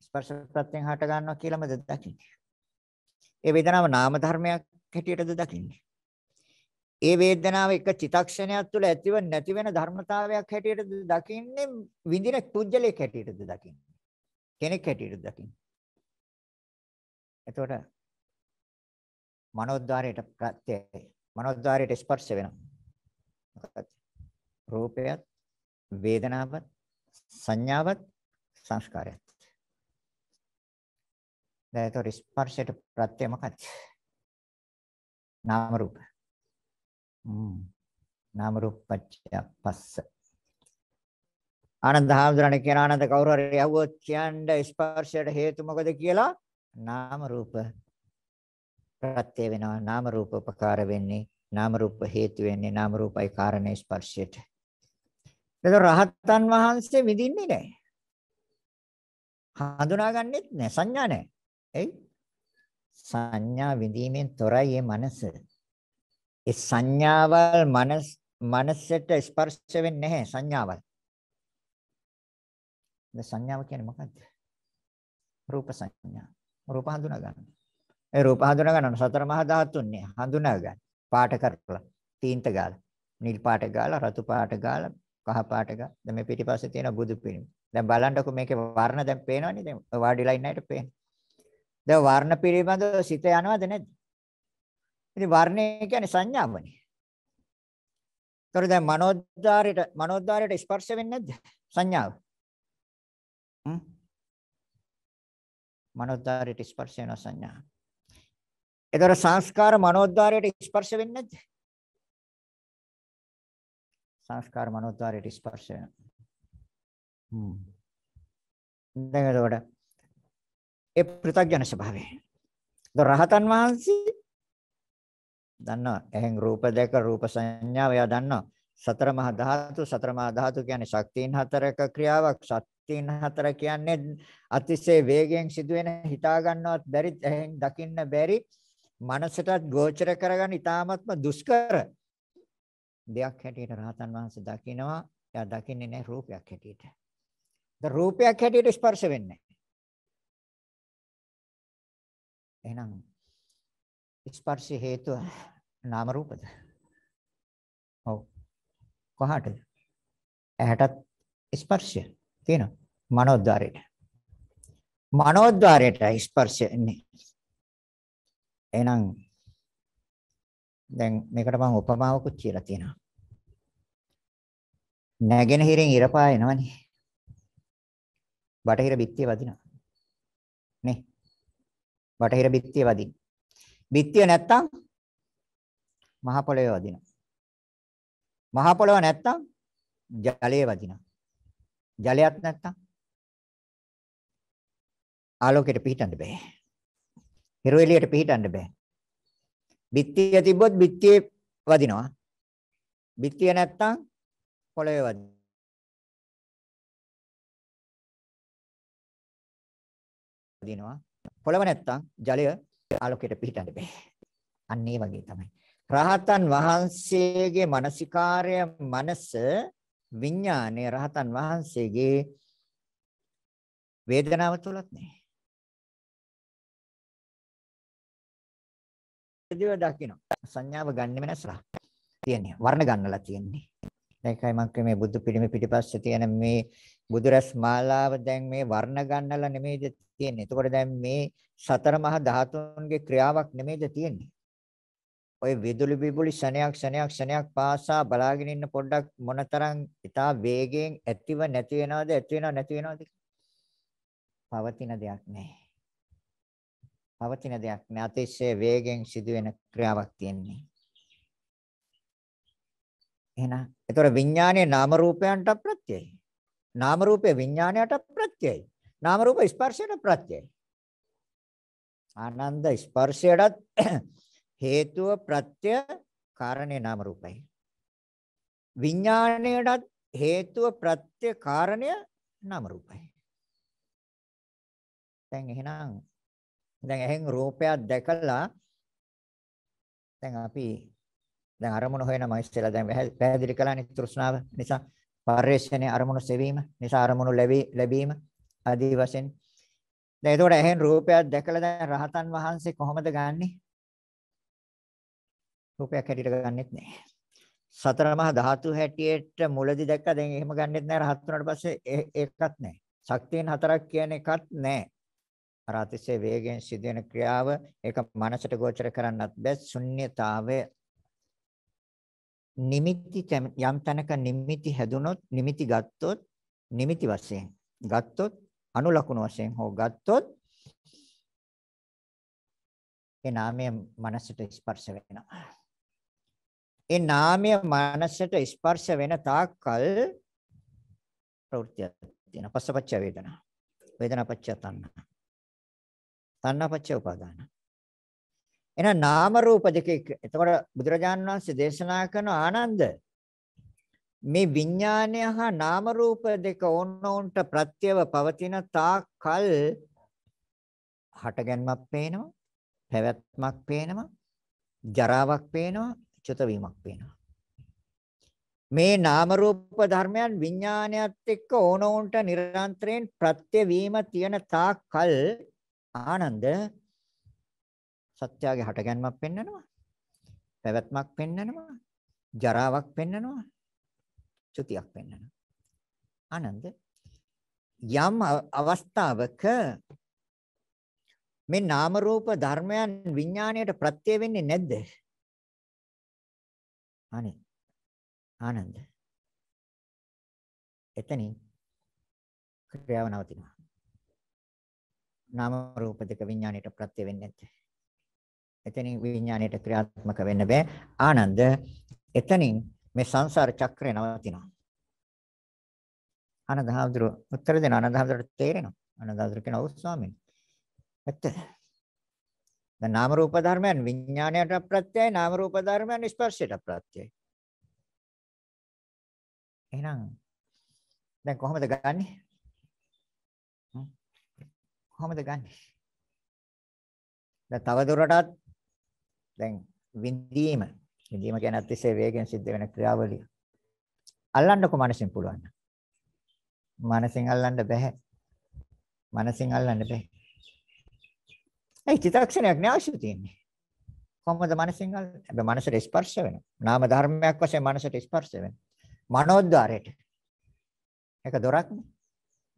ස්පර්ශ ප්‍රත්‍යයෙන් හට ගන්නවා කියලාමද දකින්නේ. ඒ වේදනාව නාම ධර්මයක් හැටියටද දකින්නේ. ඒ වේදනාව එක චිතක්ෂණයක් තුළ ඇතිව නැති වෙන ධර්මතාවයක් හැටියටද දකින්නේ විඳින කුජලයක් හැටියටද දකින්නේ. කෙනෙක් හැටියටද දකින්නේ. එතකොට මනෝද්වාරයට ප්‍රත්‍යයයි. මනෝද්වාරයට ස්පර්ශ වෙනවා. රූපයත් වේදනාවත් සංඥාවත් සංස්කාරයත්. දැන් එතකොට ස්පර්ශයට ප්‍රත්‍යය මොකක්ද? නාම රූප. හ්ම්. නාම රූප පත්‍ය පස්ස. ආනන්ද හාමුදුරනේ කියන ආනන්ද කවුරු හරි යවුවොත් කියන්න ස්පර්ශයට හේතු මොකද කියලා නාම රූප ප්‍රත්‍ය වෙනවා නාම රූප උපකාර වෙන්නේ නාම රූප හේතු වෙන්නේ නාම රූපයි කාරණේ ස්පර්ශයට. ඒක රහතන් වහන්සේ විඳින්නේ නැහැ. හඳුනාගන්නෙත් නැහැ සංඥා නැහැ. එයි සංඥා විඳීමෙන් තොරයි මේ මනස. ඒ සංඥාවල් මනස මනසට ස්පර්ශ වෙන්නේ නැහැ සංඥාවල්. මේ සංඥාව කියන්නේ මොකද්ද? රූප සංඥා. රූප හඳුනා ගන්න. ඒ රූප හඳුනා ගන්න සතර මහා ධාතුන්නේ හඳුනා ගන්න. පාට කරලා තීන්ත ගාලා නිල් පාට ගාලා රතු පාට ගාලා කහ පාට ගාලා දැන් මේ පිටිපස්සේ තියෙන බුදු පිළිම. දැන් බලන්නකො මේකේ වර්ණ දැන් පේනවනේ දැන් වාඩිලා ඉන්න අයට පේන. දැන් වර්ණ පිළිබඳව සිත යනවද නැද්ද? ඉතින් වර්ණය කියන්නේ සංඥාවනේ. ඒතර දැන් මනෝද්වාරයට මනෝද්වාරයට ස්පර්ශ වෙන්නේ නැද්ද? සංඥාව. හ්ම් මනෝද්වාරයට ස්පර්ශ වෙන සංඥා. ඒතර සංස්කාර මනෝද්වාරයට ස්පර්ශ වෙන්නේ නැද්ද? සංස්කාර මනෝද්වාරයට ස්පර්ශ වෙන. හ්ම්. දැන් එතකොට ඒ පෘථග්ජන ස්වභාවය. ඒතර රහතන් වහන්සේ දන්නවා එහෙන් රූප දැක රූප සංඥාව එයා දන්නවා සතර මහා ධාතු සතර මහා ධාතු කියන්නේ ශක්තියින් හතරක ක්‍රියාවක් ශක්තියින් හතර කියන්නේ අතිශය වේගයෙන් සිදුවෙන හිතා ගන්නවත් බැරි එහෙන් දකින්න බැරි මනසටත් ගෝචර කරගන්න ඉතාමත්ම දුෂ්කර දෙයක් හැටියට රහතන් වහන්සේ දකිනවා එයා දකින්නේ නැහැ රූපයක් හැටියට. ද රූපයක් හැටියට ස්පර්ශ වෙන්නේ එහෙනම් ස්පර්ශ හේතුව නාම රූපද? ඔව්. කොහාටද? ඇහැටත් ස්පර්ශය තියෙනවා. මනෝද්වාරයට. මනෝද්වාරයට ස්පර්ශය එන්නේ. එහෙනම් දැන් මේකට මම උපමාවකුත් කියලා තියෙනවා. නැගෙනහිරින් ඉර පායනවනේ. බටහිර බිත්තිය වදිනවා. නේ. බටහිර බිත්තිය වදින. බිත්තිය නැත්තම් මහ පොළොවේ වදිනවා. මහ පොළව නැත්තම් ජලය වදිනවා. ජලයක් නැත්තම් ආලෝකයට පිටින්න බෑ. හිරු එළියට පිටින්න බෑ. බිත්තිය තිබ්බොත් බිත්තියේ වදිනවා. බිත්තිය නැත්තම් පොළවේ වදිනවා. දිනවා පොළව නැත්තම් ජලය ආලෝකයට පිටින්න බෑ අන්න ඒ වගේ තමයි රහතන් වහන්සේගේ මානසිකාර්ය මනස විඥානයේ රහතන් වහන්සේගේ වේදනාව තුලත් නැහැ. දිව දකින්න සංඥාව ගන්නෙම නැසලා තියෙන්නේ වර්ණ ගන්නලා තියෙන්නේ. ඒකයි මම මේ බුදු පිළිමේ පිටිපස්සේ තියෙන මේ බුදුරස් මාලාව දැන් මේ වර්ණ ගන්නලා නෙමෙයිද තියෙන්නේ. එතකොට දැන් මේ සතර මහා ධාතුන්ගේ ක්‍රියාවක් නෙමෙයිද තියෙන්නේ. ওই විදුලි බිබුලි ශනයක් ශනයක් ශනයක් පාසා බලාගෙන ඉන්න පොඩ්ඩක් මොනතරම් ඉතා වේගයෙන් ඇතිව නැති වෙනවද ඇති වෙනව නැති වෙනවද පවතින දෙයක් නැහැ. පවතින දෙයක් නෑ අතිශය වේගයෙන් සිදුවෙන ක්‍රියාවක් තියෙන්නේ. එහෙනම් ඒතර විඥානයේ නාම රූපයන්ට ප්‍රත්‍යයයි. නාම රූපේ විඥානයට ප්‍රත්‍යයයි. නාම රූප ස්පර්ශයට ප්‍රත්‍යයයි. ආනන්ද ස්පර්ශයටත් හේතුව ප්‍රත්‍ය කාරණේ නාම රූපයි. විඥාණයටත් හේතුව ප්‍රත්‍ය කාරණය නාම රූපයි. දැන් එහෙනම් දැන් එහෙන් රූපයක් දැකලා දැන් අපි දැන් අරමුණ හොයන මයිස්ටලා දැන් පැහැදිලි කළානේ තෘෂ්ණාව නිසා පරිශ්‍රණේ අරමුණු සෙවීම නිසා අරමුණු ලැබීම ආදී වශයෙන් දැන් එතකොට එහෙන් රූපයක් දැකලා දැන් රහතන් වහන්සේ කොහොමද ගන්නේ රූපයක් හැටියට ගන්නෙත් නැහැ. සතර මහා ධාතු හැටියට මුලදි දැක්කා දැන් එහෙම ගන්නෙත් නැහැ රහත් වුණාට පස්සේ ඒකත් නැහැ. ශක්තියෙන් හතරක් කියන එකත් නැහැ. අර අතිශය වේගයෙන් සිදුවෙන ක්‍රියාව ඒක මනසට ගෝචර කරන්නත් බැස් ශුන්්‍යතාවය නිමිති යම් තැනක නිමිති හැදුනොත් නිමිති ගත්තොත් නිමිති වශයෙන් ගත්තොත් අනු ලකුණු වශයෙන් හෝ ගත්තොත් ඒ නාමය මනසට ස්පර්ශ වෙනවා ඒ නාමය මනසට ස්පර්ශ වෙන තාක්කල් ප්‍රවෘත්තියක් තියෙන පස්සපච්ච වේදනා වේදනාපච්ච තණ්හා තණ්හාපච්ච උපාදාන එහෙනම් නාම රූප දෙකේ එතකොට බුදුරජාන් වහන්සේ දේශනා කරන ආනන්ද මේ විඥානය හා නාම රූප දෙක ඕනෝන්ට ප්‍රත්‍යව පවතින තාක්කල් හටගැන්මක් පේනවා පැවැත්මක් පේනවා ජරාවක් පේනවා ච්‍යුත වීමක් පේනවා. මේ නාම රූප ධර්මයන් විඥානයත් එක්ක ඕනෝන්ට නිරන්තරයෙන් ප්‍රත්‍ය වීම තියෙන තාක්කල් ආනන්ද සත්‍යයේ හටගැන්මක් පෙන්නනවා. පැවැත්මක් පෙන්නනවා. ජරාවක් පෙන්නනවා. චුතියක් පෙන්නනවා. ආනන්ද යම් අවස්ථාවක මේ නාම රූප ධර්මයන් විඥාණයට ප්‍රත්‍ය වෙන්නේ නැද්ද? අනේ ආනන්ද එතනින් ක්‍රියාව නවතිනවා නාම රූප දෙක විඥාණයට ප්‍රත්‍ය වෙන්නේ නැත්තේ. එතනින් විඥාණයට ක්‍රියාත්මක වෙන්න බෑ. ආනන්ද එතනින් මේ සංසාර චක්‍රය නවතිනවා. අනදාහඳුර උත්තර දෙන අනදාහඳුරට තේරෙනවා. අනදාහඳුර කියන ඔව් ස්වාමීන්. ඇත්ත. දැන් නාම රූප ධර්මයන් විඥාණයට අප්‍රත්‍යයි නාම රූප ධර්මයන් ස්පර්ශයට අප්‍රත්‍යයි. එහෙනම් දැන් කොහොමද ගන්නෙ? කොහොමද ගන්නෙ? දැන් තව දුරටත් දැන් විඳීම විඳීම කියන්නේ අතිශය වේගෙන් සිද්ධ වෙන ක්‍රියාවලිය. අල්ලන්නකො මනසින් පුළුවන්. මනසින් අල්ලන්න බෑ. මනසින් අල්ලන්න බෑ. ඒ චිත්තක්ෂණයක් නෑ අවශ්‍ය තියෙන්නේ. කොහොමද මනසෙන් ගන්න? හැබැයි මනසට ස්පර්ශ වෙනවා. නාම ධර්මයක් වශයෙන් මනසට ස්පර්ශ වෙනවා. මනෝද්වාරයට. ඒක දොරක්නේ.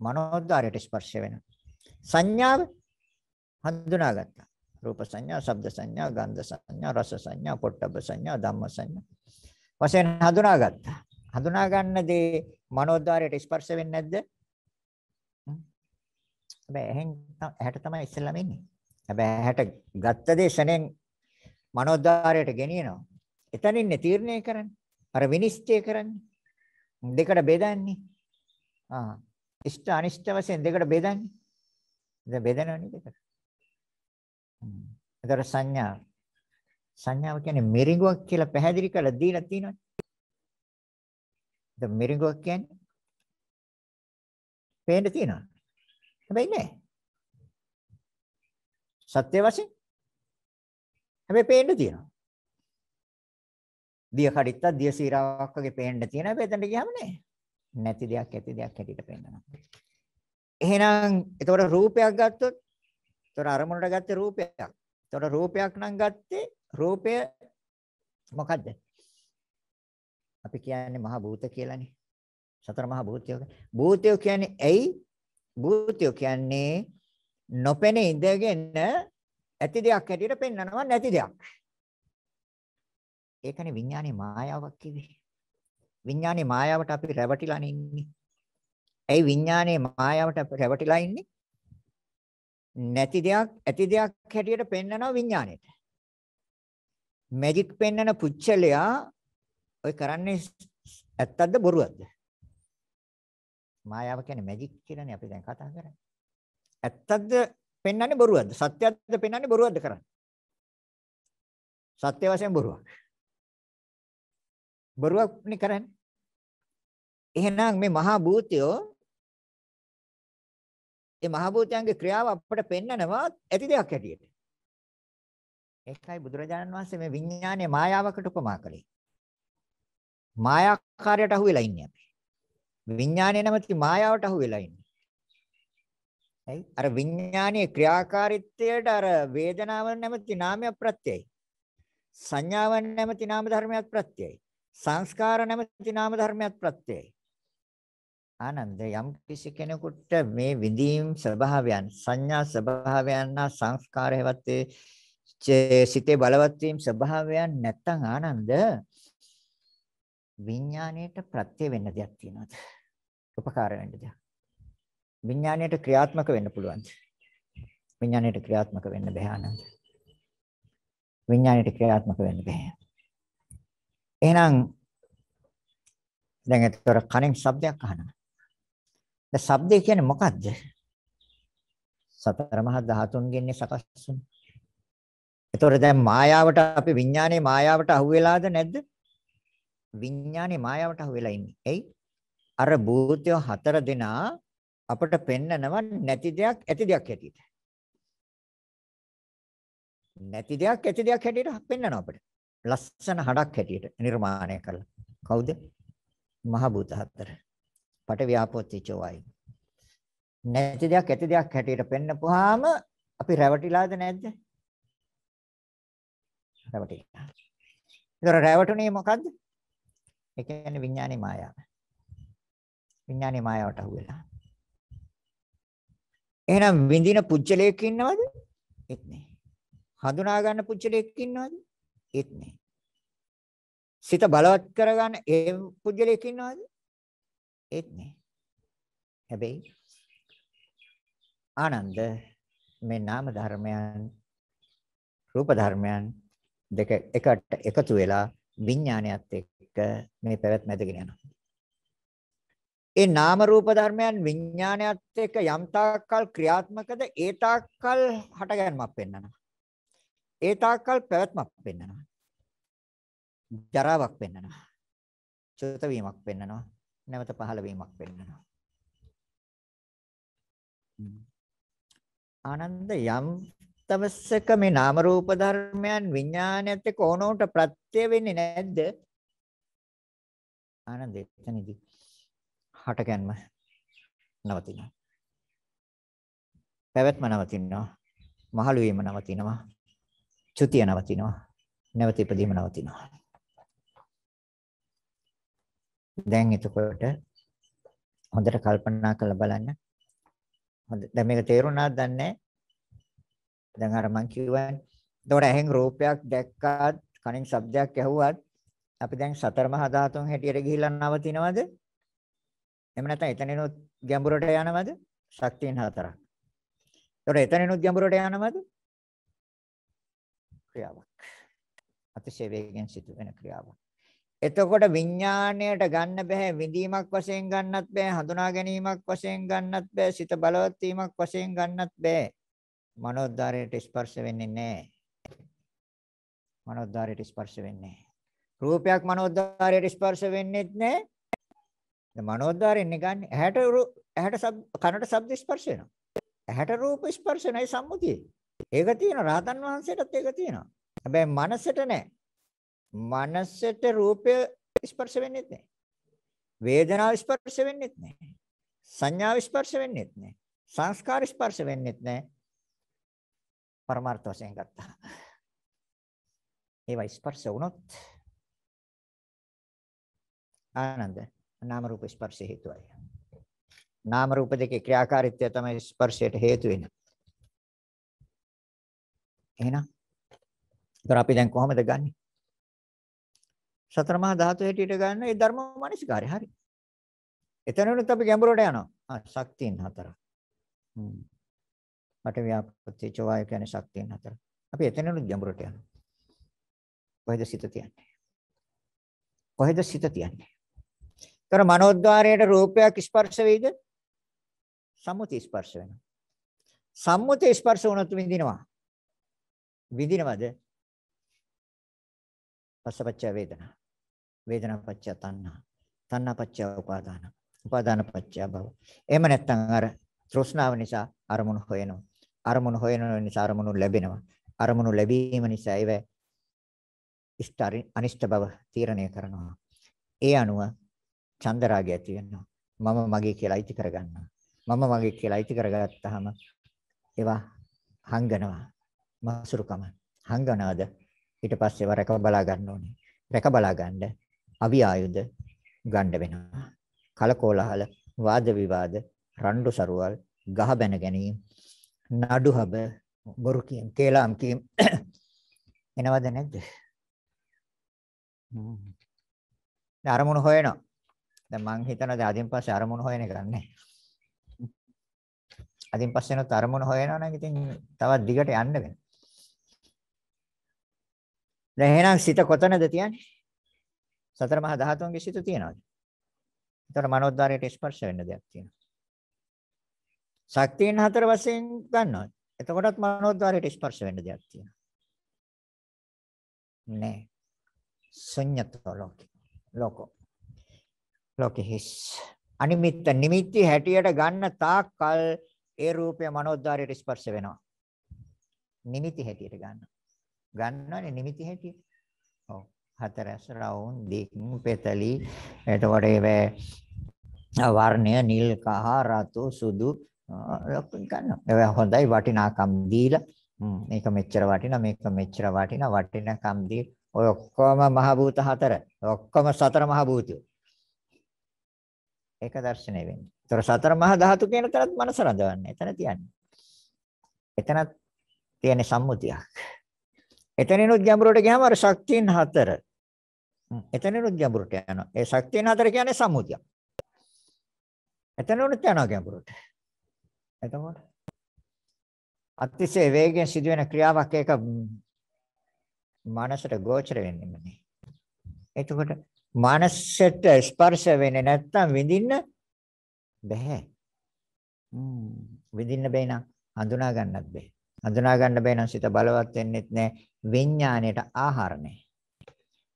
මනෝද්වාරයට ස්පර්ශ වෙනවා. සංඥාව හඳුනාගත්තා. රූප සංඥා, ශබ්ද සංඥා, ගන්ධ සංඥා, රස සංඥා, පොට්ටබ්බ සංඥා, ධම්ම සංඥා. වශයෙන් හඳුනාගත්තා. හඳුනා ගන්න දේ මනෝද්වාරයට ස්පර්ශ වෙන්නේ නැද්ද? හැබැයි එහෙන් ඇහැට තමයි ඉස්සෙල්ලාම එන්නේ. හැබැයි ඇහැට ගත්ත දේ ශණයෙන් මනෝද්වාරයට ගෙනියනවා. එතනින්නේ තීරණය කරන්නේ. අර විනිශ්චය කරන්නේ. දෙකට බෙදන්නේ. ආ. ඉෂ්ට අනිෂ්ට වශයෙන් දෙකට බෙදන්නේ. දැන් බෙදනවනේ දෙකට. ඒතර සංඥා සංඥාව කියන්නේ මිරිඟුවක් කියලා පැහැදිලි කරලා දීලා තියෙනවා. දැන් මිරිඟුවක් කියන්නේ පේන්න තියෙනවා. හැබැයි නෑ. සත්‍ය වශයෙන් හැබැයි පේන්න තියෙනවා. දිය කඩਿੱත්තක් දිය සීරාවක් වගේ පේන්න තියෙන හැබැයි එතනට ගියාම නෑ. නැති දෙයක් ඇති දෙයක් හැටියට පේනවා. එහෙනම් එතකොට රූපයක් ගත්තොත් එතකොට අරමුණට ගත්තේ රූපයක්. එතකොට රූපයක් නම් ගත්තේ රූපය මොකද්ද? අපි කියන්නේ මහා භූත කියලානේ. සතර මහා භූතයෝ. භූතයෝ කියන්නේ ඇයි? භූතයෝ කියන්නේ නොපෙනී ඉඳගෙන ඇති දෙයක් හැටියට පෙන්නනවා නැති දෙයක්. ඒකනේ විඥානේ මායාවක් කිව්වේ. විඥානේ මායාවට අපි රැවටිලා ඉන්නේ. ඇයි විඥානේ මායාවට අපි රැවටිලා ඉන්නේ? නැති දෙයක් ඇති දෙයක් හැටියට පෙන්නනවා විඥානෙට. මැජික් පෙන්නන පුච්චලයා ඔය කරන්නේ ඇත්තක්ද බොරුවක්ද? මායාව කියන්නේ මැජික් කියලානේ අපි දැන් කතා කරන්නේ. ඇත්තක්ද පෙන්වන්නේ බොරුවක්ද? සත්‍යයක්ද පෙන්වන්නේ බොරුවක්ද කරන්නේ? සත්‍ය වශයෙන් බොරුවක්. බොරුවක්නේ කරන්නේ. එහෙනම් මේ මහා භූතයෝ ඒ මහා භූතයන්ගේ ක්‍රියාව අපට පෙන්නනවා ඇති දෙයක් හැටියට. ඒකයි බුදුරජාණන් වහන්සේ මේ විඥානයේ මායාවකට උපමා කළේ. මායාකාරයට අහු වෙලා ඉන්නේ අපි. විඥානයේ නැමැති මායාවට අහු වෙලා ඉන්නේ. ඇයි? අර විඥානයේ ක්‍රියාකාරීත්වයට අර වේදනාව නැමැති නාමයක් ප්‍රත්‍යයයි. සංඥාව නැමැති නාම ධර්මයක් ප්‍රත්‍යයයි. සංස්කාර නැමැති නාම ධර්මයක් ප්‍රත්‍යයයි. ආනන්ද යම් කිසි කෙනෙකුට මේ විඳීම් ස්වභාවයන් සංඥා ස්වභාවයන් හා සංස්කාර හේවත් සිතේ බලවත් වීම ස්වභාවයන් නැත්තම් ආනන්ද විඥාණයට ප්‍රත්‍ය වෙන්න දෙයක් තියනවාද? උපකාර වෙන්න දෙයක්. විඥාණයට ක්‍රියාත්මක වෙන්න පුළුවන්ද? විඥාණයට ක්‍රියාත්මක වෙන්න බෑ ආනන්ද. විඥාණයට ක්‍රියාත්මක වෙන්න බෑ. එහෙනම් දැන් ඒතර කණෙන් ශබ්දයක් අහනවා. දැන් ශබ්දය කියන්නේ මොකද්ද? සතර මහා ධාතුන්ගෙන් සකස් වුණු. ඒතර දැන් මායාවට අපේ විඥානේ මායාවට අහු වෙලාද නැද්ද? විඥානේ මායාවට අහු වෙලා ඉන්නේ. එයි අර භූතය හතර දෙනා අපට පෙන්නනවා නැති දෙයක් ඇති දෙයක් හැටියට. නැති දෙයක් ඇති දෙයක් හැටියට පෙන්නනවා අපිට. ලස්සන හඩක් හැටියට නිර්මාණය කරලා. කවුද? මහ භූත හතර. පට ව්‍යාපෝත්‍චෝ වයි. නැති දෙයක් ඇති දෙයක් හැටියට පෙන්නපුවාම අපි රැවටිලාද නැද්ද? රැවටිලා. ඒතර රැවටුනේ මොකද්ද? ඒ කියන්නේ විඥානේ මායාව. විඥානේ මායාවට අහුවෙලා. එහෙනම් විඳින පුජ්‍යලයක් ඉන්නවද? ඒත් නැහැ. හඳුනා ගන්න පුජ්‍යලයක් ඉන්නවද? ඒත් නැහැ. සිත බලවත් කරගන්න ඒ පුජ්‍යලයක් ඉන්නවද? ඒත් නැහැ. හැබැයි ආනන්ද මේ නාම ධර්මයන් රූප ධර්මයන් දෙක එකට එකතු වෙලා විඥානයත් එක්ක මේ පැවැත්ම ඇදගෙන යනවා. ඒ නාම රූප ධර්මයන් විඥානයත් එක්ක යම් තාක්කල් ක්‍රියාත්මකද ඒ තාක්කල් හටගැන්මක් පෙන්වනවා. ඒ තාක්කල් පැවැත්මක් පෙන්වනවා. ජරාවක් පෙන්වනවා. චුත වීමක් පෙන්වනවා. නැවත පහළ වීමක් පෙන්වනවා. ආනන්ද යම් තවස්සක මේ නාම රූප ධර්මයන් විඥානයත් එක්ක ඕනෝට ප්‍රත්‍ය වෙන්නේ නැද්ද? ආනන්ද එතනදී හටගැන්ම නවතිනවා. පැවැත්ම නවතිනවා. මහලු වීම නවතිනවා. චුතිය නවතිනවා. නැවත ඉදීම නවතිනවා. දැන් එතකොට හොඳට කල්පනා කරලා බලන්න. හොඳ දැන් මේක තේරුණාද දන්නේ දැන් අර මං කියවනේ. එතකොට ඇහෙන් රූපයක් දැක්කාත් කනින් ශබ්දයක් ඇහුවත් අපි දැන් සතර මහා ධාතුන් හැටියට ගිහිල්ලා නවතිනවද? එහෙම නැත්නම් එතනිනුත් ගැඹුරට යනවද? ශක්තියන් හතරක්. ඒතකොට එතනිනුත් ගැඹුරට යනවද? ක්‍රියාවක්. අතිශය වේගෙන් සිදුවෙන ක්‍රියාවක්. එතකොට විඥාණයට ගන්න බෑ විඳීමක් වශයෙන් ගන්නත් බෑ හඳුනා ගැනීමක් වශයෙන් ගන්නත් බෑ සිත බලවත් වීමක් වශයෙන් ගන්නත් බෑ මනෝද්වාරයට ස්පර්ශ වෙන්නේ නැහැ මනෝද්වාරයට ස්පර්ශ වෙන්නේ රූපයක් මනෝද්වාරයට ස්පර්ශ වෙන්නේත් නැහැ දැන් මනෝද්වාරයෙන් නිකන්නේ ඇහැට ඇහැට කනට ශබ්ද ස්පර්ශ වෙනවා. ඇහැට රූප ස්පර්ශ නැයි සම්මුතියේ. ඒක තියෙනවා රාතන් වහන්සේටත් ඒක තියෙනවා. හැබැයි මනසට නෑ. මනසට රූපය ස්පර්ශ වෙන්නේත් නෑ. වේදනාව ස්පර්ශ වෙන්නේත් නෑ. සංඥාව ස්පර්ශ වෙන්නේත් නෑ. සංස්කාර ස්පර්ශ වෙන්නේත් නෑ. පරමාර්ථ වශයෙන් ගත්තා. ඒවා ස්පර්ශ වුණොත් ආනන්ද නාම රූප ස්පර්ශ හේතුවයි. නාම රූප දෙකේ ක්‍රියාකාරීත්වය තමයි ස්පර්ශයට හේතු වෙන්නේ. එහෙනම් ඒතර අපි දැන් කොහොමද ගන්නෙ? සතර මහා ධාතු හැටියට ගන්න ඒ ධර්ම මනසිකාරය හරි. එතනනොත් අපි ගැඹුරට යනවා. ආ ශක්තියන් හතර. හ්ම්. මට ව්‍යාපෘති චෝය කියන්නේ ශක්තියන් හතර. අපි එතනනොත් ගැඹුරට යනවා. කොහෙද සිත තියන්නේ? කොහෙද සිත තියන්නේ? ඒතර මනෝද්වාරයට රූපයක් ස්පර්ශ වෙයිද? සම්මුති ස්පර්ශ වෙනවා. සම්මුති ස්පර්ශ වුණොත් විඳිනවා. විඳිනවද? පස්සපච්ච වේදනා. වේදනාපච්ච තණ්හා. තණ්හාපච්ච උපාදාන. උපාදානපච්ච භව. එහෙම නැත්නම් අර තෘෂ්ණාව නිසා අරමුණු හොයනවා. අරමුණු හොයන නිසා අරමුණු ලැබෙනවා. අරමුණු ලැබීම නිසා ඒව ඉෂ්ට අනිෂ්ට බව තීරණය කරනවා. ඒ අනුව චන්දරාගය ඇති වෙනවා. මම මගේ කියලා අයිති කරගන්නවා. මම මගේ කියලා අයිති කරගත්තාම ඒවා හංගනවා. මසුරුකම හංගනවාද? ඊට පස්සේ ඒවා රැක බලා ගන්න ඕනේ. රැක බලා ගන්න අවි ආයුධ ගන්න වෙනවා. කලකෝලහල, වාද විවාද, රණ්ඩු සරුවල්, ගහ බැන ගැනීම, නඩු හබ, බොරු කීම්, කේලම් කීම් එනවද නැද්ද? අරමුණු හොයනවා. දැන් මං හිතනවා දැන් අදින් පස්සේ අරමුණු හොයන එක ගන්නෑ. අදින් පස්සේ නෝ අරමුණු හොයනවා නම් ඉතින් තවත් දිගට යන්න වෙනවා. දැන් එහෙනම් සිත කොතනද තියන්නේ? සතර මහා ධාතුන්ගේ සිත තියනවාද? ඒතර මනෝද්වාරයට ස්පර්ශ වෙන්න දෙයක් තියෙනවා. ශක්තියන් හතර වශයෙන් ගන්නවා. එතකොටත් මනෝද්වාරයට ස්පර්ශ වෙන්න දෙයක් තියෙනවා. නෑ. ශුන්‍යතෝ ලෝකෝ. ලෝකෝ. ලෝක හිස් අනිමිත්ත නිමිති හැටියට ගන්න තාක් කල් ඒ රූපය මනෝද්වාරයට ස්පර්ශ වෙනවා නිමිති හැටියට ගන්න ගන්නවනේ නිමිති හැටියට ඔව් හතරස් රවුන් දික් පෙතලි එතකොට වඩේ වර්ණය නිල් කහ රතු සුදු ලොකු ගන්නවා ඒවා හොඳයි වටිනාකම් දීලා මේක මෙච්චර වටිනා මේක මෙච්චර වටිනා වටිනාකම් දී ඔය ඔක්කොම මහ භූත හතර ඔක්කොම සතර මහ භූතයෝ ඒක දර්ශනය වෙන්නේ. ඒතර සතර මහා ධාතු කියන තරත් මනස රඳවන්නේ. එතන තියන්නේ. එතනත් තියෙන සම්මුතියක්. එතනිනුත් ගැඹුරට ගියාම අර ශක්තියන් හතර. එතනිනුත් ගැඹුරට යනවා. ඒ ශක්තියන් හතර කියන්නේ සම්මුතියක්. එතනිනුත් යනවා ගැඹුරට. එතකොට අතිශය වේගයෙන් සිදුවෙන ක්‍රියාවක් ඒක මනසට ගෝචර වෙන්නේ නැහැ. එතකොට මනසට ස්පර්ශ වෙන්නේ නැත්නම් විඳින්න බෑ. විඳින්න බෑ නම් හඳුනා ගන්නත් බෑ. හඳුනා ගන්න බෑ නම් සිත බලවත් වෙන්නෙත් නෑ. විඥාණයට ආහාර නෑ.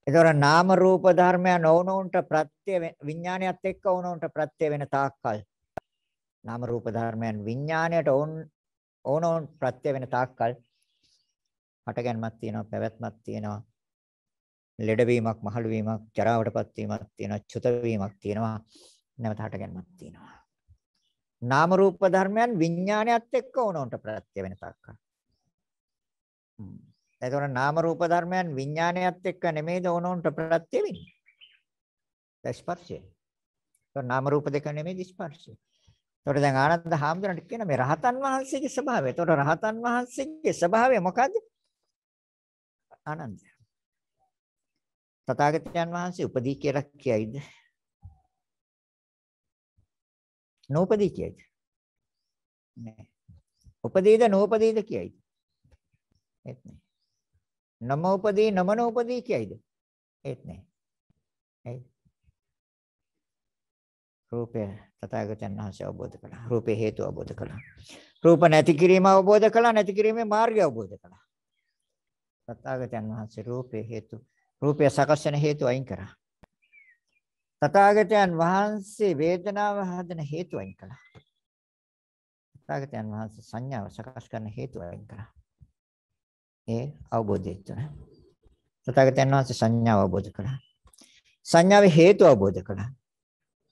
ඒතොර නාම රූප ධර්මයන් ඕනෝන්ට ප්‍රත්‍ය විඥාණයත් එක්ක ඕනෝන්ට ප්‍රත්‍ය වෙන තාක්කල් නාම රූප ධර්මයන් විඥාණයට ඕන ඕනෝන් ප්‍රත්‍ය වෙන තාක්කල් හටගන්මක් තියෙනවා පැවැත්මක් තියෙනවා ලෙඩවීමක් මහලු වීමක් ජරාවටපත් වීමක් තියෙනවා චුත වීමක් තියෙනවා නැවත හටගැන්මක් තියෙනවා නාම රූප ධර්මයන් විඥාණයත් එක්ක ඕනොන්ට ප්‍රත්‍ය වෙන තාක්කා එතකොට නාම රූප ධර්මයන් විඥාණයත් එක්ක නෙමෙයිද ඕනොන්ට ප්‍රත්‍ය වෙන්නේ ස්පර්ශය එතකොට නාම රූප දෙක නෙමෙයිද ස්පර්ශය එතකොට දැන් ආනන්ද හාමුදුරන්ට කියන මේ රහතන් වහන්සේගේ ස්වභාවය එතකොට රහතන් වහන්සේගේ ස්වභාවය මොකද්ද ආනන්දය තථාගතයන් වහන්සේ උපදී කියලා කියයිද? නූපදී කියයිද? නෑ. උපදීද නූපදීද කියයිද? ඒත් නෑ. නම උපදී නම නූපදී කියයිද? ඒත් නෑ. ඒයි. රූපය තථාගතයන් වහන්සේ අවබෝධ කළා. රූපේ හේතු අවබෝධ කළා. රූප නැති කිරීම අවබෝධ කළා. නැති කිරීමේ මාර්ගය අවබෝධ කළා. තථාගතයන් වහන්සේ රූපේ හේතු රූපය සකස් වෙන හේතු අයින් කරා. තථාගතයන් වහන්සේ වේදනාව හදන හේතු අයින් කළා. තථාගතයන් වහන්සේ සංඥාව සකස් කරන හේතු අයින් කරා. ඒ අවබෝධය තුන. තථාගතයන් වහන්සේ සංඥාව අවබෝධ කළා. සංඥාවේ හේතු අවබෝධ කළා.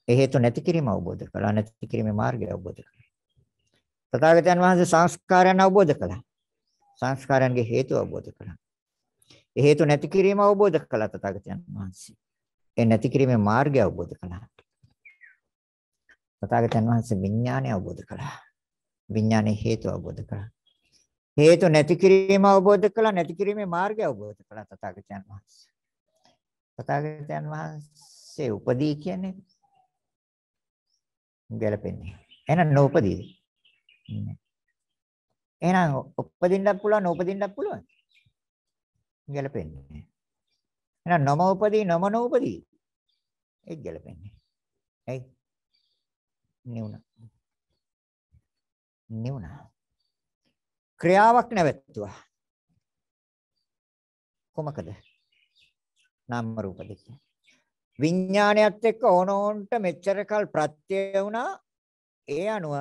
ඒ හේතු නැති කිරීම අවබෝධ කළා. නැති කිරීමේ මාර්ගය අවබෝධ කළා. තථාගතයන් වහන්සේ සංස්කාරයන් අවබෝධ කළා. සංස්කාරයන්ගේ හේතු අවබෝධ කළා. ඒ හේතු නැති කිරීම අවබෝධ කළා තථාගතයන් වහන්සේ. ඒ නැති කිරීමේ මාර්ගය අවබෝධ කළා. තථාගතයන් වහන්සේ විඥානය අවබෝධ කළා. විඥානයේ හේතු අවබෝධ කළා. හේතු නැති කිරීම අවබෝධ කළා නැති කිරීමේ මාර්ගය අවබෝධ කළා තථාගතයන් වහන්සේ. තථාගතයන් වහන්සේ උපදී කියන්නේ ගැලපෙන්නේ. එහෙනම් නෝපදී. එහෙනම් උපදින්නත් පුළුවන් නෝපදින්නත් පුළුවන්. ගැලපෙන්නේ. එහෙනම් නොම උපදී නොම නොඋපදී ඒ ගැලපෙන්නේ. ඇයි? නිවුණා. නිවුණා. ක්‍රියාවක් නැවැත්තුවා. කොමකද? නාම රූප දෙක. විඥාණයත් එක්ක ඕනෝන්ට මෙච්චරකල් ප්‍රත්‍ය වුණා. ඒ අනුව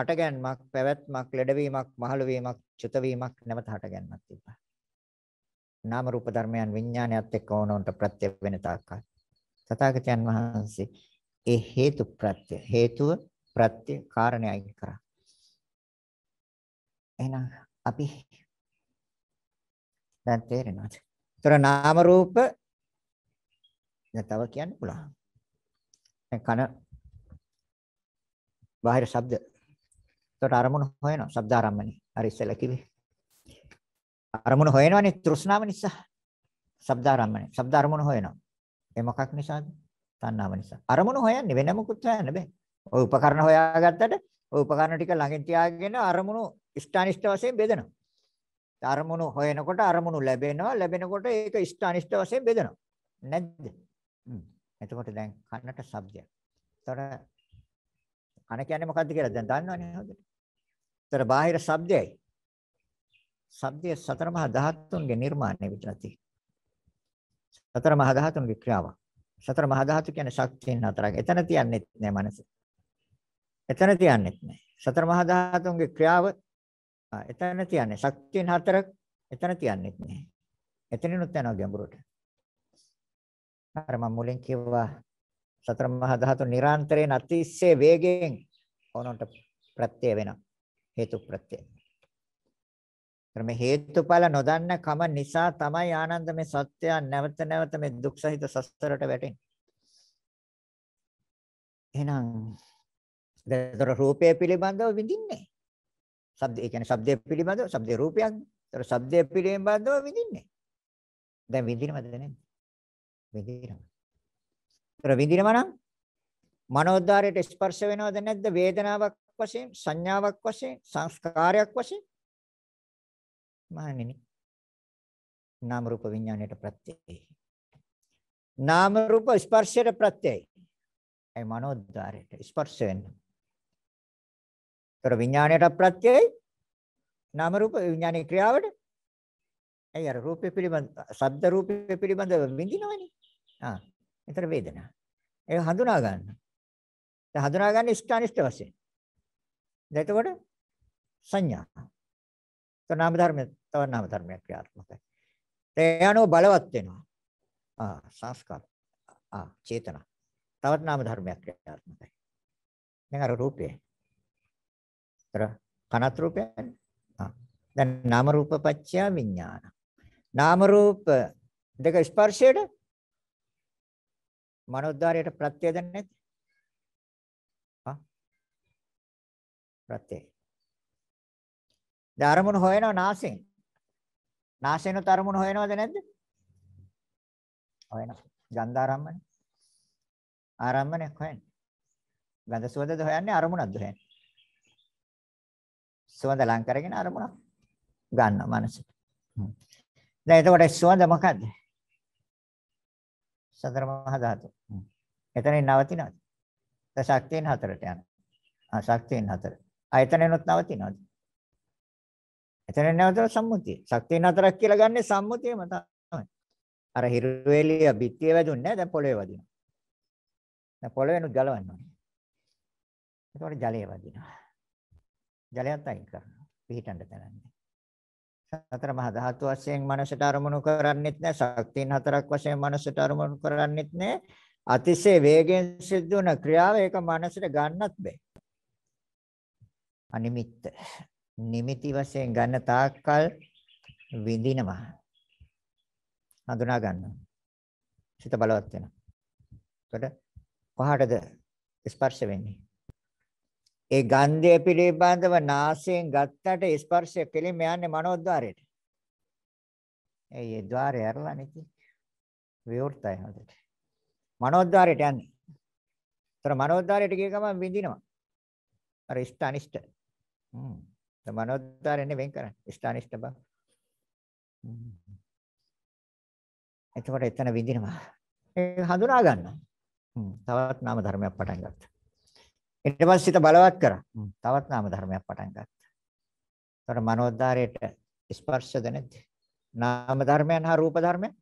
හටගැන්මක්, පැවැත්මක්, ලෙඩවීමක්, මහලු වීමක්, චුත වීමක් නැවත හටගැන්මක් තිබ්බා. නාම රූප ධර්මයන් විඥානයත් එක්ක ඕනොන්ට ප්‍රත්‍ය වෙන තාක්කයි. තථාගතයන් වහන්සේ ඒ හේතු ප්‍රත්‍ය හේතුව ප්‍රත්‍ය කාරණයයි කරා. එහෙනම් අපි දැන් තේරෙනවද? ତොර නාම රූප නැතව කියන්න පුළුවන්. දැන් කන බාහිර ශබ්ද. ତොර අරමුණු හොයනවා. ශබ්ද ආරම්මනේ. හරි ඉස්සෙල්ලා කිව්වේ. අරමුණ හොයනවනේ තෘෂ්ණාව නිසා. ශබ්දාරම්මණය. ශබ්ද අරමුණ හොයනවා. ඒ මොකක් නිසාද? තණ්හාව නිසා. අරමුණ හොයන්නේ වෙන මොකුත් හොයන්න බෑ. ඔය උපකරණ හොයාගත්තට ඔය උපකරණ ටික ළඟින් තියාගෙන අරමුණු ස්ථානිෂ්ඨ වශයෙන් බෙදෙනවා. අරමුණු හොයනකොට අරමුණු ලැබෙනවා. ලැබෙනකොට ඒක ස්ථානිෂ්ඨ වශයෙන් බෙදෙනවා. නැද්ද? එතකොට දැන් කනට ශබ්දයක්. එතකොට කන කියන්නේ මොකද්ද කියලා දැන් දන්නවනේ හොඳට. එතකොට බාහිර ශබ්දයයි සබ්දයේ සතර මහා ධාතුන්ගේ නිර්මාණය විතරයි තියෙන්නේ. සතර මහා ධාතුන්ගේ ක්‍රියාවක්. සතර මහා ධාතු කියන්නේ ශක්තියන් හතරක්. එතන තියන්නෙත් නෑ මනස. එතන තියන්නෙත් නෑ. සතර මහා ධාතුන්ගේ ක්‍රියාව එතන තියන්නේ ශක්තියන් හතරක්. එතන තියන්නෙත් නෑ. එතනිනුත් යනවා ගැඹුරට. අර මම මුලින් කිව්වා සතර මහා ධාතු නිරන්තරයෙන් අතිශය වේගයෙන් ඕනොන්ට ප්‍රත්‍ය වෙනවා. හේතු ප්‍රත්‍යය. මේ හේතුඵල නොදන්න කම නිසා තමයි ආනන්ද මේ සත්‍යය නැවත නැවත මේ දුක් සහිත සසරට වැටෙන්නේ. එහෙනම් ඒතර රූපය පිළිබඳව විඳින්නේ. ශබ්ද ඒ කියන්නේ ශබ්දය පිළිබඳව ශබ්දේ රූපයක්. ඒතර ශබ්දය පිළිබඳව විඳින්නේ. දැන් විඳිනවද නැද්ද? විඳිනවා. ඒතර විඳිනවා නම් මනෝද්වාරයට ස්පර්ශ වෙනවද නැද්ද? වේදනාවක් වශයෙන්, සංඥාවක් වශයෙන්, සංස්කාරයක් වශයෙන් මහණෙනි නාම රූප විඥාණයට ප්‍රත්‍යයයි නාම රූප ස්පර්ශයට ප්‍රත්‍යයයි ඒ මනෝද්වාරයට ස්පර්ශ වෙන්න. ඒතර විඥාණයට ප්‍රත්‍යයයි නාම රූප විඥානයේ ක්‍රියාවට ඒ අර රූපය පිළිබඳ ශබ්ද රූපය පිළිබඳ විඳිනවනේ. ආ. ඒතර වේදනා. ඒක හඳුනා ගන්න. ඒ හඳුනා ගන්න ස්ථානිෂ්ඨ වශයෙන්. එතකොට සංඥා ඒක නාම ධර්මයේ තව නාම ධර්මයක් ක්‍රියාත්මකයි. ඒ අනුව බලවත් වෙනවා. ආ සංස්කාර. ආ චේතන. තවත් නාම ධර්මයක් ක්‍රියාත්මකයි. දැන් අර රූපය. අර කනත් රූපයනේ. ආ දැන් නාම රූප පත්‍ය විඥාන. නාම රූප දෙක ස්පර්ශයට මනෝද්වාරයට ප්‍රත්‍යද නැද්ද? ආ ප්‍රත්‍යය. දැන් අරමුණු හොයනවා නාසයෙන්. නාසයෙන්ුත් අරමුණු හොයනවද නැද්ද? හොයනවා. ගන්ධ ආරම්මන. ආරම්මනයක් හොයන්නේ. ගඳ සුවඳද හොයන්නේ අරමුණක්ද හොයන්නේ. සුවඳ ලං කරගෙන අරමුණක් ගන්නවා මනසට. දැන් එතකොට සුවඳ මොකද්ද? සතර මහා ධාතු. එතනින් නවතිනවද? දැන් ශක්තියෙන් හතරට යනවා. ආ ශක්තියෙන් හතර. ආයතනෙනොත් නවතිනවද? එතන නැවත සම්මුතිය. ශක්තිය නතරක් කියලා ගන්නේ සම්මුතියම තමයි. අර හිරුවේලිය පිටිය වැදුන්නේ නැහැ දැන් පොළවේ වදිනවා. දැන් පොළවෙනු ගලවන්න ඕනේ. ඒතකොට ජලය වදිනවා. ජලයත් අයින් කරනවා. පිහිටන්න තැනන්නේ. සතර මහා ධාතු වශයෙන් මනසට අරමුණු කරන්නෙත් නැහැ ශක්තියන් හතරක් වශයෙන් මනසට අරමුණු කරන්නෙත් නැහැ අතිශය වේගෙන් සිද්ධ වන ක්‍රියාව ඒක මනසට ගන්නත් බෑ අනිමිත්ත නිමිති වශයෙන් ගන්න තාක්කල් විඳිනවා. හඳුනා ගන්නවා. සිත බලවත් වෙනවා. එතකොට කොහටද ස්පර්ශ වෙන්නේ? ඒ ගන්ධය පිළිබඳව නාසයෙන් ගත්තට ස්පර්ශය කෙලින්ම යන්නේ මනෝද්වාරයට. ඒ ඒ ద్వාරය ඇරලා නැති විවෘතයි හදට. මනෝද්වාරයට යන්නේ. ඒතර මනෝද්වාරයට ගිය ගමන් විඳිනවා. අර ඉෂ්ඨ අනිෂ්ඨ. හ්ම්. මනෝද්වාරයෙන් වෙන් කරන්නේ ස්ථානිෂ්ඨ බව. එතකොට එතන විඳිනවා. ඒක හඳුනා ගන්නවා. තවත් නාම ධර්මයක් පටන් ගත්තා. ඊට පස්සේ සිත බලවත් කරා. තවත් නාම ධර්මයක් පටන් ගත්තා. එතකොට මනෝද්වාරයට ස්පර්ශද නැද්ද? නාම ධර්මයන් හා රූප ධර්මයන්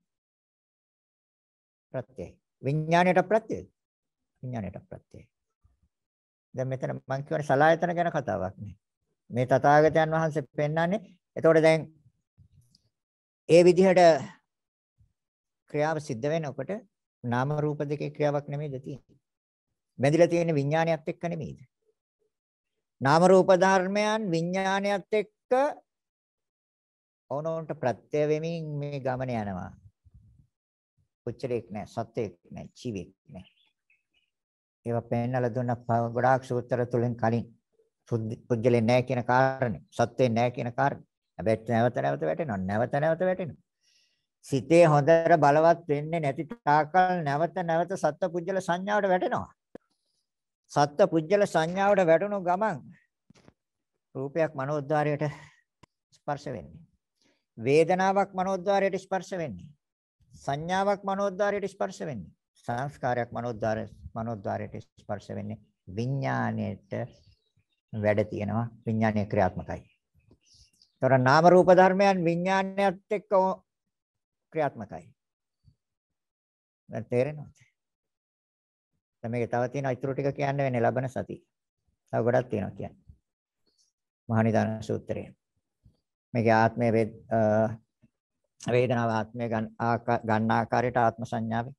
ප්‍රත්‍යය. විඥාණයට ප්‍රත්‍යය. විඥාණයට ප්‍රත්‍යය. දැන් මෙතන මම කියන්නේ සලායතන ගැන කතාවක් නේ. මේ තථාගතයන් වහන්සේ පෙන්වන්නේ. එතකොට දැන් ඒ විදිහට ක්‍රියාව සිද්ධ වෙනකොට නාම රූප දෙකේ ක්‍රියාවක් නෙමෙයිද තියෙන්නේ. බැඳිලා තියෙන විඥානයත් එක්ක නෙමෙයිද? නාම රූප ධර්මයන් විඥානයත් එක්ක ඕනෝන්ට ප්‍රත්‍ය වෙමින් මේ ගමන යනවා. කොච්චරයක් නෑ සත්‍යයක් නෑ ජීවෙක් නෑ. ඒවා පෙන්වලා දුන්න ගොඩාක් සූත්‍ර තුලින් කලින් පුද්ගලෙන් නැහැ කියන කාරණේ, සත්වෙන් නැහැ කියන කාරණේ. හැබැයි නැවත නැවත වැටෙනවා. නැවත නැවත වැටෙනවා. සිතේ හොඳට බලවත් වෙන්නේ නැති තාකල් නැවත නැවත සත්ව පුද්ගල සංඥාවට වැටෙනවා. සත්ව පුද්ගල සංඥාවට වැටුණු ගමන් රූපයක් මනෝද්වාරයට ස්පර්ශ වෙන්නේ. වේදනාවක් මනෝද්වාරයට ස්පර්ශ වෙන්නේ. සංඥාවක් මනෝද්වාරයට ස්පර්ශ වෙන්නේ. සංස්කාරයක් මනෝද්වාරය මනෝද්වාරයට ස්පර්ශ වෙන්නේ. විඥාණයට වැඩ තියෙනවා විඥානය ක්‍රියාත්මකයි. ඒතර නාම රූප ධර්මයන් විඥානයත් එක්ක ක්‍රියාත්මකයි. දැන් තේරෙනවද? දැන් මේක තව තියෙනවා ඊටු ටික කියන්න වෙන්නේ ලබන සති. තව ගොඩක් තියෙනවා කියන්න. මහනිදාන සූත්‍රය. මේකේ ආත්මයේ වේදනාව ආත්මය ගන්න ආකාරයට ආත්ම සංඥාවේ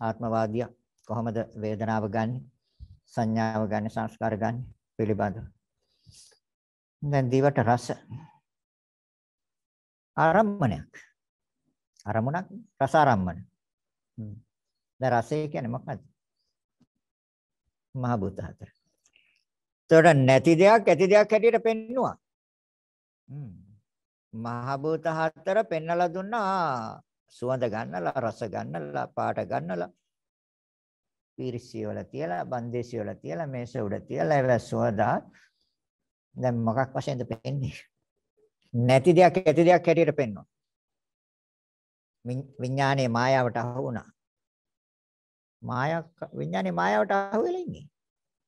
ආත්මවාදියා කොහොමද වේදනාව ගන්න සංඥාව ගන්න සංස්කාර ගන්නේ පිළිබඳව. දැන් දිවට රස ආරම්මණයක්. ආරමුණක් රස ආරම්මන. දැන් රසය කියන්නේ මොකක්ද? මහ භූත හතර. ඒතොර නැති දෙයක් ඇති දෙයක් හැටියට පෙන්නවා. මහ භූත හතර පෙන්නලා දුන්නා. සුවඳ ගන්නලා, රස ගන්නලා, පාට ගන්නලා, පීරිසිය වල තියලා බන්දේසිය වල තියලා මේස උඩ තියලා ඒවා සුවදා දැන් මොකක් වශයෙන්ද පෙන්නේ නැති දෙයක් ඇති දෙයක් හැටියට පෙන්වනවා විඥානයේ මායාවට අහු වුණා මායක් විඥානේ මායාවට අහු වෙලා ඉන්නේ.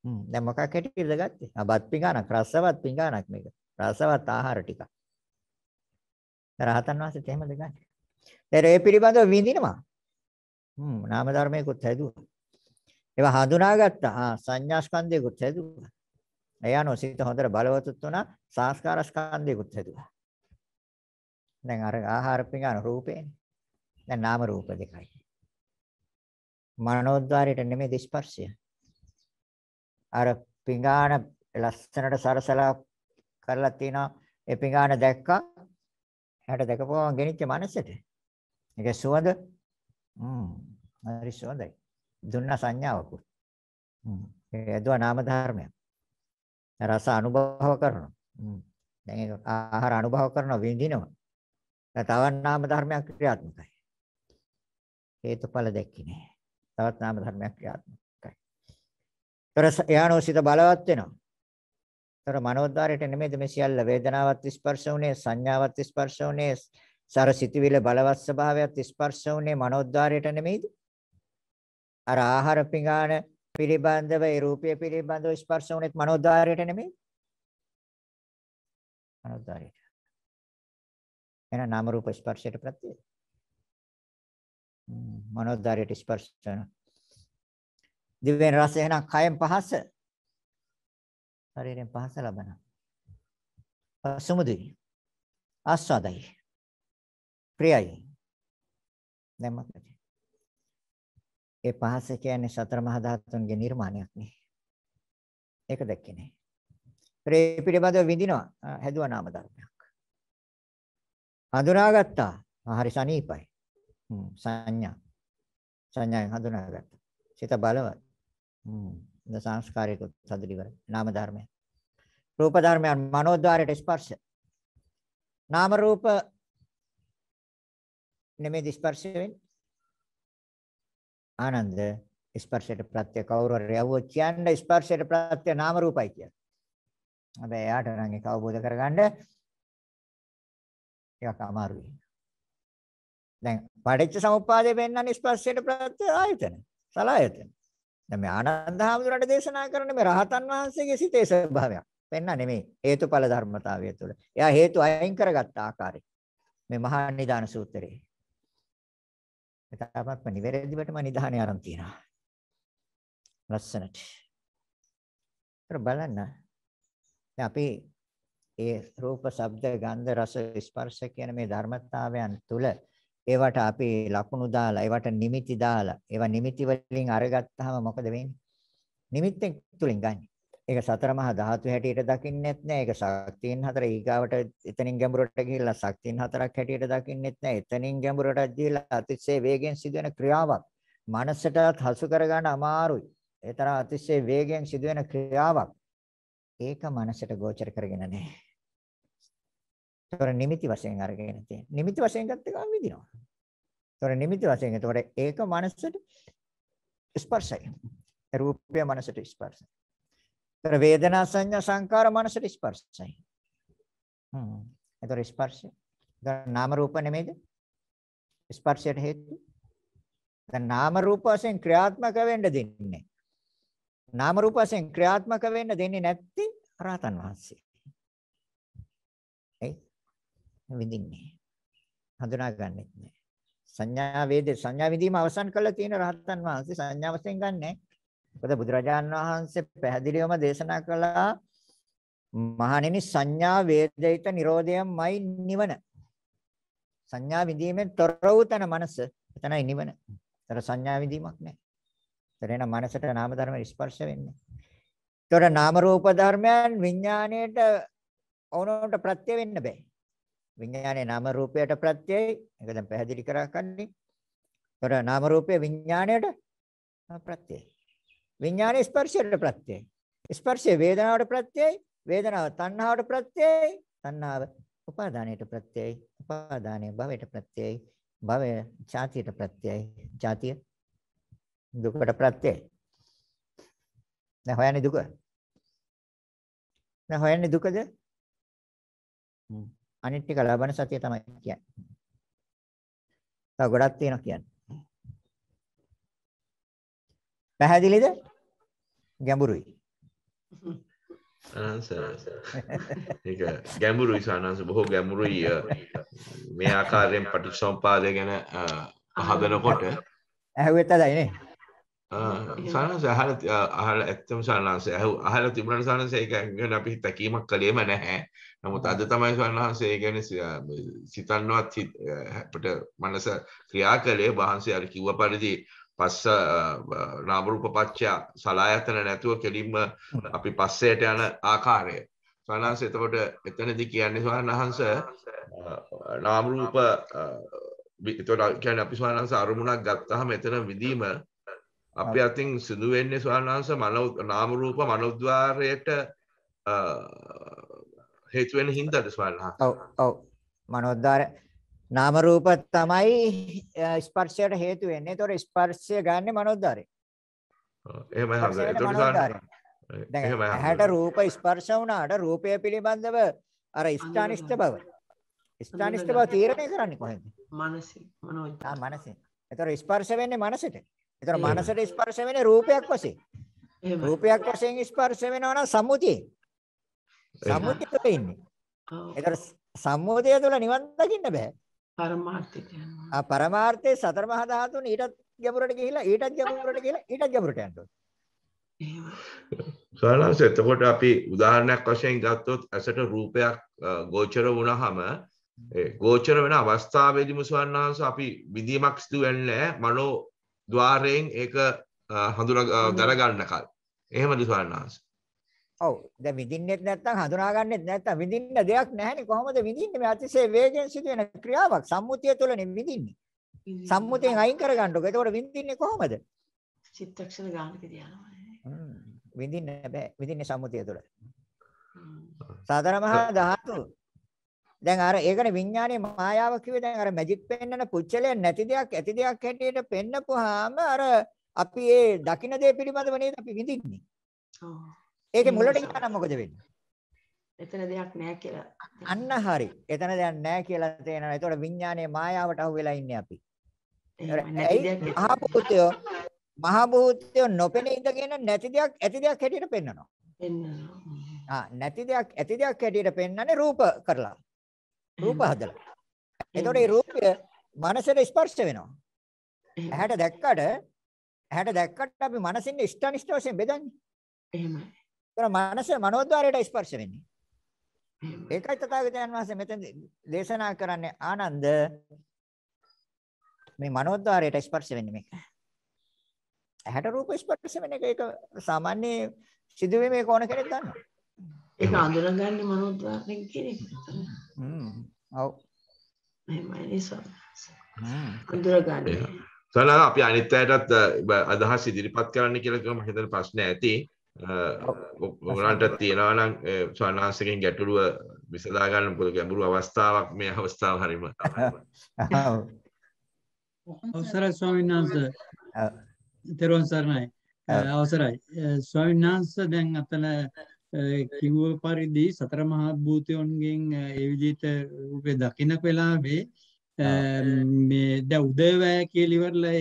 හ්ම් දැන් මොකක් හැටියද ගත්තේ? අබත් පිඟානක් රසවත් පිඟානක් මේක. රසවත් ආහාර ටික. රහතන් වහන්සේත් එහෙමද ගන්නේ. දැන් ඒ පිළිබඳව විඳිනවා. හ්ම් නාම ධර්මයකොත් හැදුවා. ඒවා හඳුනාගත්තා. ආ සංඥා ස්කන්ධයකුත් හැදුවා. එයානෝ සිත හොඳට බලවතුත් වුණා. සංස්කාර ස්කන්ධයකුත් හැදුවා. දැන් අර ආහාර පිඟාන රූපේනේ. දැන් නාම රූප දෙකයි. මනෝද්වාරයට නෙමෙයි ස්පර්ශය. අර පිඟාන ලස්සනට සරසලා කරලා තිනවා. ඒ පිඟාන දැක්කා. හැට දැකපුවම ගෙනිච්ච මනසට. ඒක සුවඳ. හ්ම්. හරි සුවඳයි. දුන්නා සංඥාවකුත්. හ්ම්. ඒක ඇදුවා නාම ධර්මයක්. රස අනුභව කරනවා. හ්ම්. දැන් ඒක ආහාර අනුභව කරනවා විඳිනවා. තවත් නාම ධර්මයක් ක්‍රියාත්මකයි. හේතුඵල දැක්කේ නෑ. තවත් නාම ධර්මයක් ක්‍රියාත්මකයි. ඒතර යානෝසිත බලවත් වෙනවා. ඒතර මනෝද්වාරයට නෙමෙයිද මේ සියල්ල වේදනාවත් ස්පර්ශ වුනේ, සංඥාවත් ස්පර්ශ වුනේ, සරසිතවිල බලවත් ස්වභාවයත් ස්පර්ශ වුනේ මනෝද්වාරයට නෙමෙයිද? අර ආහාර පිඟාන පිළිබඳව ඒ රූපය පිළිබඳව ස්පර්ශ වුණෙත් මනෝද්වාරයට නෙමෙයි. මනෝද්වාරයට. එහෙනම් නාම රූප ස්පර්ශයට ප්‍රත්‍යය. මනෝද්වාරයට ස්පර්ශ වෙන. දිවෙන් රස එහෙනම් කයෙන් පහස. ශරීරයෙන් පහස ලබනවා. සමුදුයි ආස්වාදයි ප්‍රියයි දැන් මොකද ඒ පහස කියන්නේ සතර මහා ධාතුන්ගේ නිර්මාණයක් නේ. ඒක දැක්කේ නේ. ඒ පිළිබඳව විඳිනවා හැදුවා නාම ධර්මයක්. හඳුනාගත්තා. හරි සනීපයි. සංඥා. සංඥාවෙන් හඳුනාගත්තා. සිත බලවත්. හ්ම්. ද සංස්කාරයක සදිලිවර නාම ධර්මය. රූප ධර්මයන් මනෝද්වාරයට ස්පර්ශ. නාම රූප නෙමෙයි ස්පර්ශ වෙන්නේ. ආනන්ද ස්පර්ශයට ප්‍රත්‍ය කවුරු හරි යවුවොත් කියන්න ස්පර්ශයට ප්‍රත්‍ය නාම රූපයි කියලා. හැබැයි එයාට නම් ඒක අවබෝධ කරගන්න ඒක අමාරුයි. දැන් පටිච්ච සමුප්පාදය වෙන්නන්නේ ස්පර්ශයට ප්‍රත්‍ය ආයතන, සලආයතන. දැන් මේ ආනන්ද හැමදුරට දේශනා කරන්නේ මේ රහතන් වහන්සේගේ සිතේ ස්වභාවයක්. වෙන්න නෙමෙයි හේතුඵල ධර්මතාවය තුළ. එයා හේතු අයින් කරගත්ත ආකාරය. මේ මහා නිදාන සූත්‍රයේ ඉතාමත්ම නිවැරදිවටම නිධානය ආරම්භ තියෙනවා. ලස්සනට. ඒක බලන්න. දැන් අපි ඒ රූප, ශබ්ද, ගන්ධ, රස, ස්පර්ශ කියන මේ ධර්මතාවයන් තුල ඒවට අපි ලකුණු දාලා, ඒවට නිමිති දාලා, ඒවා නිමිති වලින් අරගත්තාම මොකද වෙන්නේ? නිමිත්තෙන් තුලින් ගන්නේ. ඒක සතර මහා ධාතු හැටියට දකින්නෙත් නෑ. ඒක ශක්තියන් හතර ඊගාවට එතනින් ගැඹුරට ගිහිල්ලා ශක්තියන් හතරක් හැටියට දකින්නෙත් නෑ. එතනින් ගැඹුරට ගිහිල්ලා අතිශය වේගෙන් සිදුවෙන ක්‍රියාවක්. මනසටත් හසු කරගන්න අමාරුයි. ඒ තරම් අතිශය වේගෙන් සිදුවෙන ක්‍රියාවක්. ඒක මනසට ගෝචර කරගෙන නෑ. ඒතර නිමිති වශයෙන් අරගෙන තියෙන. නිමිති වශයෙන් ගත්ත ගමන් විදිනවා. ඒතර නිමිති වශයෙන්. ඒතර ඒක මනසට ස්පර්ශයි. රූපය මනසට ස්පර්ශයි. ඒතර වේදනා සංඥා සංකාර මනස ස්පර්ශයි. හ්ම්. ඒතර ස්පර්ශය. දැන් නාම රූප නෙමෙයිද? ස්පර්ශයට හේතු. දැන් නාම රූප වශයෙන් ක්‍රියාත්මක වෙන්න දෙන්නේ. නාම රූප වශයෙන් ක්‍රියාත්මක වෙන්න දෙන්නේ නැත්නම් රහතන් වහන්සේ. ඒ විඳින්නේ. හඳුනා ගන්නෙත් නෑ. සංඥා වේද සංඥා විඳීම අවසන් කළා කියන රහතන් වහන්සේ සංඥා වශයෙන් ගන්නෑ. මොකද බුදුරජාන් වහන්සේ පැහැදිලිවම දේශනා කළා මහණෙනි සංඥා වේදිත නිරෝධයමයි නිවන. සංඥා විඳීමෙන් තොර වූ තන මනස එතනයි නිවන. තොර සංඥා විඳීමක් නැහැ. තොර එන මනසට නාම ධර්ම ස්පර්ශ වෙන්නේ. තොර නාම රූප ධර්මයන් විඥාණයට ඕනෝට ප්‍රත්‍ය වෙන්න බෑ. විඥානයේ නාම රූපයට ප්‍රත්‍යයයි. ඒක දැන් පැහැදිලි කරා කන්නේ. තොර නාම රූපය විඥාණයට ප්‍රත්‍යයයි. විඥාන ස්පර්ශයට ප්‍රත්‍යයයි. ස්පර්ශය වේදනාවට ප්‍රත්‍යයයි. වේදනාව තණ්හාවට ප්‍රත්‍යයයි. තණ්හාව උපාදානයට ප්‍රත්‍යයයි. උපාදානය භවයට ප්‍රත්‍යයයි. භවය ඡාතියට ප්‍රත්‍යයයි. ඡාතිය දුකට ප්‍රත්‍යයයි. දැන් හොයන්නේ දුක. දැන් හොයන්නේ දුකද? අනිත් එක ලබන සතිය තමයි කියන්නේ. තව ගොඩක් තියෙනවා කියන්නේ. පැහැදිලිද? ගැඹුරුයි. ආනන්ද ඒක ගැඹුරුයි සානන්ද බොහෝ ගැඹුරුයි මේ ආකාරයෙන් පටිච්චසමුපාදය ගැන හදනකොට ඇහුවෙත් අදයි නේ සානස අහල අහල ඇත්තම සානස අහල තිබුණාට සානස ඒක ගැන අපි තැකීමක් කළේම නැහැ. නමුත් අද තමයි සානස ඒ ගැන සිතන්නවත් අපිට මනස ක්‍රියා කළේ වහන්සේ අර කිව්ව පරිදි පස්ස නාමරූපපච්චා සලායතන නැතුව කෙලින්ම අපි පස්සයට යන ආකාරය. සවහන්ස එතකොට එතනදි කියන්නේ සවහන්ස නාමරූප එතකොට කියන්නේ අපි සවහන්ස අරමුණක් ගත්තාම එතන විදීම අපි අතින් සිදු වෙන්නේ සවහන්ස මනෝ නාමරූප මනෝද්වාරයට හේතු වෙන හින්දාද සවහන්ස. ඔව් ඔව් මනෝද්වාරය නාම රූප තමයි ස්පර්ශයට හේතු වෙන්නේ. ඒතොර ස්පර්ශය ගන්නෙ මනෝද්වාරයෙන්. එහෙමයි හරි. ඒතොර දැන් ඇහැට රූප ස්පර්ශ වුණාට රූපය පිළිබඳව අර ස්ථානිෂ්ඨ බව. ස්ථානිෂ්ඨ බව තීරණය කරන්නේ කොහෙන්ද? මනසින් මනෝඥා. ආ මනසින්. ඒතොර ස්පර්ශ වෙන්නේ මනසට. ඒතොර මනසට ස්පර්ශ වෙන්නේ රූපයක් වශයෙන්. රූපයක් වශයෙන් ස්පර්ශ වෙනවා නම් සම්මුතියේ. සම්මුතියේ ඉන්නේ. ඒතොර සම්මෝධය තුළ නිවන් දකින්න බෑ. පරමාර්ථයට යනවා. ආ පරමාර්ථයේ සතර මහා ධාතුන් ඊටත් ගැඹුරට ගිහිලා ඊටත් ගැඹුරට ගිහිලා ඊටත් ගැඹුරට යන්න ඕනේ. සවනස එතකොට අපි උදාහරණයක් වශයෙන් ගත්තොත් ඇසට රූපයක් ගෝචර වුණාම ගෝචර වෙන අවස්ථාවේදීම සවනස අපි විදීමක් සිදු වෙන්නේ මනෝ ద్వාරයෙන් ඒක හඳුනා දරගන්නකල්. එහෙමද සවනස? ඔව් දැන් විඳින්නෙත් නැත්නම් හඳුනාගන්නෙත් නැත්නම් විඳින්න දෙයක් නැහැනේ කොහොමද විඳින්නේ මේ අතිශය වේගෙන් සිදුවෙන ක්‍රියාවක් සම්මුතිය තුළනේ විඳින්නේ සම්මුතියෙන් අයින් කරගන්නකො ඒතකොට විඳින්නේ කොහොමද චිත්තක්ෂණ ගානකදී යනවා විඳින්න බෑ විඳින්නේ සම්මුතිය තුළ සතර මහා ධාතු දැන් අර ඒකනේ විඥානයේ මායාව කිව්වේ දැන් අර මැජික් පෙන්නන පුච්චලයක් නැති දෙයක් ඇති දෙයක් හැටියට පෙන්නපුවාම අර අපි ඒ දකින්න දේ පිළිබඳව නේද අපි විඳින්නේ ඔව් ඒකේ මුලට ගියානම් මොකද වෙන්නේ? එතන දෙයක් නැහැ කියලා. අන්න හරි. එතන දෙයක් නැහැ කියලා තේනවා. ඒතකොට විඥානයේ මායාවට අහු වෙලා ඉන්නේ අපි. මහභූතය මහභූතය නොපෙනී ඉඳගෙන නැති දෙයක් ඇති දෙයක් හැටියට පෙන්වනවා. පෙන්වනවා. නැති දෙයක් ඇති දෙයක් හැටියට පෙන්වන්නේ රූප කරලා. රූප හදලා. එතකොට මේ රූපය මනසට ස්පර්ශ වෙනවා. ඇහැට දැක්කට ඇහැට දැක්කට අපි මනසින් ඉෂ්ඨානිෂ්ඨ වශයෙන් බෙදන්නේ. එහෙමයි. ඒතර මනස මනෝද්වාරයට ස්පර්ශ වෙන්නේ. ඒකයි තථාගතයන් වහන්සේ මෙතෙන් දේශනා කරන්නේ ආනන්ද මේ මනෝද්වාරයට ස්පර්ශ වෙන්නේ මේක. ඇහැට රූප ස්පර්ශ වෙන එක ඒක සාමාන්‍ය සිදුවීමේ කොන කෙනෙක් දන්නවා. ඒක අඳුරගන්න මනෝද්වාරයෙන් කෙනෙක්. හ්ම්. ඔව්. එහෙමයි නිසා. හ්ම්. අඳුරගන්න. සලන අපි අනිත් අයටත් අදහස් ඉදිරිපත් කරන්න කියලා කම හිතන ප්‍රශ්න ඇති. ඔගලන්ට තියෙනවනම් ස්වන්හන්සකෙන් ගැටලුව විසදාගන්න පුළ ගැඹුරු අවස්ථාවක් මේ අවස්ථාව හරිම අවසර ස්වාමීන් වහන්ස තෙරුවන් සරණයි අවසරයි ස්වාමීන් වහන්ස දැන් අතන කිව්ව පරිදි සතර මහත් භූතයොන්ගෙන් ඒ විදිහට රූපේ දකින්න වෙලාවේ මේ දැ උදවෑ කියලිවරලා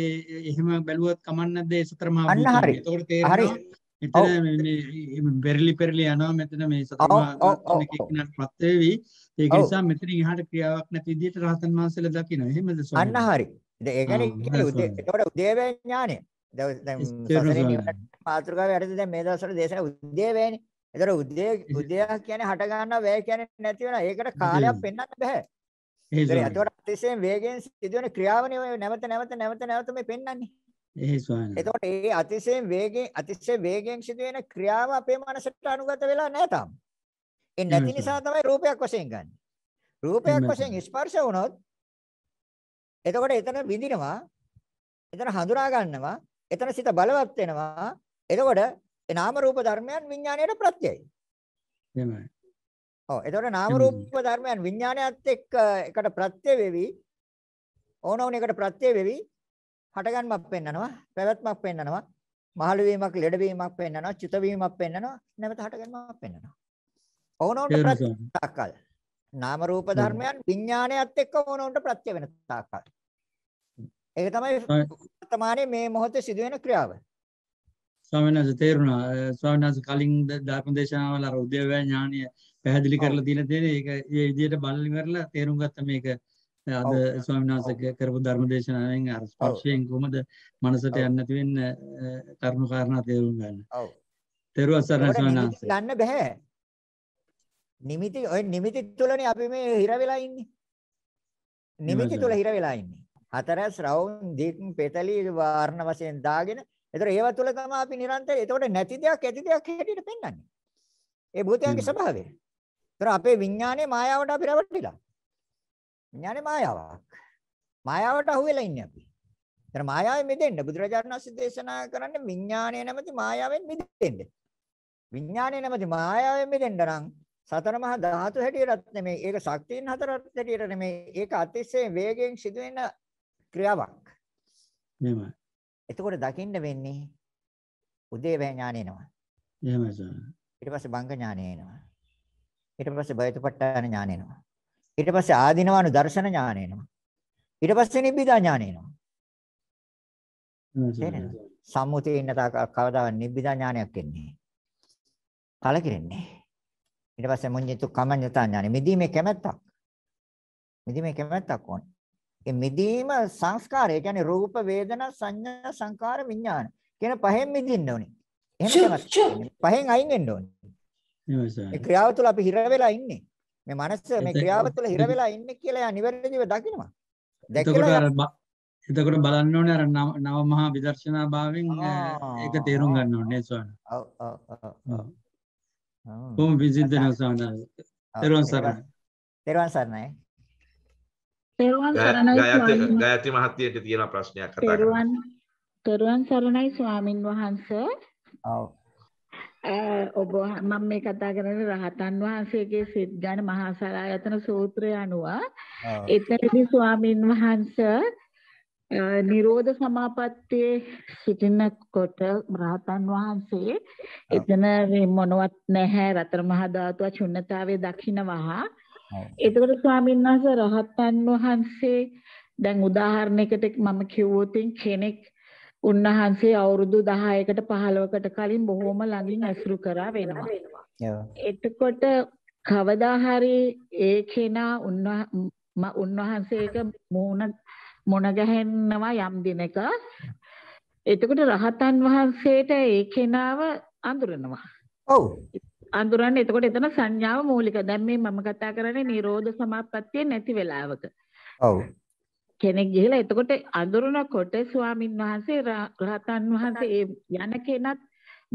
එහෙම බැලුවත් කමන්න දේ සත්‍රම හරි මෙතන පෙරලි පෙරලි යනවා මෙතන මේ සතර ප්‍රත්‍යවි ඒක නිසා මෙතන ඉහාට ක්‍රියාවක් නැති විදිහට රහතන් වහන්සේලා දකිනවා එහෙමද අන්න හරි ඒ කියන්නේ ඒකට උදේවැය ඥානය දැන් සසරේ නිවන මාත්‍රකාව යටතේ දැන් මේ දවස්වල දේශනා උදේවැයනේ ඒතර උදේ උදේහ කියන්නේ හට ගන්නවා වැය කියන්නේ නැති වෙනවා ඒකට කාලයක් පෙන්වන්න බෑ ඒතර ඒකට අතිශයින් වේගෙන් සිදුවෙන ක්‍රියාවනේ නැවත නැවත නැවත නැවත මේ පෙන්වන්නේ ඒ ස්වාමීන් එතකොට ඒ අතිශයෙන් වේගෙන් අතිශය වේගෙන් සිදුවෙන ක්‍රියාව අපේ මනසට අනුගත වෙලා නැතම්. ඒ නැති නිසා තමයි රූපයක් වශයෙන් ගන්න. රූපයක් වශයෙන් ස්පර්ශ වුණොත් එතකොට එතන විඳිනවා එතන හඳුනා ගන්නවා එතන සිත බලවත් වෙනවා එතකොට ඒ නාම රූප ධර්මයන් විඥාණයට ප්‍රත්‍යයයි එහෙමයි ඔව් එතකොට නාම රූප ධර්මයන් විඥාණයත් එක්ක එකට ප්‍රත්‍ය වෙවි ඕනෝන එකට ප්‍රත්‍ය වෙවි හටගන්මක් පෙන්නනවා, පැවැත්මක් පෙන්නනවා, මහලු වීමක්, ලෙඩ වීමක් පෙන්නනවා, චිත වීමක් පෙන්නනවා, නැවත හටගන්මක් පෙන්නනවා. ඕනෝන්ට ප්‍රත්‍යක්කල්. නාම රූප ධර්මයන් විඥාණයත් එක්ක ඕනෝන්ට ප්‍රත්‍ය වෙන තාක්කල්. ඒක තමයි වර්තමානයේ මේ මොහොතේ සිදුවෙන ක්‍රියාව. ස්වාමීන් වහන්සේ තේරුණා. ස්වාමීන් වහන්සේ කලින් ධර්ම දේශනාවල අර උදේවැය ඥානීය පැහැදිලි කරලා දීලා තියෙන ඒක ඒ විදිහට බලලා ඉවරලා තේරුම් ගත්ත මේක අද ස්වාමිනාසක කරපු ධර්මදේශනාවෙන් අර ස්පර්ශයෙන් කොහොමද මනසට යන්න නැති වෙන්න කරුණු කාරණා තේරුම් ගන්න. ඔව්. තේරුවා සරණ ස්වාමිනාස. ගන්න බෑ. නිමිති ඔය නිමිති තුලනේ අපි මේ හිර වෙලා ඉන්නේ. නිමිති තුල හිර වෙලා ඉන්නේ. හතර ශ්‍රවණ දීක් පෙතලි වර්ණ වශයෙන් දාගෙන ඒතර ඒව තුල තමයි අපි නිරන්තර ඒතකොට නැති දෙයක් ඇති දෙයක් හැටියට පෙන්වන්නේ. ඒ භූතයන්ගේ ස්වභාවය. ඒතර අපේ විඥානේ මායාවට අපි රැවටිලා. විඥානේ මායාවක්. මායාවට අහු වෙලා ඉන්නේ අපි. එතන මායාවෙන් මිදෙන්න බුදුරජාණන් වහන්සේ දේශනා කරන්නේ විඥානය නැමැති මායාවෙන් මිදෙන්න. විඥානය නැමැති මායාවෙන් මිදෙන්න නම් සතර මහා ධාතු හැටියටත් නෙමෙයි ඒක ශක්තියින් හතරත් හැටියට නෙමෙයි ඒක අතිශය වේගයෙන් සිදුවෙන ක්‍රියාවක්. එහෙමයි. එතකොට දකින්න වෙන්නේ උදේවැය ඥානය එනවා. එහෙමයි සර්. ඊට පස්සේ බංග ඥානය එනවා. ඊට පස්සේ බයතුපට්ඨාන ඥානය එනවා. ඊට පස්සේ ආධිනවානු දර්ශන ඥාන එනවා. ඊට පස්සේ නිබ්බිදා ඥාන එනවා. සම්මුතියේ ඉන්න තාක් කවදාවත් නිබ්බිදා ඥානයක් එන්නේ කලකිරෙන්නේ. ඊට පස්සේ මුඤ්ඤිතු කමඤ්ඤතා ඥානෙ මිදීමේ කැමැත්තක්. මිදීමේ කැමැත්තක් ඕනේ. ඒ මිදීම සංස්කාරය කියන්නේ රූප වේදනා සංඥා සංකාර විඥාන කියන පහෙන් මිදින්න ඕනේ. එහෙම කැමැත්තක්. පහෙන් අයින් වෙන්න ඕනේ. ඒ ක්‍රියාව තුළ අපි හිර වෙලා ඉන්නේ. මේ මනස මේ ක්‍රියාව තුළ හිර වෙලා ඉන්නේ කියලා යා නිවැරදිව දකිනවා. දැකලා එතකොට බලන්න ඕනේ අර නව මහා විදර්ශනා භාවයෙන් ඒක තේරුම් ගන්න ඕනේ ස්වාමීන් වහන්සේ. ඔව් ඔව් ඔව්. කොහොම විසින්දන ස්වාමීන් වහන්සේ. තෙරුවන් සරණයි. තෙරුවන් සරණයි. තෙරුවන් සරණයි ස්වාමීන් ගායත්‍රි මහත්මියට තියෙන ප්‍රශ්නයක් කතා කරන්න. තෙරුවන් තෙරුවන් සරණයි ස්වාමින් වහන්සේ. ඔව්. ඔබ මම මේ කතා කරන්නේ රහතන් වහන්සේගේ සිත් ගැන මහා සලායතන සූත්‍රය අනුව එතනදී ස්වාමින් වහන්සේ නිරෝධ සමාපත්තියේ සිටිනකොට රහතන් වහන්සේ එතන මොනවත් නැහැ රතර මහා ධාතුව ශුන්්‍යතාවයේ දකින්නවා. එතකොට ස්වාමින් වහන්සේ රහතන් වහන්සේ දැන් උදාහරණයකට මම කිව්වොතින් කෙනෙක් උන්වහන්සේ අවුරුදු 10කට 15කට කලින් බොහොම ළඟින් ඇසුරු කරා වෙනවා. එතකොට කවදා හරි ඒ කෙනා උන්වහන්සේක මුණ මොන ගැහෙන්නවා යම් දිනක. එතකොට රහතන් වහන්සේට ඒ කෙනාව අඳුරනවා. ඔව්. Oh. අඳුරන්නේ එතකොට එතන සංඥාව මූලික. දැන් මේ මම කතා කරන්නේ නිරෝධ සමාපත්තිය නැති වෙලාවක. ඔව්. Oh. කෙනෙක් ගිහිලා එතකොට අඳුරනකොට ස්වාමින් වහන්සේ රහතන් වහන්සේ යන කෙනත්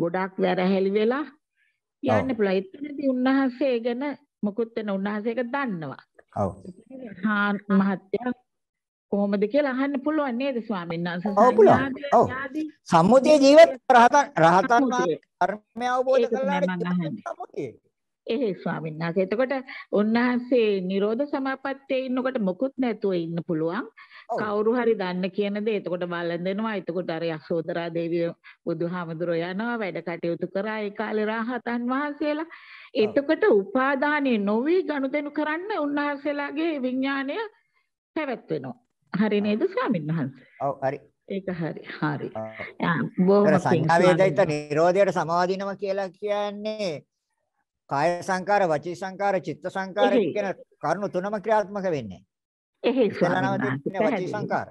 ගොඩක් වැරහැලි වෙලා යන්න පුළුවන්. එතනදී උන්වහන්සේ ගැන මොකුත් වෙන උන්වහන්සේක දන්නවා. ඔව්. හා මහත්තයා කොහොමද කියලා අහන්න පුළුවන් නේද ස්වාමීන් වහන්සේ? ඔව් පුළුවන්. ඔව්. සම්මුතිය ජීවත් රහතන් රහතන් කර්මය අවබෝධ කරලා ඒ ස්වාමීන් වහන්සේ. එතකොට උන්වහන්සේ Nirodha Samapattiye ඉන්නකොට මොකුත් නැතුව ඉන්න පුළුවන්. කවුරු හරි දන්න කියන දේ එතකොට වළඳනවා. එතකොට අර යශෝදරා දේවිය බුදුහාමුදුරෝ යනවා වැඩ කටයුතු කරා ඒ කාලේ රාහතන් වහන්සේලා. එතකොට උපාදානේ නොවි ගනුදෙනු කරන්න උන්වහන්සේලාගේ විඥාණය පැවැත්වෙනවා. හරි නේද ස්වාමීන් වහන්සේ? ඔව් හරි. ඒක හරි හරි. බොහොම සංඛාවේදිත නිරෝධයට සමාදිනවා කියලා කියන්නේ කාය සංකාර, වචී සංකාර, චිත්ත සංකාර කියන කරුණු තුනම ක්‍රියාත්මක වෙන්නේ. එහෙයි ස්වාමීනි. වචී සංකාර.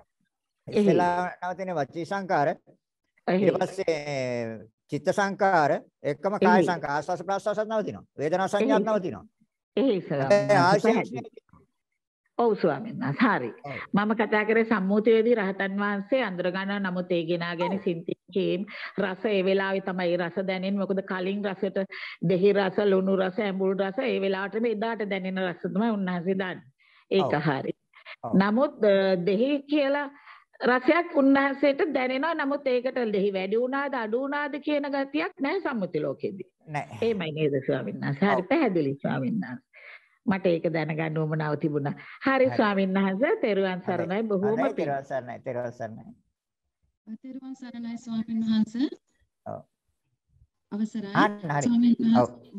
ඉස්සලා නවතින වචී සංකාර. ඊට පස්සේ චිත්ත සංකාර එකම කාය සංකාර ආස්වාස ප්‍රාස්වාසත් නවතිනවා. වේදනා සංඥාත් නවතිනවා. එහෙයි ස්වාමීනි. ආශිර්වාද ඔව් ස්වාමීන් වහන්සේ. හරි. මම කතා කරේ සම්මුතියේදී රහතන් වහන්සේ අඳුර ගන්නවා නමුත් ඒ ගෙනාගෙන සින්තිකේ රස ඒ වෙලාවේ තමයි රස දැනෙන්නේ. මොකද කලින් රසයට දෙහි රස, ලුණු රස, ඇඹුල් රස ඒ වෙලාවට මේ එදාට දැනෙන රස තමයි උන්වහන්සේ දාන්නේ. ඒක හරි. නමුත් දෙහි කියලා රසයක් උන්වහන්සේට දැනෙනවා. නමුත් ඒකට දෙහි වැඩි වුණාද අඩු වුණාද කියන ගතියක් නැහැ සම්මුති ලෝකෙදී. නැහැ. එහෙමයි නේද ස්වාමීන් වහන්සේ. හරි පැහැදිලි ස්වාමීන් වහන්සේ. මට ඒක දැනගන්න උවමනාව තිබුණා. හරි ස්වාමීන් වහන්සේ තෙරුවන් සරණයි බොහෝම තෙරුවන් සරණයි තෙරුවන් සරණයි. තෙරුවන් සරණයි ස්වාමීන් වහන්සේ. ඔව්. අවසරයි ස්වාමීන්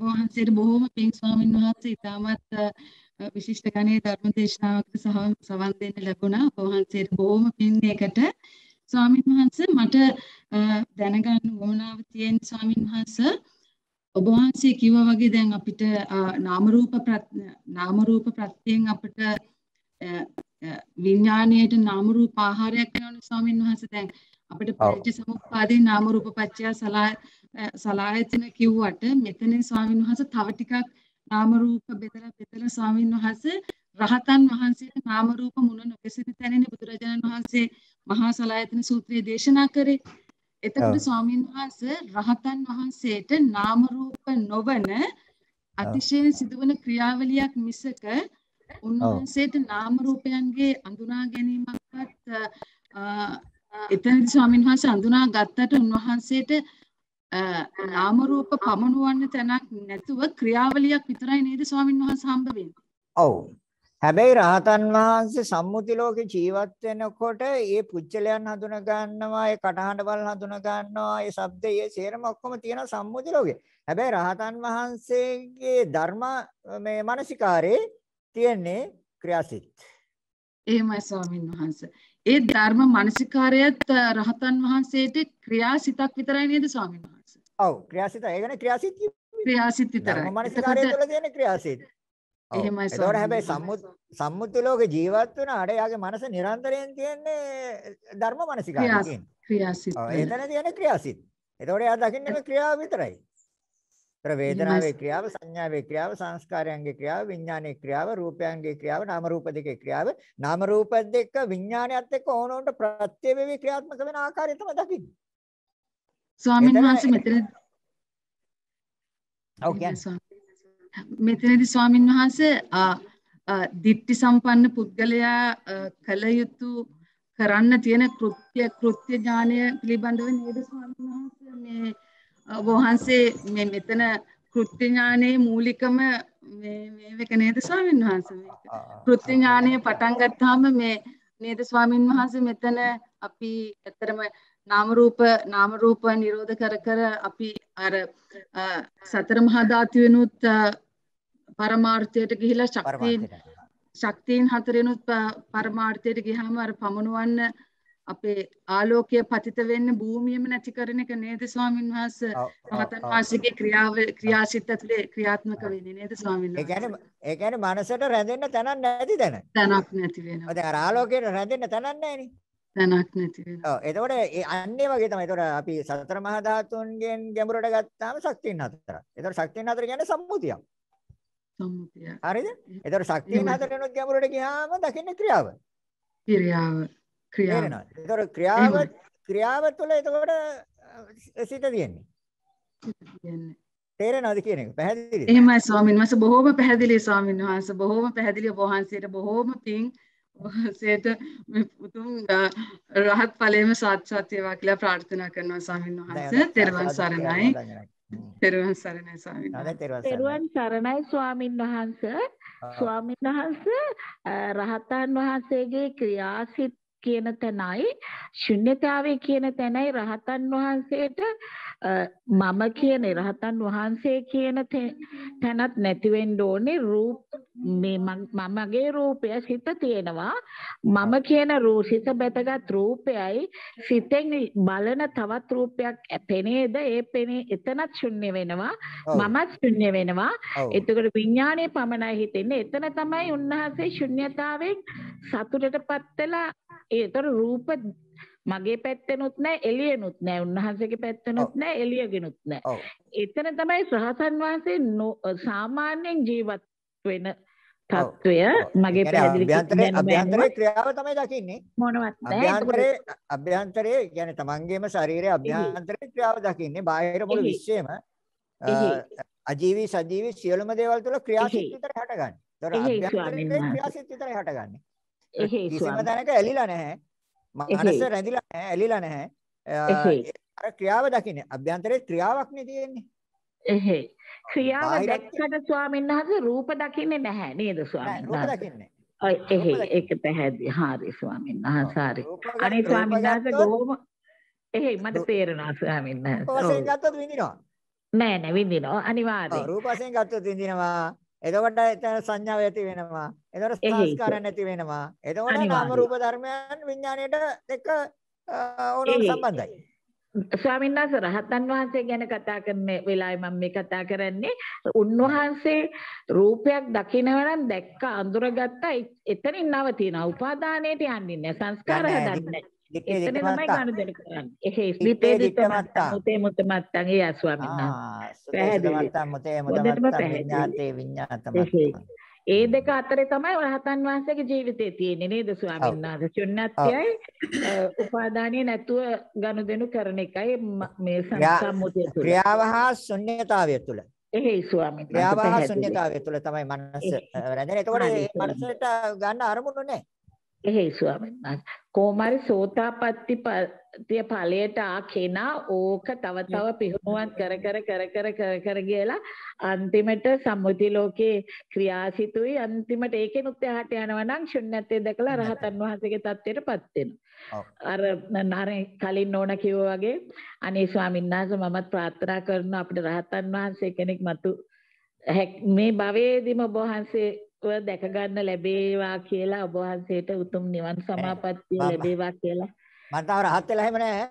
වහන්සේට බොහෝම පිං ස්වාමීන් වහන්සේ ඉතාමත් විශිෂ්ට ගණයේ ධර්ම දේශනාවකට සවන් දෙන්න ලැබුණා. ඔබ වහන්සේට බොහෝම පිං ඒකට. ස්වාමීන් වහන්සේ මට දැනගන්න උවමනාව තියෙන ස්වාමීන් වහන්සේ ඔබ වහන්සේ කිව්වා වගේ දැන් අපිට නාම රූප නාම රූප ප්‍රත්‍යයෙන් අපිට විඥාණයට නාම රූප ආහාරයක් වෙනවනේ ස්වාමීන් වහන්සේ දැන් අපිට පටිච්ච සමුප්පාදේ නාම රූප පත්‍ය සලායතන කිව්වට මෙතනින් ස්වාමීන් වහන්සේ තව ටිකක් නාම රූප බෙදලා බෙදලා ස්වාමීන් වහන්සේ රහතන් වහන්සේට නාම රූප මුණ නොකෙසින තැනනේ බුදුරජාණන් වහන්සේ මහා සලායතන සූත්‍රයේ දේශනා කරේ එතකොට ස්වාමීන් වහන්සේ රහතන් වහන්සේට නාම රූප නොවන අතිශයින් සිදුවන ක්‍රියාවලියක් මිසක උන්වහන්සේට නාම රූපයන්ගේ අඳුනා ගැනීමක්වත් එතනදි ස්වාමීන් වහන්සේ අඳුනා ගත්තට උන්වහන්සේට නාම රූප පමනුවන්න තැනක් නැතුව ක්‍රියාවලියක් විතරයි නේද ස්වාමීන් වහන්සේ හම්බ වෙන්නේ. ඔව්. හැබැයි රහතන් වහන්සේ සම්මුති ලෝකේ ජීවත් වෙනකොට ඒ පුජ්‍යලයන් හඳුන ගන්නවා, ඒ කටහඬ වල හඳුන ගන්නවා, ඒ ශබ්දය, ඒ සේරම ඔක්කොම තියෙන සම්මුති ලෝකේ. හැබැයි රහතන් වහන්සේගේ ධර්ම මේ මානසිකාරේ තියෙන්නේ ක්‍රියාසිට. එහෙමයි ස්වාමීන් වහන්සේ. ඒ ධර්ම මානසිකාරයත් රහතන් වහන්සේට ක්‍රියාසිතක් විතරයි නේද ස්වාමීන් වහන්සේ? ඔව් ක්‍රියාසිත. ඒ කියන්නේ ක්‍රියාසිත ක්‍රියාසිත විතරයි. මානසිකාරය තුළ තියෙන ක්‍රියාසිත. එහෙමයි එතකොට හැබැයි සම්මුත් සම්මුති ලෝකේ ජීවත් වුණාට එයාගේ මනස නිරන්තරයෙන් තියෙන්නේ ධර්ම මනසිකාරය කියන්නේ. ක්‍රියාසිත. ඔව් එතන තියෙන ක්‍රියාසිත. එතකොට එයා දකින්නේ මේ ක්‍රියාව විතරයි. ඒතර වේදනාවේ ක්‍රියාව, සංඥාවේ ක්‍රියාව, සංස්කාරයන්ගේ ක්‍රියාව, විඥානයේ ක්‍රියාව, රූපයන්ගේ ක්‍රියාව, නාම රූප දෙකේ ක්‍රියාව, නාම රූප දෙක විඥානයත් එක්ක ඕනෝන්ට ප්‍රත්‍ය වේවි ක්‍රියාත්මක වෙන ආකාරය තමයි දකින්නේ. ස්වාමීන් වහන්සේ මෙතන ඔව් කියන්නේ මෙතනදි ස්වාමින් වහන්සේ දිට්ටි සම්පන්න පුද්ගලයා කළ යුතු කරන්න තියෙන කෘත්‍ය කෘත්‍ය ඥානය පිළිබඳව නේද ස්වාමීන් වහන්සේ මේ ඔබ වහන්සේ මේ මෙතන කෘත්‍ය ඥානයේ මූලිකම මේ මේක නේද ස්වාමීන් වහන්සේ මේක කෘත්‍ය ඥානය පටන් ගත්තාම මේ නේද ස්වාමීන් වහන්සේ මෙතන අපි ඇත්තරම නාම රූප නාම රූප නිරෝධ කර කර අපි අර සතර මහා ධාතු වෙනුත් පරමාර්ථයට ගිහිලා ශක්තියින් ශක්තියින් හතරෙනුත් පරමාර්ථයට ගියාම අර පමනුවන්න අපේ ආලෝකය පතිත වෙන්න භූමියම නැති කරන එක නේද ස්වාමීන් වහන්සේ මහතන් වහන්සේගේ ක්‍රියාව ක්‍රියාසිත ඇතුලේ ක්‍රියාත්මක වෙන්නේ නේද ස්වාමීන් වහන්සේ. ඒ කියන්නේ ඒ කියන්නේ මනසට රැඳෙන්න තැනක් නැති දැන. තැනක් නැති වෙනවා. ඔතන ආලෝකයට රැඳෙන්න තැනක් නැහැ නේ. තැනක් නැති වෙනවා. ඔව් එතකොට ඒ අන්නේ වගේ තමයි. එතකොට අපි සතර මහා ධාතුන්ගෙන් ගැඹුරට ගත්තාම ශක්තියන් හතරක්. එතකොට ශක්තියන් හතර කියන්නේ සම්මුතියක්. සම්මුතිය. හරිද? එතකොට ශක්තියන් හතරනොත් ගැඹුරට ගියාම දකින්නේ ක්‍රියාව. ක්‍රියාව. ක්‍රියාව. එතකොට ක්‍රියාව ක්‍රියාව තුළ එතකොට සිත තියෙන්නේ. තියෙන්නේ. තේරෙනවද කියන එක පැහැදිලිද? එහෙමයි ස්වාමීන් වහන්සේ බොහොම පැහැදිලි ස්වාමීන් වහන්සේ බොහොම පැහැදිලි ඔබ වහන්සේට බොහොම පිං වහන්සේට උතුම් රහත් ඵලයේම සාක්ෂාත් වේවා කියලා ප්‍රාර්ථනා කරනවා ස්වාමීන් වහන්සේ. තෙරුවන් සරණයි. තෙරුවන් සරණයි ස්වාමීන් වහන්සේ. තෙරුවන් සරණයි ස්වාමීන් වහන්සේ. ස්වාමීන් වහන්සේ රහතන් වහන්සේගේ ක්‍රියාසිට කියන තැනයි ශුන්්‍යතාවය කියන තැනයි රහතන් වහන්සේට මම කියන රහතන් වහන්සේ කියන තැනත් නැති වෙන්න ඕනේ රූප මේ මමගේ රූපය සිත තියෙනවා මම කියන රූපිත බැතගත් රූපයයි සිතෙන් බලන තවත් රූපයක් පෙනේද ඒ පෙනේ එතනත් ශුන්‍ය වෙනවා මමත් ශුන්‍ය වෙනවා එතකොට විඥානයේ පමණයි හිතෙන්නේ එතන තමයි උන්වහන්සේ ශුන්‍යතාවෙන් සතුටටපත් වෙලා ඒතර රූප මගේ පැත්තෙනුත් නෑ එළියෙනුත් නෑ උන්වහන්සේගේ පැත්තෙනුත් නෑ එළියගෙනුත් නෑ. එතන තමයි රහතන් වහන්සේ සාමාන්‍යයෙන් ජීවත් වෙන තත්වය මගේ පැහැදිලි අභ්‍යන්තරේ ක්‍රියාව තමයි දකින්නේ මොනවත් නැහැ අභ්‍යන්තරේ අභ්‍යන්තරේ කියන්නේ තමන්ගේම ශරීරයේ අභ්‍යන්තරේ ක්‍රියාව දකින්නේ බාහිර මුළු විශ්වයම අජීවී සජීවී සියලුම දේවල් තුළ ක්‍රියාසිත විතරයි හටගන්නේ. ඒතර අභ්‍යන්තරේ ක්‍රියාසිත විතරයි හටගන්නේ. කිසිම දැනක ඇලිලා නැහැ. මනස රැඳිලා නැහැ, ඇලිලා නැහැ. අර ක්‍රියාව දකින්න. අභ්‍යන්තරේ ක්‍රියාවක් නේ තියෙන්නේ. එහෙ. ක්‍රියාව දැක්කට ස්වාමීන් වහන්සේ රූප දකින්නේ නැහැ නේද ස්වාමීන් වහන්සේ? රූප දකින්නේ. එහෙ ඒක පැහැදිලි. හරි ස්වාමීන් වහන්සේ. හරි. අනේ ස්වාමීන් වහන්සේ ගෝම එහෙ මට තේරෙනවා ස්වාමීන් වහන්සේ. ඔව්. වශයෙන් ගත්තොත් විඳිනවා. නෑ නෑ විඳිනවා අනිවාර්යයෙන්. රූප වශයෙන් ගත්තොත් විඳිනවා. එතකොට එතන සංඥාව ඇති වෙනවා. එතකොට සංස්කාරයන් ඇති වෙනවා. එතකොට නාම රූප ධර්මයන් විඥාණයට එක ඕනම සම්බන්ධයි. ස්වාමීන් වහන්සේ රහතන් වහන්සේ ගැන කතා කරන වෙලාවේ මම මේ කතා කරන්නේ උන්වහන්සේ රූපයක් දකිනවා නම් දැක්ක අඳුරගත්තා එතනින් නවතිනවා. උපාදානයට යන්නේ නැහැ. සංස්කාර හදන්නේ නැහැ. දෙකේ දෙක මත්තන් ඒක ස්ලිපේ දෙක මත්තන් මුතේ මුත මත්තන් ඒ ස්වාමීන් වහන්සේ පැහැදිලි මුතේ මුත මත්තන් විඤ්ඤාතේ විඤ්ඤාත මත්තන් ඒ දෙක අතරේ තමයි රහතන් වහන්සේගේ ජීවිතේ තියෙන්නේ නේද ස්වාමීන් වහන්සේ චුන්නත්යයි උපාදානිය නැතුව ගනුදෙනු කරන එකයි මේ සම්මුතිය තුල ක්‍රියාව හා ශුන්‍යතාවය තුල එහෙයි ස්වාමීන් වහන්සේ ක්‍රියාව හා ශුන්‍යතාවය තුල තමයි මනස රැඳෙන්නේ එතකොට මේ මනසට ගන්න අරමුණු නැහැ එහෙයි ස්වාමීන් වහන්සේ. කොමාරි සෝතාපට්ටි පත්‍ය ඵලයට ආ කෙනා ඕක තව තව පිහුණුවන් කර කර කර කර කර කර කියලා අන්තිමට සම්මුති ලෝකේ ක්‍රියාසිතුයි අන්තිමට ඒකෙනුත් එහාට යනවා නම් ශුන්‍යත්වයේ දැකලා රහතන් වහන්සේගේ தත්ත්වයටපත් වෙනවා. අර නර කලින් ඕන කිව්වා වගේ අනේ ස්වාමීන් වහන්සේ මමත් ප්‍රාර්ථනා කරනවා අපිට රහතන් වහන්සේ කෙනෙක් මතු මේ භවයේදීම ඔබ වහන්සේ ඔය දැක ගන්න ලැබේවා කියලා ඔබ වහන්සේට උතුම් නිවන් සමාපත්තිය ලැබේවා කියලා මට තව රහත් වෙලා එහෙම නැහැ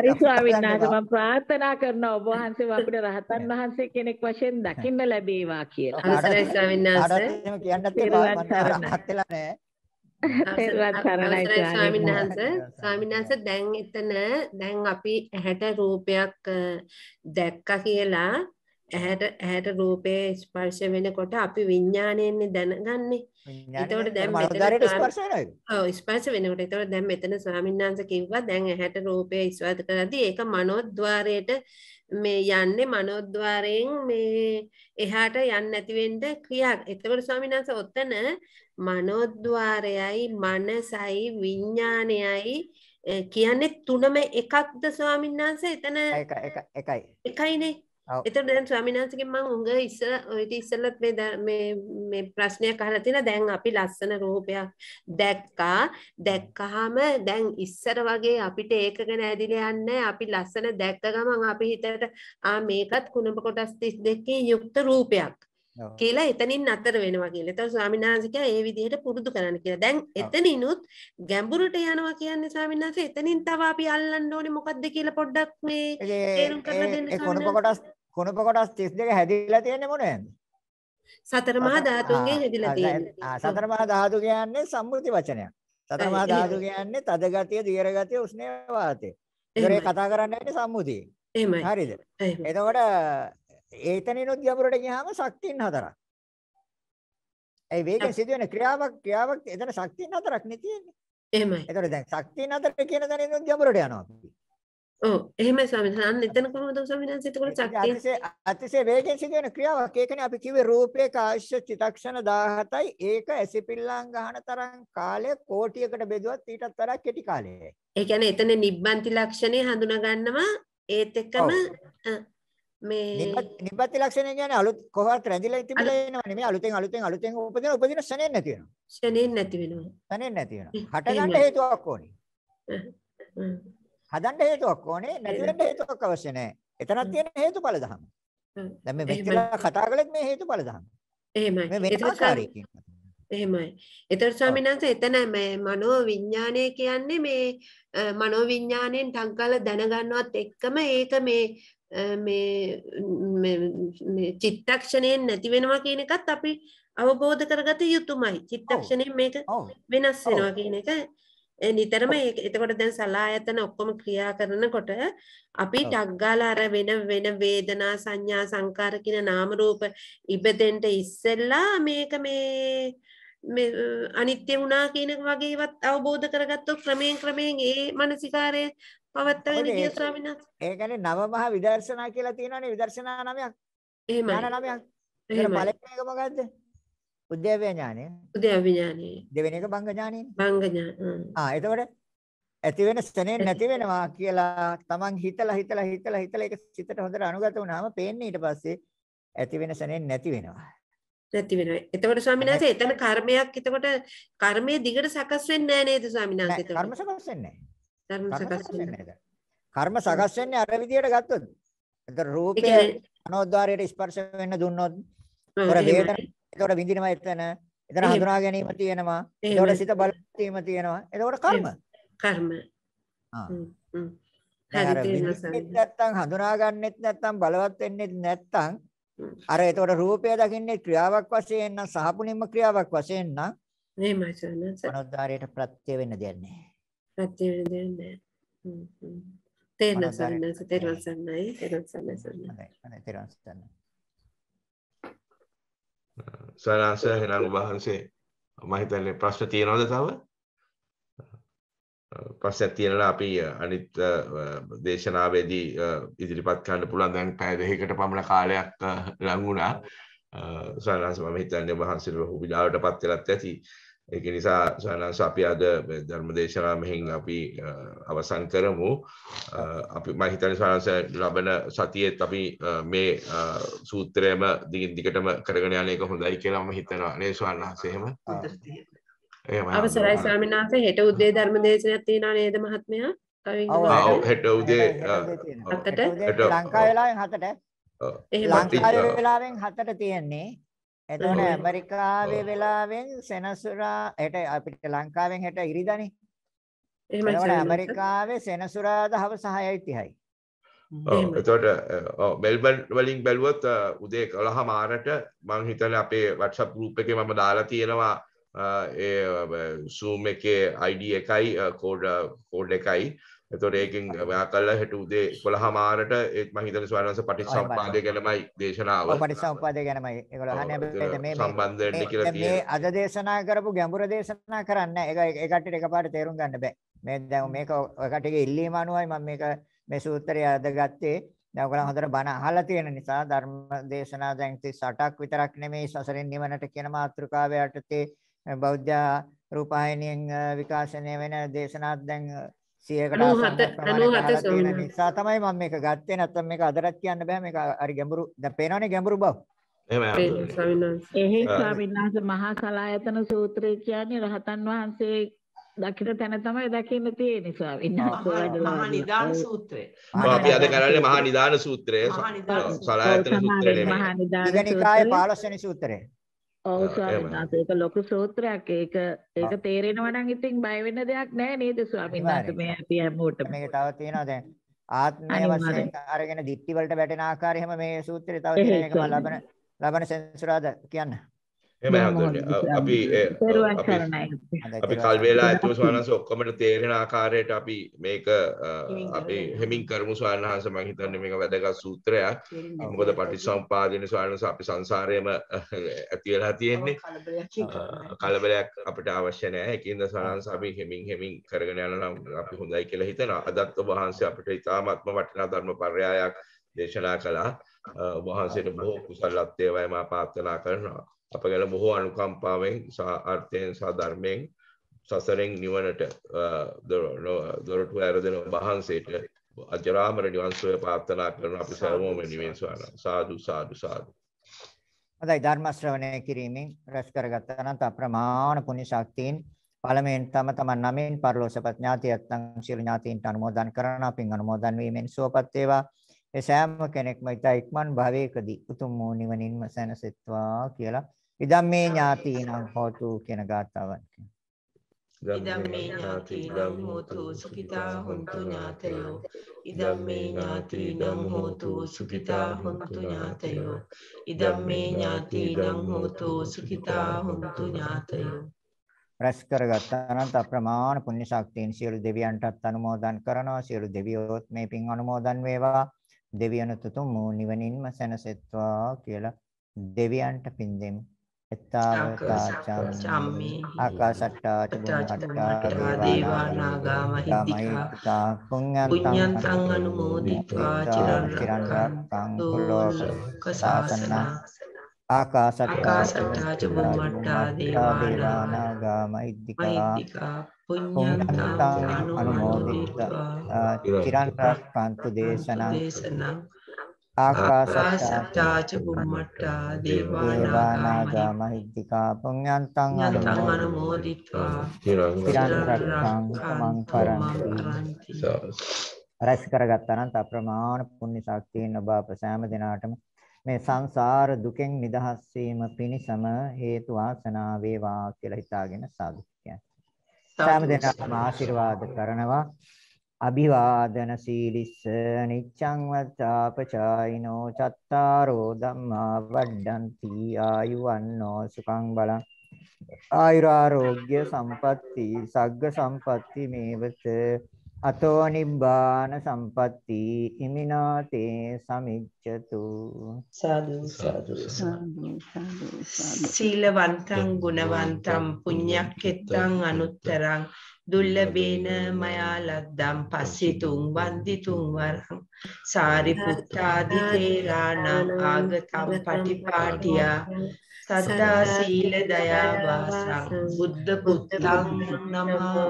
හරි ස්වාමීන් වහන්සේ මම ප්‍රාර්ථනා කරනවා ඔබ වහන්සේව අපිට රහතන් වහන්සේ කෙනෙක් වශයෙන් දකින්න ලැබේවා කියලා අවසරයි ස්වාමීන් වහන්සේ කියන්නත් රහත් වෙලා නැහැ ස්වාමින්හන්ස ස්වාමින්හන්ස දැන් එතන දැන් අපි ඇහැට රූපයක් දැක්කා කියලා ඇහැට ඇහැට රූපයේ ස්පර්ශ වෙනකොට අපි විඥාණයෙන්නේ දැනගන්නේ. ඒතකොට දැන් මෙතන ස්පර්ශ වෙනවද? ඔව් ස්පර්ශ වෙනකොට. ඒතකොට දැන් මෙතන ස්වාමින්වහන්සේ කිව්වා දැන් ඇහැට රූපය ඉස්වාද කරද්දී ඒක මනෝද්්වාරයට මේ යන්නේ මනෝද්්වාරයෙන් මේ එහාට යන්න නැති වෙන්න ක්‍රියා. ඒතකොට ස්වාමින්වහන්සේ ඔතන මනෝද්්වාරයයි මනසයි විඥාණයයි කියන්නේ තුනම එකක්ද ස්වාමින්වහන්සේ එතන එකයි එකයි එකයිනේ එතකොට දැන් ස්වාමීන් වහන්සේගෙන් මම උඟ ඉස්සර ඊට ඉස්සෙල්ලත් මේ මේ මේ ප්‍රශ්නයක් අහලා තිනවා දැන් අපි ලස්සන රූපයක් දැක්කා දැක්කහම දැන් ඉස්සර වගේ අපිට ඒක ගැන ඇදිලා යන්නේ අපි ලස්සන දැක්ක ගමන් අපි හිතට ආ මේකත් කුණප කොටස් 32කින් යුක්ත රූපයක් කියලා එතනින් අතර වෙනවා කියලා. ඒතකොට ස්වාමීන් වහන්සේ කිය ඒ විදිහට පුරුදු කරන්න කියලා. දැන් එතනිනුත් ගැඹුරට යනවා කියන්නේ ස්වාමීන් වහන්සේ එතනින් තව අපි අල්ලන්න ඕනේ මොකද්ද කියලා පොඩ්ඩක් මේ තේරුම් කරලා දෙන්න. ඒ කොනක කොටස් කුණප කොටස් 32 හැදිලා තියෙන්නේ මොනවද? සතර මහා ධාතුන්ගෙන් හැදිලා තියෙන්නේ. ආ සතර මහා ධාතු කියන්නේ සම්මුති වචනයක්. සතර මහා ධාතු කියන්නේ තද ගතිය, දියර ගතිය, උෂ්ණේ වාතය. ඒකේ කතා කරන්න යන්නේ සම්මුතිය. එහෙමයි. හරිද? එතකොට ඒතනිනුත් ගැඹුරට ගියාම ශක්තියන් හතරක්. ඒ වේගෙන් සිදුවෙන ක්‍රියාවක් ක්‍රියාවක් එතන ශක්තියන් හතරක් නේ තියෙන්නේ. එහෙමයි. එතකොට දැන් ශක්තියන් හතර කියන තැනිනුත් ගැඹුරට යනවා අපි. ඔව් එහෙමයි ස්වාමීන් වහන්සේ. අන්න එතන කොහොමද ස්වාමීන් වහන්සේ එතකොට ශක්තිය අතිශය අතිශය වේගෙන් සිදුවෙන ක්‍රියාවක්. ඒකනේ අපි කිව්වේ රූපේ කාශ්‍ය චිතක්ෂණ 17යි. ඒක ඇසිපිල්ලම් ගහන තරම් කාලය කෝටියකට බෙදුවත් ඊටත් වඩා කෙටි කාලයයි. ඒ කියන්නේ එතන නිබ්බන්ති ලක්ෂණේ හඳුනා ගන්නවා ඒත් එක්කම මේ නිබ්බති ලක්ෂණය කියන්නේ අලුත් කොහොමද රැඳිලා තිබිලා එනවා නෙමෙයි අලුතෙන් අලුතෙන් අලුතෙන් උපදින උපදින ශනේන් නැති වෙනවා ශනේන් නැති වෙනවා ශනේන් නැති වෙනවා හට ගන්න හේතුවක් ඕනේ හදන්න හේතුවක් ඕනේ නැති වෙන්න හේතුවක් අවශ්‍ය නැහැ. එතනක් තියෙන හේතුඵල ධම. දැන් මේ මෙච්චර කතා කළේ මේ හේතුඵල ධම. එහෙමයි. ඒක එහෙමයි. ඒතර ස්වාමීන් වහන්සේ එතන මේ මනෝ විඥානය කියන්නේ මේ මනෝ විඥාණයෙන් ටංකල දැනගන්නවත් එක්කම ඒක මේ මේ මේ චිත්තක්ෂණයෙන් නැති වෙනවා කියන එකත් අපි අවබෝධ කරගත යුතුමයි. චිත්තක්ෂණයෙන් මේක වෙනස් වෙනවා කියන එක නිතරම එතකොට දැන් සලායතන ඔක්කොම ක්‍රියා කරනකොට අපි ටක්ගාලා අර වෙන වෙන වේදනා සංඥා සංකාර කියන නාම රූප ඉබදෙන්ට ඉස්සෙල්ලා මේක මේ මේ අනිත්‍ය වුණා කියන වගේවත් අවබෝධ කරගත්තොත් ක්‍රමයෙන් ක්‍රමයෙන් ඒ මානසිකාරයේ පවත්වාගෙන ගිය ස්වාමීන් වහන්සේ. ඒ කියන්නේ නව මහ විදර්ශනා කියලා තියෙනවනේ විදර්ශනා නමයක්. එහෙමයි. ඥාන නමයක්. එහෙමයි. බලන්නේ මොකද්ද? උද්‍යව්‍ය ඥානය. උද්‍යව්‍ය ඥානය. දෙවෙනි එක භංග ඥානයනේ. භංග ඥාන. ආ එතකොට ඇති වෙන ස්තනෙන් නැති වෙනවා කියලා Taman හිතලා හිතලා හිතලා හිතලා ඒක සිතට හොඳට අනුගත වුණාම පේන්නේ ඊට පස්සේ ඇති වෙන ස්තනෙන් නැති වෙනවා. නැති වෙනවා. එතකොට ස්වාමීන් වහන්සේ එතන කර්මයක් එතකොට කර්මය දිගට සකස් වෙන්නේ නැහැ නේද ස්වාමීන් වහන්සේ? කර්ම සකස් වෙන්නේ නැහැ. කර්ම සකස් වෙන්නේ නැහැ. කර්ම සකස් වෙන්නේ අර විදියට ගත්තොත්. එතන රූපේ අනෝද්වාරයට ස්පර්ශ වෙන්න දුන්නොත් අර වේදනාව එතකොට විඳිනවා එතන. එතන හඳුනා ගැනීම තියෙනවා. එතකොට සිත බලවීම තියෙනවා. එතකොට කර්ම. කර්ම. ආ. හරි නැත්තම් හඳුනා ගන්නෙත් නැත්තම් බලවත් වෙන්නෙත් නැත්තම් අර එතකොට රූපය දකින්නේ ක්‍රියාවක් වශයෙන් නම් සහපුණින්ම ක්‍රියාවක් වශයෙන් නම් මේ මචනස අනුද්දාරයට ප්‍රත්‍ය වෙන්න දෙයක් නැහැ. ප්‍රත්‍ය වෙන්න දෙයක් නැහැ. හ්ම් හ්ම්. තේරෙනසන්නේ තේරෙනසන්නේ තේරෙනසන්නේ. හරි. අනේ තේරෙනසන්නේ. සලාස හෙනල් උභහන්සේ මහිතන්නේ ප්‍රශ්න තියෙනවද තව ප්‍රශ්න තියෙනවා අපි අනිත් දේශනාවේදී ඉදිරිපත් කරන්න පුළුවන් දැන් පැය දෙකකට පමණ කාලයක් ලඟ වුණා සලාස මම හිතන්නේ උභහන්සේට බොහෝ විලාවට පත් වෙලත් ඇති එක නිසා ජානන්ස අපි අද ධර්මදේශනා මෙහින් අපි අවසන් කරමු අපි මම හිතන්නේ සාරංශ ලබන සතියේත් අපි මේ සූත්‍රයම දිගින් දිගටම කරගෙන යන එක හොඳයි කියලා මම හිතනවා නේ ස්වාමීනාහස එහෙම අවසරයි ස්වාමීනාහස හෙට උදේ ධර්මදේශනයක් තියෙනවා නේද මහත්මයා හෙට උදේ හතට ලංකා වෙලාවෙන් හතට ලංකාවේ වෙලාවෙන් හතට තියෙන්නේ එතකොට ඇමරිකාවේ වෙලාවෙන් සෙනසුරා හෙට අපිට ලංකාවෙන් හෙට ඉරිදානේ. එහෙමයි. එතකොට ඇමරිකාවේ සෙනසුරාදා හවස 6:30යි. ඔව් එතකොට ඔව් මෙල්බන් වලින් බැලුවොත් උදේ 11 මාරට මම හිතන්නේ අපේ WhatsApp group එකේ මම දාලා තියෙනවා ඒ Zoom එකේ ID එකයි කෝඩ් කෝඩ් එකයි එතොට ඒකින් ඔයා කල්ල හෙට උදේ කොළහ මාරට ඒත් මහිතන ස්වරන්ස පටි සම්පාදය ගැනමයි දේශනාව පටි සම්පාදය ගැනමයි සම්බන්ධ කියල අද දේශනා කරපු ගැඹුර දේශනා කරන්න එක එකට එක පාට තේරුම් ගන්න බෑ මේ දැ මේක ඔකටක ඉල්ලීම අනුවයි ම මේක මේ සූත්‍රය අද ගත්තේ දැවගල හොඳට බණ අහලා තියෙන නිසා ධර්ම දේශනා දැන් 38ක් විතරක් නෙමෙයි සසරෙන් නිවනට කියන මාතෘකාව යටතේ බෞද්ධ රූපాయනියෙන් විකාශනය වෙන දේශනාත් දැන් 100කට නිසා තමයි මම මේක ගත්තේ නැත්නම් මේක අදටත් කියන්න බෑ මේක හරි ගැඹුරු දැන් පේනවනේ ගැඹුරු බව එහෙයි ස්වාමීනාංශ මහා සලායතන සූත්‍රය කියන්නේ රහතන් වහන්සේ දකින්න තැන තමයි දකින්න තියෙන්නේ ස්වාමීනාංශ මහා නිදාන සූත්‍රය අපි අද කරන්නේ මහා නිදාන සූත්‍රය සලායතන සූත්‍රය නෙමෙයි මහා නිදාන සූත්‍රය 15 වෙනි සූත්‍රය ඔව් ස්වාමීන් වහන්සේ ඒක ලොකු සූත්‍රයක්. ඒක ඒක තේරෙනවා නම් ඉතින් බය වෙන්න දෙයක් නැහැ නේද ස්වාමීන් වහන්සේ මේ අපි හැමෝටම. මේක තව තියෙනවා දැන් ආත්මය වශයෙන් අරගෙන දික්ටි වලට වැටෙන ආකාරය හැම මේ සූත්‍රය තව තියෙන එක මම ලබන ලබන සෙන්සුරාද කියන්න. එම හැමදෙන්න අපි අපි කල් වේලා ඇතුව ස්වානස ඔක්කොමට තේරෙන ආකාරයට අපි මේක අපි හෙමින් කරමු ස්වානහන්ස මං හිතන්නේ මේක වැදගත් සූත්‍රයක් මොකද පටිච්චසමුපාදින ස්වානස අපි සංසාරයේම ඇති වෙලා තියෙන්නේ කලබලයක් අපිට අවශ්‍ය නැහැ ඒකින්ද ස්වානස අපි හෙමින් හෙමින් කරගෙන යනවා අපි හොඳයි කියලා හිතනවා අදත් ඔබ වහන්සේ අපිට ඉතාමත්ම වටිනා ධර්ම පර්යායක් දේශනා කළා ඔබ වහන්සේට බොහෝ කුසල් අත්දේවයම ආපාර්ථනා කරනවා අප ගැන බොහෝ අනුකම්පාවෙන් අර්ථයෙන් සහ ධර්මයෙන් සසරෙන් නිවනට දොරටු ඇරදෙන වහන්සේට අජරාමර නිවන්සුවය පාර්ථනා කරන අපි සැමෝම නිවෙන් ස්වාන සාදු සාදු සාදු හදයි ධර්ම ශ්‍රවණය කිරීමෙන් රැස් කරගත් අනන්ත අප්‍රමාණ පුණ්‍ය ශක්තියින් පළමුවෙන් තම තමන් නමින් පරිලෝසපත් ඥාතියත් නම් සියලු ඥාතීන්ට අනුමෝදන් කරන අපින් අනුමෝදන් වීමෙන් සුවපත් වේවා ඒ සෑම කෙනෙක්ම ඊට ඉක්මන් භවයකදී උතුම් වූ නිවනින්ම සැනසෙත්වා කියලා ඉදම්මේ ඥාතිනම් හෝතු කියන ගාතාවක් කියනවා. ඉදම්මේ ඥාතිනම් හෝතු සුඛිතා හොන්තු ඥාතයෝ ඉදම්මේ ඥාතිනම් හෝතු සුඛිතා හොන්තු ඥාතයෝ ඉදම්මේ ඥාතිනම් හෝතු සුඛිතා හොන්තු ඥාතයෝ රැස් කරගත්තා අනන්ත අප්‍රමාණ පුණ්‍ය ශක්තියෙන් සියලු දෙවියන්ටත් අනුමෝදන් කරනවා සියලු දෙවියෝත් මේ පින් අනුමෝදන් වේවා දෙවියන් තුතුම් නිවනින්ම සැනසෙත්වා කියලා දෙවියන්ට පින් දෙමු ආකාශට්ටාච බුම්මට්ටා දේවා නාගා මහිද්దికා පුඤ්ඤන්තං අනුමෝදිත්වා චිරන් රක්ඛං කුලෝක සාසන ආකාශට්ටාච බුම්මට්ටා දේවා නාගා මහිද්దికා පුඤ්ඤන්තං අනුමෝදිත්වා චිරන් රක්ඛන්තු දේශනා ආකාසත්තාච බුම්මට්ටා දේවානාගා මහිද්దికා පුඤ්ඤන්තං අනුමෝදිත්වා තිරං රක්ඛං තමන් කරන්ති රැස් කරගත්තා නම් අප්‍රමාණ පුණ්‍ය ශක්තියෙන් ඔබ අප සෑම දිනාටම මේ සංසාර දුකෙන් නිදහස් වීම පිණිසම හේතු වාසනා වේවා කියලා හිතාගෙන සාදු කියන්නේ. සෑම දිනාටම ආශිර්වාද කරනවා. අභිවාදන සීලිස්ස නිච්ඡං වත්තාපචායිනෝ චත්තාරෝ ධම්මා වඩ්ඩಂತಿ ආයුවන්නෝ සුඛං බලං ආයුරාෝග්‍ය සම්පatti සග්ග සම්පatti මේවත අතෝ නිබ්බාන සම්පatti ඉමිනාතේ සමිච්ඡතු සාදු සාදු සාදු සීලවන්තං ගුණවන්තං පුඤ්ඤක්කෙත්තං අනුත්තරං දුල්ලබේන මයා ලද්දම් පස්සිතුන් වන්දිතුන් වරහං සාරිපුත්තාදිතේරාණං ආගතම් පටිපාටියා සද්දා සීල දයා වාසං බුද්ධ පුත්තං නමෝ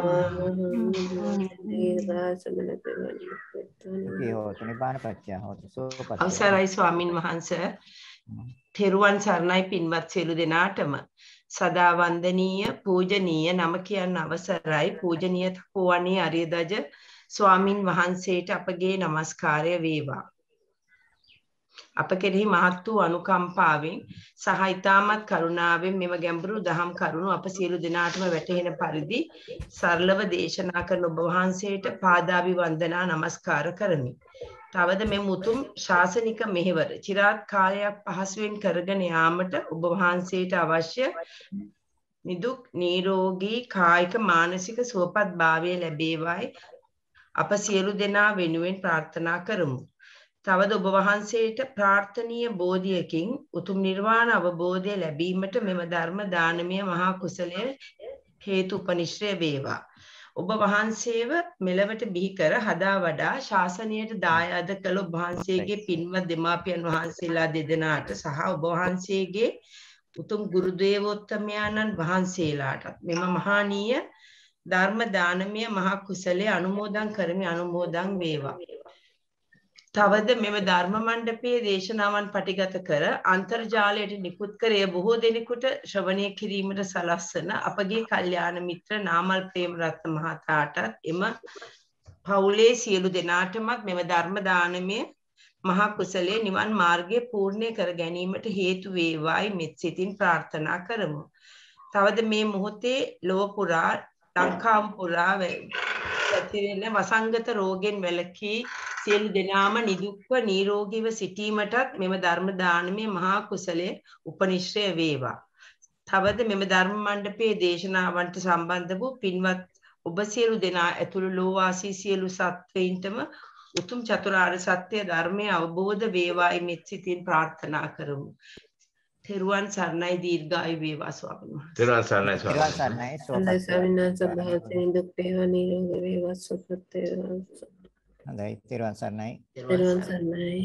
අවසරයි ස්වාමින් වහන්සේ තෙරුවන් සරණයි පින්වත් සියලු දෙනාටම සදා වන්දනීය පූජනීය නම කියන්න අවසරයි පූජනීය තපෝවණී අරියදජ ස්වාමින් වහන්සේට අපගේ নমස්කාරය වේවා අප කෙරෙහි මහත් වූ අනුකම්පාවෙන් සහ ඊ타මත් කරුණාවෙන් මෙම ගැඹුරු දහම් කරුණු අප සියලු දෙනාටම වැටහෙන පරිදි සරලව දේශනා කරන ඔබ වහන්සේට පාදාභි වන්දනා নমස්කාර කරමි තවද මෙම උතුම් ශාසනික මෙහෙවර চিරාත් කාලයක් පහසුවෙන් කරගෙන යාමට ඔබ වහන්සේට අවශ්‍ය නිදුක් නිරෝගී කායික මානසික සුවපත් භාවය ලැබේවායි අප සියලු දෙනා වෙනුවෙන් ප්‍රාර්ථනා කරමු. තවද ඔබ වහන්සේට ප්‍රාර්ථනීය බෝධියකින් උතුම් නිර්වාණ අවබෝධය ලැබීමට මෙම ධර්ම දානමය මහා කුසලය හේතු උපනිශ්‍රය වේවා. ඔබ වහන්සේව මෙලවට බිහි කර හදා වඩා ශාසනයට දායාද කළ ඔබ වහන්සේගේ පින්වත් දෙමාපියන් වහන්සේලා දෙදෙනාට සහ ඔබ වහන්සේගේ උතුම් ගුරු දේවෝත්තමයාණන් වහන්සේලාටත් මෙම මහානීය ධර්ම දානමය මහා කුසලයේ අනුමෝදන් කරමි අනුමෝදන් වේවා තවද මෙම ධර්ම මණ්ඩපයේ දේශනාවන් පටිගත කර අන්තර්ජාලයට නිකුත් කර එය බොහෝ දෙනෙකුට ශ්‍රවණය කිරීමට සලස්සන අපගේ කල්යාණ මිත්‍ර නාමල් ප්‍රේමරත්න මහතාටත් එම පවුලේ සියලු දෙනාටමත් මෙම ධර්ම දානමය මහා කුසලයේ නිවන් මාර්ගය පූර්ණේ කර ගැනීමට හේතු වේවායි මෙත් සිතින් ප්‍රාර්ථනා කරමු. තවද මේ මොහොතේ ලෝක පුරා ලංකාව පුරා ඇතිවෙන වසංගත රෝගෙන් වැළකී සියලු දෙනාම නිදුක්ව නිරෝගීව සිටීමටත් මෙම ධර්ම දානමය මහා කුසලයේ උපනිශ්‍රය වේවා. තවද මෙම ධර්ම මණ්ඩපයේ දේශනාවන්ට සම්බන්ධ වූ පින්වත් ඔබ සියලු දෙනා ඇතුළු ලෝවාසී සියලු සත්වයින්ටම උතුම් චතුරාර්ය සත්‍ය ධර්මය අවබෝධ වේවායි මෙත් සිතින් ප්‍රාර්ථනා කරමු. තෙරුවන් සරණයි දීර්ඝායු වේවා ස්වාමීන් වහන්සේ. තෙරුවන් සරණයි ස්වාමීන් වහන්සේ. තෙරුවන් සරණයි ස්වාමීන් වහන්සේ. දුක් වේවා නිරෝග වේවා සුවපත් වේවා. හොඳයි තෙරුවන් සරණයි. තෙරුවන් සරණයි.